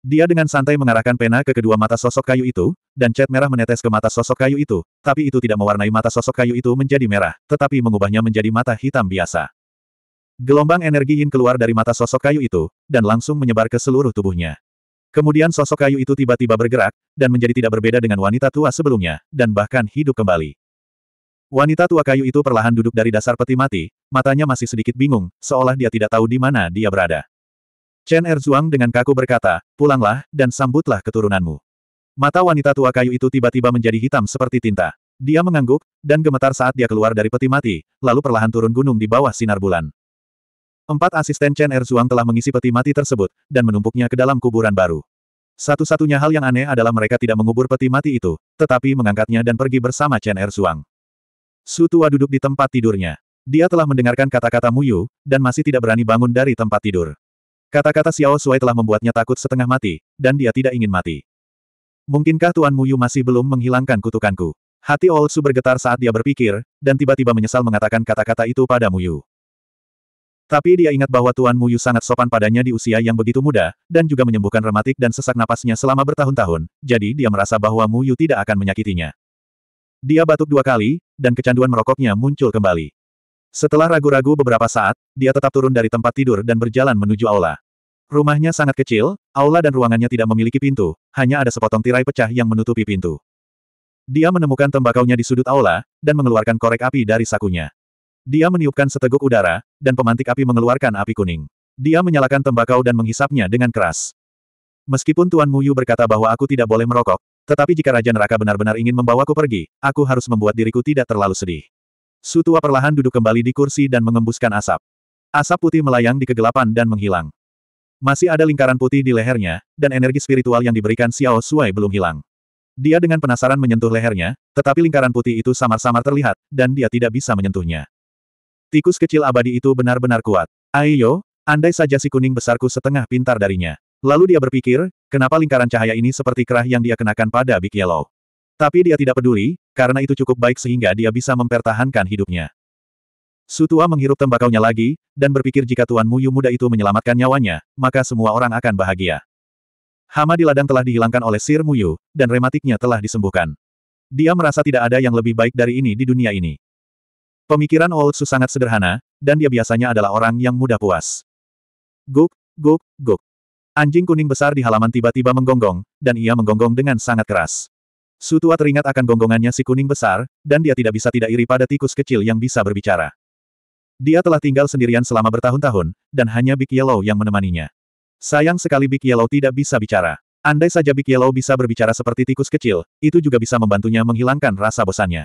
Dia dengan santai mengarahkan pena ke kedua mata sosok kayu itu, dan cat merah menetes ke mata sosok kayu itu, tapi itu tidak mewarnai mata sosok kayu itu menjadi merah, tetapi mengubahnya menjadi mata hitam biasa. Gelombang energi yin keluar dari mata sosok kayu itu, dan langsung menyebar ke seluruh tubuhnya. Kemudian sosok kayu itu tiba-tiba bergerak, dan menjadi tidak berbeda dengan wanita tua sebelumnya, dan bahkan hidup kembali. Wanita tua kayu itu perlahan duduk dari dasar peti mati, matanya masih sedikit bingung, seolah dia tidak tahu di mana dia berada. Chen Erzhuang dengan kaku berkata, pulanglah, dan sambutlah keturunanmu. Mata wanita tua kayu itu tiba-tiba menjadi hitam seperti tinta. Dia mengangguk, dan gemetar saat dia keluar dari peti mati, lalu perlahan turun gunung di bawah sinar bulan. Empat asisten Chen Erzhuang telah mengisi peti mati tersebut, dan menumpuknya ke dalam kuburan baru. Satu-satunya hal yang aneh adalah mereka tidak mengubur peti mati itu, tetapi mengangkatnya dan pergi bersama Chen Erzhuang. Su Tua duduk di tempat tidurnya. Dia telah mendengarkan kata-kata Mu Yu dan masih tidak berani bangun dari tempat tidur. Kata-kata Xiao Sui telah membuatnya takut setengah mati, dan dia tidak ingin mati. Mungkinkah Tuan Muyu masih belum menghilangkan kutukanku? Hati Old Su bergetar saat dia berpikir, dan tiba-tiba menyesal mengatakan kata-kata itu pada Muyu. Tapi dia ingat bahwa Tuan Muyu sangat sopan padanya di usia yang begitu muda, dan juga menyembuhkan rematik dan sesak napasnya selama bertahun-tahun, jadi dia merasa bahwa Muyu tidak akan menyakitinya. Dia batuk dua kali, dan kecanduan merokoknya muncul kembali. Setelah ragu-ragu beberapa saat, dia tetap turun dari tempat tidur dan berjalan menuju aula. Rumahnya sangat kecil, aula dan ruangannya tidak memiliki pintu, hanya ada sepotong tirai pecah yang menutupi pintu. Dia menemukan tembakaunya di sudut aula, dan mengeluarkan korek api dari sakunya. Dia meniupkan seteguk udara, dan pemantik api mengeluarkan api kuning. Dia menyalakan tembakau dan menghisapnya dengan keras. Meskipun Tuan Muyu berkata bahwa aku tidak boleh merokok, tetapi jika Raja Neraka benar-benar ingin membawaku pergi, aku harus membuat diriku tidak terlalu sedih. Sutua perlahan duduk kembali di kursi dan mengembuskan asap. Asap putih melayang di kegelapan dan menghilang. Masih ada lingkaran putih di lehernya, dan energi spiritual yang diberikan Xiao Sui belum hilang. Dia dengan penasaran menyentuh lehernya, tetapi lingkaran putih itu samar-samar terlihat, dan dia tidak bisa menyentuhnya. Tikus kecil abadi itu benar-benar kuat. Ayo, andai saja si kuning besarku setengah pintar darinya. Lalu dia berpikir, kenapa lingkaran cahaya ini seperti kerah yang dia kenakan pada Big Yellow. Tapi dia tidak peduli, karena itu cukup baik sehingga dia bisa mempertahankan hidupnya. Sutua menghirup tembakaunya lagi, dan berpikir jika Tuan Muyu muda itu menyelamatkan nyawanya, maka semua orang akan bahagia. Hama di ladang telah dihilangkan oleh Sir Muyu, dan rematiknya telah disembuhkan. Dia merasa tidak ada yang lebih baik dari ini di dunia ini. Pemikiran Old Su sangat sederhana, dan dia biasanya adalah orang yang mudah puas. Guk, guk, guk. Anjing kuning besar di halaman tiba-tiba menggonggong, dan ia menggonggong dengan sangat keras. Sutua teringat akan gonggongannya si kuning besar, dan dia tidak bisa tidak iri pada tikus kecil yang bisa berbicara. Dia telah tinggal sendirian selama bertahun-tahun, dan hanya Big Yellow yang menemaninya. Sayang sekali Big Yellow tidak bisa bicara. Andai saja Big Yellow bisa berbicara seperti tikus kecil, itu juga bisa membantunya menghilangkan rasa bosannya.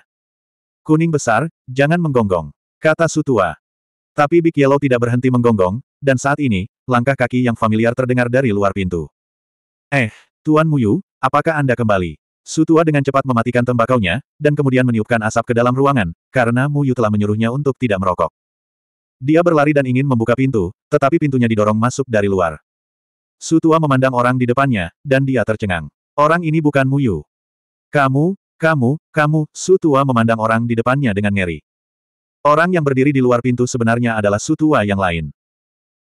Kuning besar, jangan menggonggong. Kata Sutua. Tapi Big Yellow tidak berhenti menggonggong, dan saat ini, langkah kaki yang familiar terdengar dari luar pintu. Eh, Tuan Muyu, apakah Anda kembali? Sutua dengan cepat mematikan tembakaunya, dan kemudian meniupkan asap ke dalam ruangan, karena Mu Yu telah menyuruhnya untuk tidak merokok. Dia berlari dan ingin membuka pintu, tetapi pintunya didorong masuk dari luar. Sutua memandang orang di depannya, dan dia tercengang. Orang ini bukan Mu Yu. Kamu, kamu, kamu, Sutua memandang orang di depannya dengan ngeri. Orang yang berdiri di luar pintu sebenarnya adalah Sutua yang lain.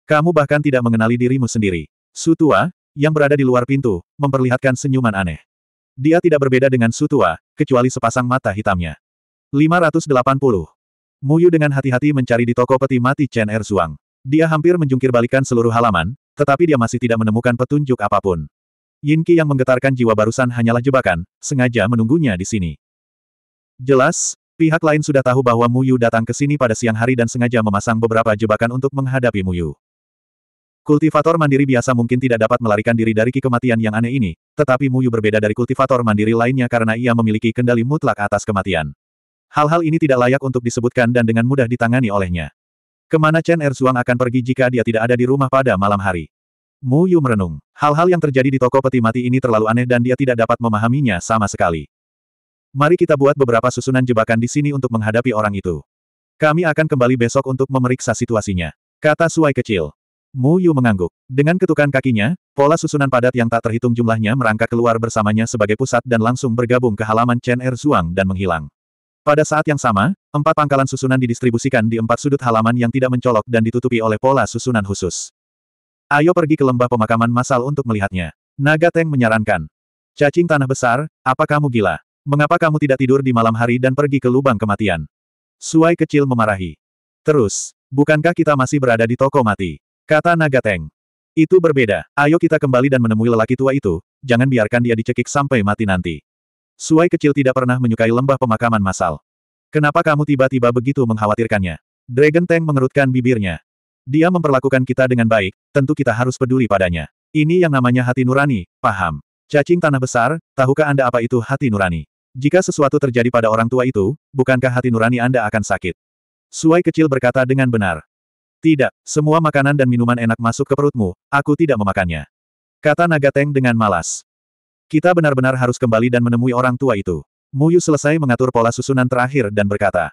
Kamu bahkan tidak mengenali dirimu sendiri. Sutua, yang berada di luar pintu, memperlihatkan senyuman aneh. Dia tidak berbeda dengan sutua, kecuali sepasang mata hitamnya. 580. Muyu dengan hati-hati mencari di toko peti mati Chen Erzuang. Dia hampir menjungkir seluruh halaman, tetapi dia masih tidak menemukan petunjuk apapun. Yin Qi yang menggetarkan jiwa barusan hanyalah jebakan, sengaja menunggunya di sini. Jelas, pihak lain sudah tahu bahwa Muyu datang ke sini pada siang hari dan sengaja memasang beberapa jebakan untuk menghadapi Muyu. Kultivator mandiri biasa mungkin tidak dapat melarikan diri dari ki kematian yang aneh ini, tetapi Mu Yu berbeda dari kultivator mandiri lainnya karena ia memiliki kendali mutlak atas kematian. Hal-hal ini tidak layak untuk disebutkan dan dengan mudah ditangani olehnya. Kemana Chen Erzuang akan pergi jika dia tidak ada di rumah pada malam hari? Mu Yu merenung. Hal-hal yang terjadi di toko peti mati ini terlalu aneh dan dia tidak dapat memahaminya sama sekali. Mari kita buat beberapa susunan jebakan di sini untuk menghadapi orang itu. Kami akan kembali besok untuk memeriksa situasinya. Kata Suai kecil. Mu Yu mengangguk. Dengan ketukan kakinya, pola susunan padat yang tak terhitung jumlahnya merangkak keluar bersamanya sebagai pusat dan langsung bergabung ke halaman Chen Er Zhuang dan menghilang. Pada saat yang sama, empat pangkalan susunan didistribusikan di empat sudut halaman yang tidak mencolok dan ditutupi oleh pola susunan khusus. Ayo pergi ke lembah pemakaman massal untuk melihatnya. Naga Teng menyarankan. Cacing tanah besar, apa kamu gila? Mengapa kamu tidak tidur di malam hari dan pergi ke lubang kematian? Suai kecil memarahi. Terus, bukankah kita masih berada di toko mati? Kata Naga Teng. Itu berbeda. Ayo kita kembali dan menemui lelaki tua itu, jangan biarkan dia dicekik sampai mati nanti. Suai kecil tidak pernah menyukai lembah pemakaman massal. Kenapa kamu tiba-tiba begitu mengkhawatirkannya? Dragon Tank mengerutkan bibirnya. Dia memperlakukan kita dengan baik, tentu kita harus peduli padanya. Ini yang namanya hati nurani, paham. Cacing tanah besar, tahukah Anda apa itu hati nurani? Jika sesuatu terjadi pada orang tua itu, bukankah hati nurani Anda akan sakit? Suai kecil berkata dengan benar. Tidak, semua makanan dan minuman enak masuk ke perutmu, aku tidak memakannya. Kata naga Teng dengan malas. Kita benar-benar harus kembali dan menemui orang tua itu. Muyu selesai mengatur pola susunan terakhir dan berkata.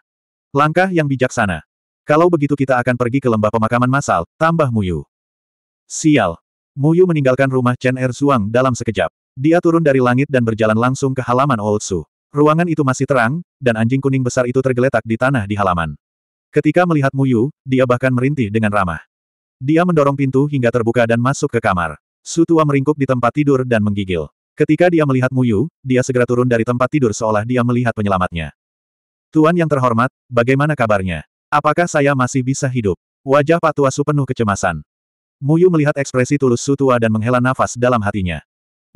Langkah yang bijaksana. Kalau begitu kita akan pergi ke lembah pemakaman masal, tambah Muyu. Sial. Muyu meninggalkan rumah Chen Erzuang dalam sekejap. Dia turun dari langit dan berjalan langsung ke halaman Old Su. Ruangan itu masih terang, dan anjing kuning besar itu tergeletak di tanah di halaman. Ketika melihat Muyu, dia bahkan merintih dengan ramah. Dia mendorong pintu hingga terbuka dan masuk ke kamar. Sutua meringkuk di tempat tidur dan menggigil. Ketika dia melihat Muyu, dia segera turun dari tempat tidur seolah dia melihat penyelamatnya. Tuan yang terhormat, bagaimana kabarnya? Apakah saya masih bisa hidup? Wajah Pak Tua Su penuh kecemasan. Muyu melihat ekspresi tulus Sutua dan menghela nafas dalam hatinya.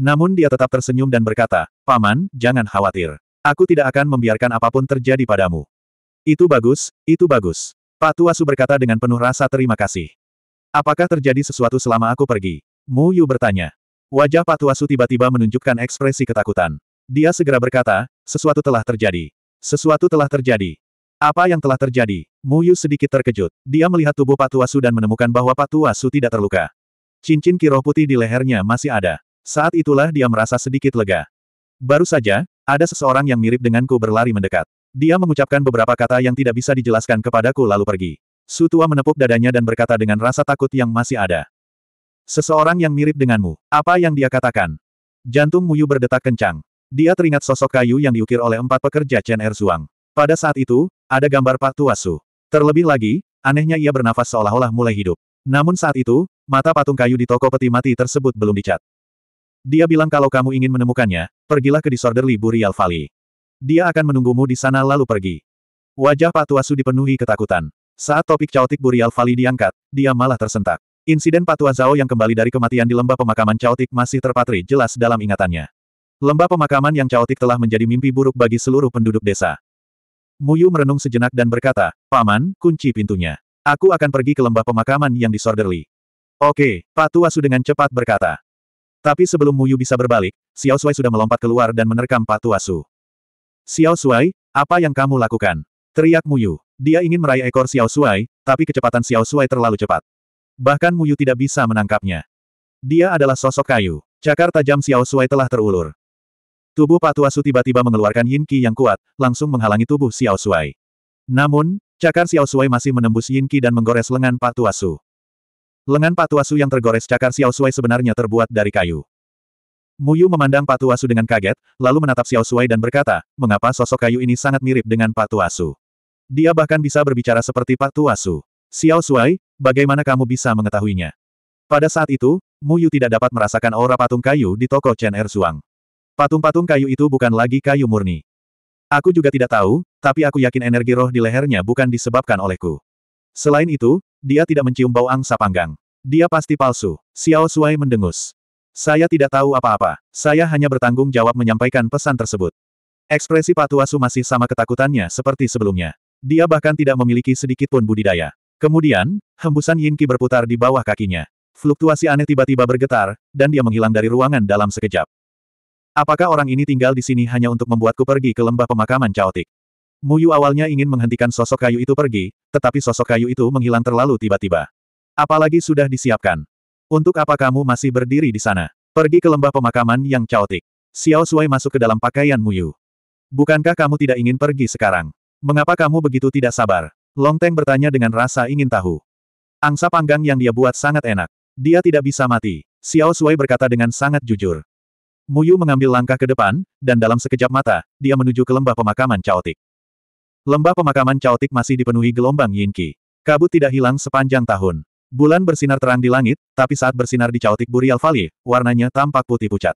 Namun dia tetap tersenyum dan berkata, Paman, jangan khawatir. Aku tidak akan membiarkan apapun terjadi padamu. Itu bagus, itu bagus. Pak Tuasu berkata dengan penuh rasa terima kasih. Apakah terjadi sesuatu selama aku pergi? Mu Yu bertanya. Wajah Pak Tuasu tiba-tiba menunjukkan ekspresi ketakutan. Dia segera berkata, sesuatu telah terjadi. Sesuatu telah terjadi. Apa yang telah terjadi? Mu Yu sedikit terkejut. Dia melihat tubuh Pak Tuasu dan menemukan bahwa Pak Tuasu tidak terluka. Cincin kiroh putih di lehernya masih ada. Saat itulah dia merasa sedikit lega. Baru saja, ada seseorang yang mirip denganku berlari mendekat. Dia mengucapkan beberapa kata yang tidak bisa dijelaskan kepadaku lalu pergi. Sutua menepuk dadanya dan berkata dengan rasa takut yang masih ada. Seseorang yang mirip denganmu. Apa yang dia katakan? Jantung Muyu berdetak kencang. Dia teringat sosok kayu yang diukir oleh empat pekerja Chen Erzuang. Pada saat itu, ada gambar Pak Tua Su. Terlebih lagi, anehnya ia bernafas seolah-olah mulai hidup. Namun saat itu, mata patung kayu di toko peti mati tersebut belum dicat. Dia bilang kalau kamu ingin menemukannya, pergilah ke Disorderly Burial Valley. Dia akan menunggumu di sana lalu pergi. Wajah Pak Tuasu dipenuhi ketakutan. Saat topik caotik Burial Valley diangkat, dia malah tersentak. Insiden Pak Tua Zhao yang kembali dari kematian di lembah pemakaman caotik masih terpatri jelas dalam ingatannya. Lembah pemakaman yang caotik telah menjadi mimpi buruk bagi seluruh penduduk desa. Muyu merenung sejenak dan berkata, Paman, kunci pintunya. Aku akan pergi ke lembah pemakaman yang disorderly. Oke, Pak Tuasu dengan cepat berkata. Tapi sebelum Muyu bisa berbalik, Xiao Sui sudah melompat keluar dan menerkam Pak Tuasu. Xiao Shuai, apa yang kamu lakukan? Teriak Muyu. Dia ingin meraih ekor Xiao Shuai, tapi kecepatan Xiao Shuai terlalu cepat. Bahkan Muyu tidak bisa menangkapnya. Dia adalah sosok kayu. Cakar tajam Xiao Shuai telah terulur. Tubuh Patu Asu tiba-tiba mengeluarkan yin qi yang kuat, langsung menghalangi tubuh Xiao Shuai. Namun, cakar Xiao Shuai masih menembus yin qi dan menggores lengan Patu Asu. Lengan Patu Asu yang tergores cakar Xiao Shuai sebenarnya terbuat dari kayu. Muyu memandang Patu Asu dengan kaget, lalu menatap Xiao Suai dan berkata, mengapa sosok kayu ini sangat mirip dengan Patu Asu? Dia bahkan bisa berbicara seperti Patu Asu. Xiao Suai, bagaimana kamu bisa mengetahuinya? Pada saat itu, Muyu tidak dapat merasakan aura patung kayu di toko Chen Erzuang. Patung-patung kayu itu bukan lagi kayu murni. Aku juga tidak tahu, tapi aku yakin energi roh di lehernya bukan disebabkan olehku. Selain itu, dia tidak mencium bau angsa panggang. Dia pasti palsu. Xiao Suai mendengus. Saya tidak tahu apa-apa. Saya hanya bertanggung jawab menyampaikan pesan tersebut. Ekspresi Patuasu masih sama ketakutannya seperti sebelumnya. Dia bahkan tidak memiliki sedikit pun budidaya. Kemudian, hembusan Yinki berputar di bawah kakinya. Fluktuasi aneh tiba-tiba bergetar, dan dia menghilang dari ruangan dalam sekejap. Apakah orang ini tinggal di sini hanya untuk membuatku pergi ke lembah pemakaman caotik? Muyu awalnya ingin menghentikan sosok kayu itu pergi, tetapi sosok kayu itu menghilang terlalu tiba-tiba. Apalagi sudah disiapkan. Untuk apa kamu masih berdiri di sana? Pergi ke lembah pemakaman yang caotik. Xiao Suai masuk ke dalam pakaian Muyu. Bukankah kamu tidak ingin pergi sekarang? Mengapa kamu begitu tidak sabar? Long Teng bertanya dengan rasa ingin tahu. Angsa panggang yang dia buat sangat enak. Dia tidak bisa mati. Xiao Suai berkata dengan sangat jujur. Muyu mengambil langkah ke depan, dan dalam sekejap mata, dia menuju ke lembah pemakaman caotik. Lembah pemakaman caotik masih dipenuhi gelombang yinki. Kabut tidak hilang sepanjang tahun. Bulan bersinar terang di langit, tapi saat bersinar di Chaotic Burial Valley, warnanya tampak putih pucat.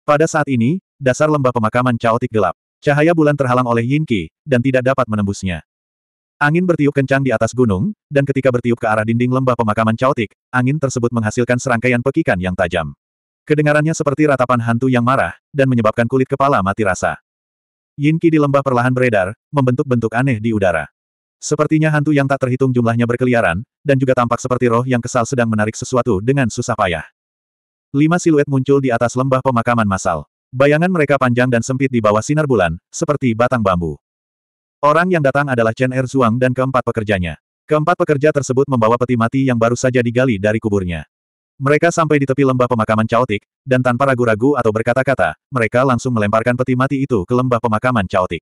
Pada saat ini, dasar lembah pemakaman Chaotic gelap. Cahaya bulan terhalang oleh Yin Qi, dan tidak dapat menembusnya. Angin bertiup kencang di atas gunung, dan ketika bertiup ke arah dinding lembah pemakaman Chaotic, angin tersebut menghasilkan serangkaian pekikan yang tajam. Kedengarannya seperti ratapan hantu yang marah, dan menyebabkan kulit kepala mati rasa. Yin Qi di lembah perlahan beredar, membentuk bentuk aneh di udara. Sepertinya hantu yang tak terhitung jumlahnya berkeliaran, dan juga tampak seperti roh yang kesal sedang menarik sesuatu dengan susah payah. Lima siluet muncul di atas lembah pemakaman massal. Bayangan mereka panjang dan sempit di bawah sinar bulan, seperti batang bambu. Orang yang datang adalah Chen Erzuang dan keempat pekerjanya. Keempat pekerja tersebut membawa peti mati yang baru saja digali dari kuburnya. Mereka sampai di tepi lembah pemakaman caotik, dan tanpa ragu-ragu atau berkata-kata, mereka langsung melemparkan peti mati itu ke lembah pemakaman caotik.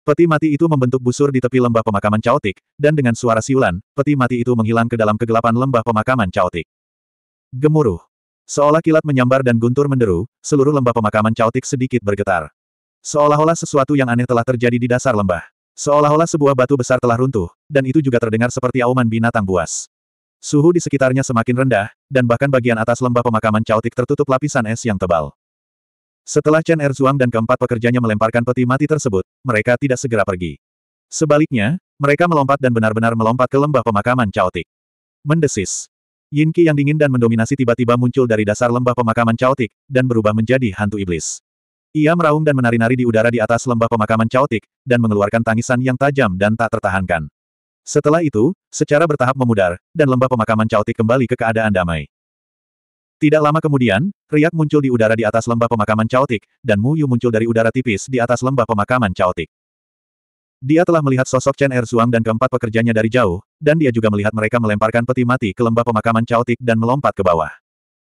Peti mati itu membentuk busur di tepi lembah pemakaman caotik, dan dengan suara siulan, peti mati itu menghilang ke dalam kegelapan lembah pemakaman caotik. Gemuruh. Seolah kilat menyambar dan guntur menderu, seluruh lembah pemakaman caotik sedikit bergetar. Seolah-olah sesuatu yang aneh telah terjadi di dasar lembah. Seolah-olah sebuah batu besar telah runtuh, dan itu juga terdengar seperti auman binatang buas. Suhu di sekitarnya semakin rendah, dan bahkan bagian atas lembah pemakaman caotik tertutup lapisan es yang tebal. Setelah Chen Erzuang dan keempat pekerjanya melemparkan peti mati tersebut, mereka tidak segera pergi. Sebaliknya, mereka melompat dan benar-benar melompat ke lembah pemakaman caotik. Mendesis. Yin Qi yang dingin dan mendominasi tiba-tiba muncul dari dasar lembah pemakaman caotik, dan berubah menjadi hantu iblis. Ia meraung dan menari-nari di udara di atas lembah pemakaman caotik, dan mengeluarkan tangisan yang tajam dan tak tertahankan. Setelah itu, secara bertahap memudar, dan lembah pemakaman caotik kembali ke keadaan damai. Tidak lama kemudian, riak muncul di udara di atas lembah pemakaman caotik, dan Mu Yu muncul dari udara tipis di atas lembah pemakaman caotik. Dia telah melihat sosok Chen Er Erzuang dan keempat pekerjanya dari jauh, dan dia juga melihat mereka melemparkan peti mati ke lembah pemakaman caotik dan melompat ke bawah.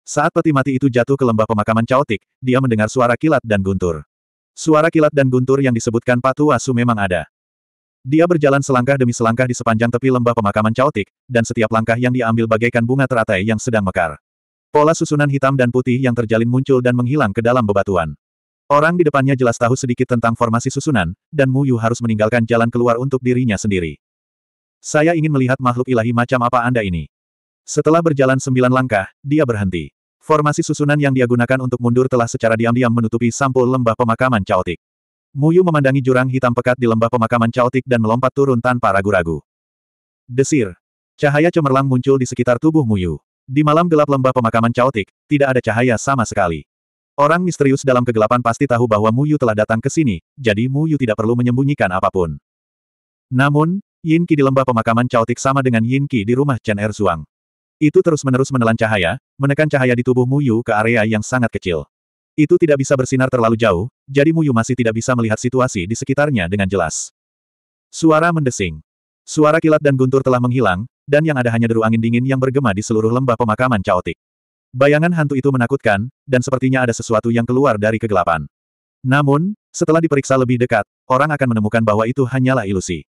Saat peti mati itu jatuh ke lembah pemakaman caotik, dia mendengar suara kilat dan guntur. Suara kilat dan guntur yang disebutkan Patu Asu memang ada. Dia berjalan selangkah demi selangkah di sepanjang tepi lembah pemakaman caotik, dan setiap langkah yang diambil bagaikan bunga teratai yang sedang mekar. Pola susunan hitam dan putih yang terjalin muncul dan menghilang ke dalam bebatuan. Orang di depannya jelas tahu sedikit tentang formasi susunan, dan Mu Yu harus meninggalkan jalan keluar untuk dirinya sendiri. Saya ingin melihat makhluk ilahi macam apa Anda ini. Setelah berjalan sembilan langkah, dia berhenti. Formasi susunan yang dia gunakan untuk mundur telah secara diam-diam menutupi sampul lembah pemakaman caotik. Mu Yu memandangi jurang hitam pekat di lembah pemakaman caotik dan melompat turun tanpa ragu-ragu. Desir. Cahaya cemerlang muncul di sekitar tubuh Mu Yu. Di malam gelap lembah pemakaman caotik, tidak ada cahaya sama sekali. Orang misterius dalam kegelapan pasti tahu bahwa Muyu telah datang ke sini, jadi Muyu tidak perlu menyembunyikan apapun. Namun, Yin Qi di lembah pemakaman caotik sama dengan Yin Qi di rumah Chen Erzuang. Itu terus-menerus menelan cahaya, menekan cahaya di tubuh Muyu ke area yang sangat kecil. Itu tidak bisa bersinar terlalu jauh, jadi Muyu masih tidak bisa melihat situasi di sekitarnya dengan jelas. Suara mendesing. Suara kilat dan guntur telah menghilang, dan yang ada hanya deru angin dingin yang bergema di seluruh lembah pemakaman caotik. Bayangan hantu itu menakutkan, dan sepertinya ada sesuatu yang keluar dari kegelapan. Namun, setelah diperiksa lebih dekat, orang akan menemukan bahwa itu hanyalah ilusi.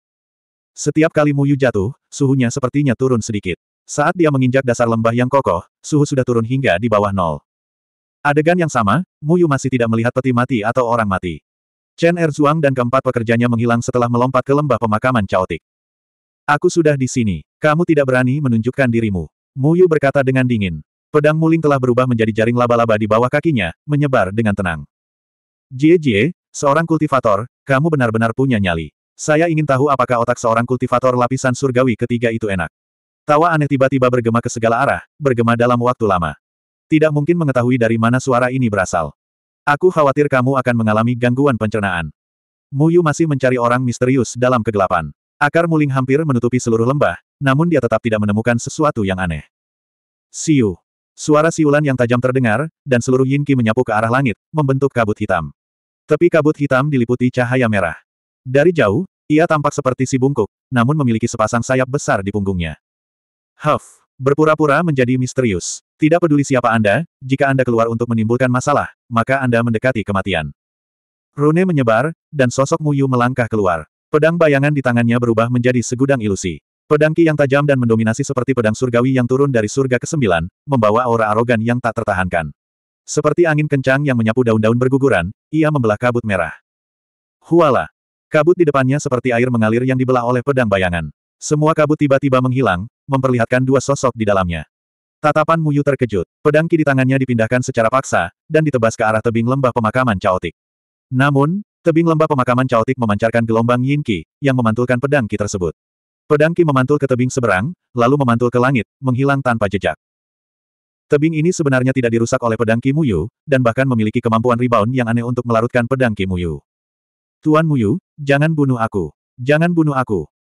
Setiap kali Muyu jatuh, suhunya sepertinya turun sedikit. Saat dia menginjak dasar lembah yang kokoh, suhu sudah turun hingga di bawah nol. Adegan yang sama, Muyu masih tidak melihat peti mati atau orang mati. Chen Erzuang dan keempat pekerjanya menghilang setelah melompat ke lembah pemakaman caotik. Aku sudah di sini. Kamu tidak berani menunjukkan dirimu. Mu Yu berkata dengan dingin. Pedang muling telah berubah menjadi jaring laba-laba di bawah kakinya, menyebar dengan tenang. Jie Jie, seorang kultivator, kamu benar-benar punya nyali. Saya ingin tahu apakah otak seorang kultivator lapisan surgawi ketiga itu enak. Tawa aneh tiba-tiba bergema ke segala arah, bergema dalam waktu lama. Tidak mungkin mengetahui dari mana suara ini berasal. Aku khawatir kamu akan mengalami gangguan pencernaan. Muyu masih mencari orang misterius dalam kegelapan. Akar muling hampir menutupi seluruh lembah, namun dia tetap tidak menemukan sesuatu yang aneh. Siu. Suara siulan yang tajam terdengar, dan seluruh Yinki menyapu ke arah langit, membentuk kabut hitam. Tepi kabut hitam diliputi cahaya merah. Dari jauh, ia tampak seperti si bungkuk, namun memiliki sepasang sayap besar di punggungnya. Huff. Berpura-pura menjadi misterius. Tidak peduli siapa Anda, jika Anda keluar untuk menimbulkan masalah, maka Anda mendekati kematian. Rune menyebar, dan sosok Muyu melangkah keluar. Pedang bayangan di tangannya berubah menjadi segudang ilusi. Pedang Ki yang tajam dan mendominasi seperti pedang surgawi yang turun dari surga ke-9, membawa aura arogan yang tak tertahankan. Seperti angin kencang yang menyapu daun-daun berguguran, ia membelah kabut merah. Huala! Kabut di depannya seperti air mengalir yang dibelah oleh pedang bayangan. Semua kabut tiba-tiba menghilang, memperlihatkan dua sosok di dalamnya. Tatapan Muyu terkejut. Pedang Ki di tangannya dipindahkan secara paksa, dan ditebas ke arah tebing lembah pemakaman caotik. Namun, Tebing lembah pemakaman caotik memancarkan gelombang yin qi, yang memantulkan pedang qi tersebut. Pedang qi memantul ke tebing seberang, lalu memantul ke langit, menghilang tanpa jejak. Tebing ini sebenarnya tidak dirusak oleh pedang qi Muyu, dan bahkan memiliki kemampuan rebound yang aneh untuk melarutkan pedang qi Muyu. Tuan Muyu, jangan bunuh aku. Jangan bunuh aku.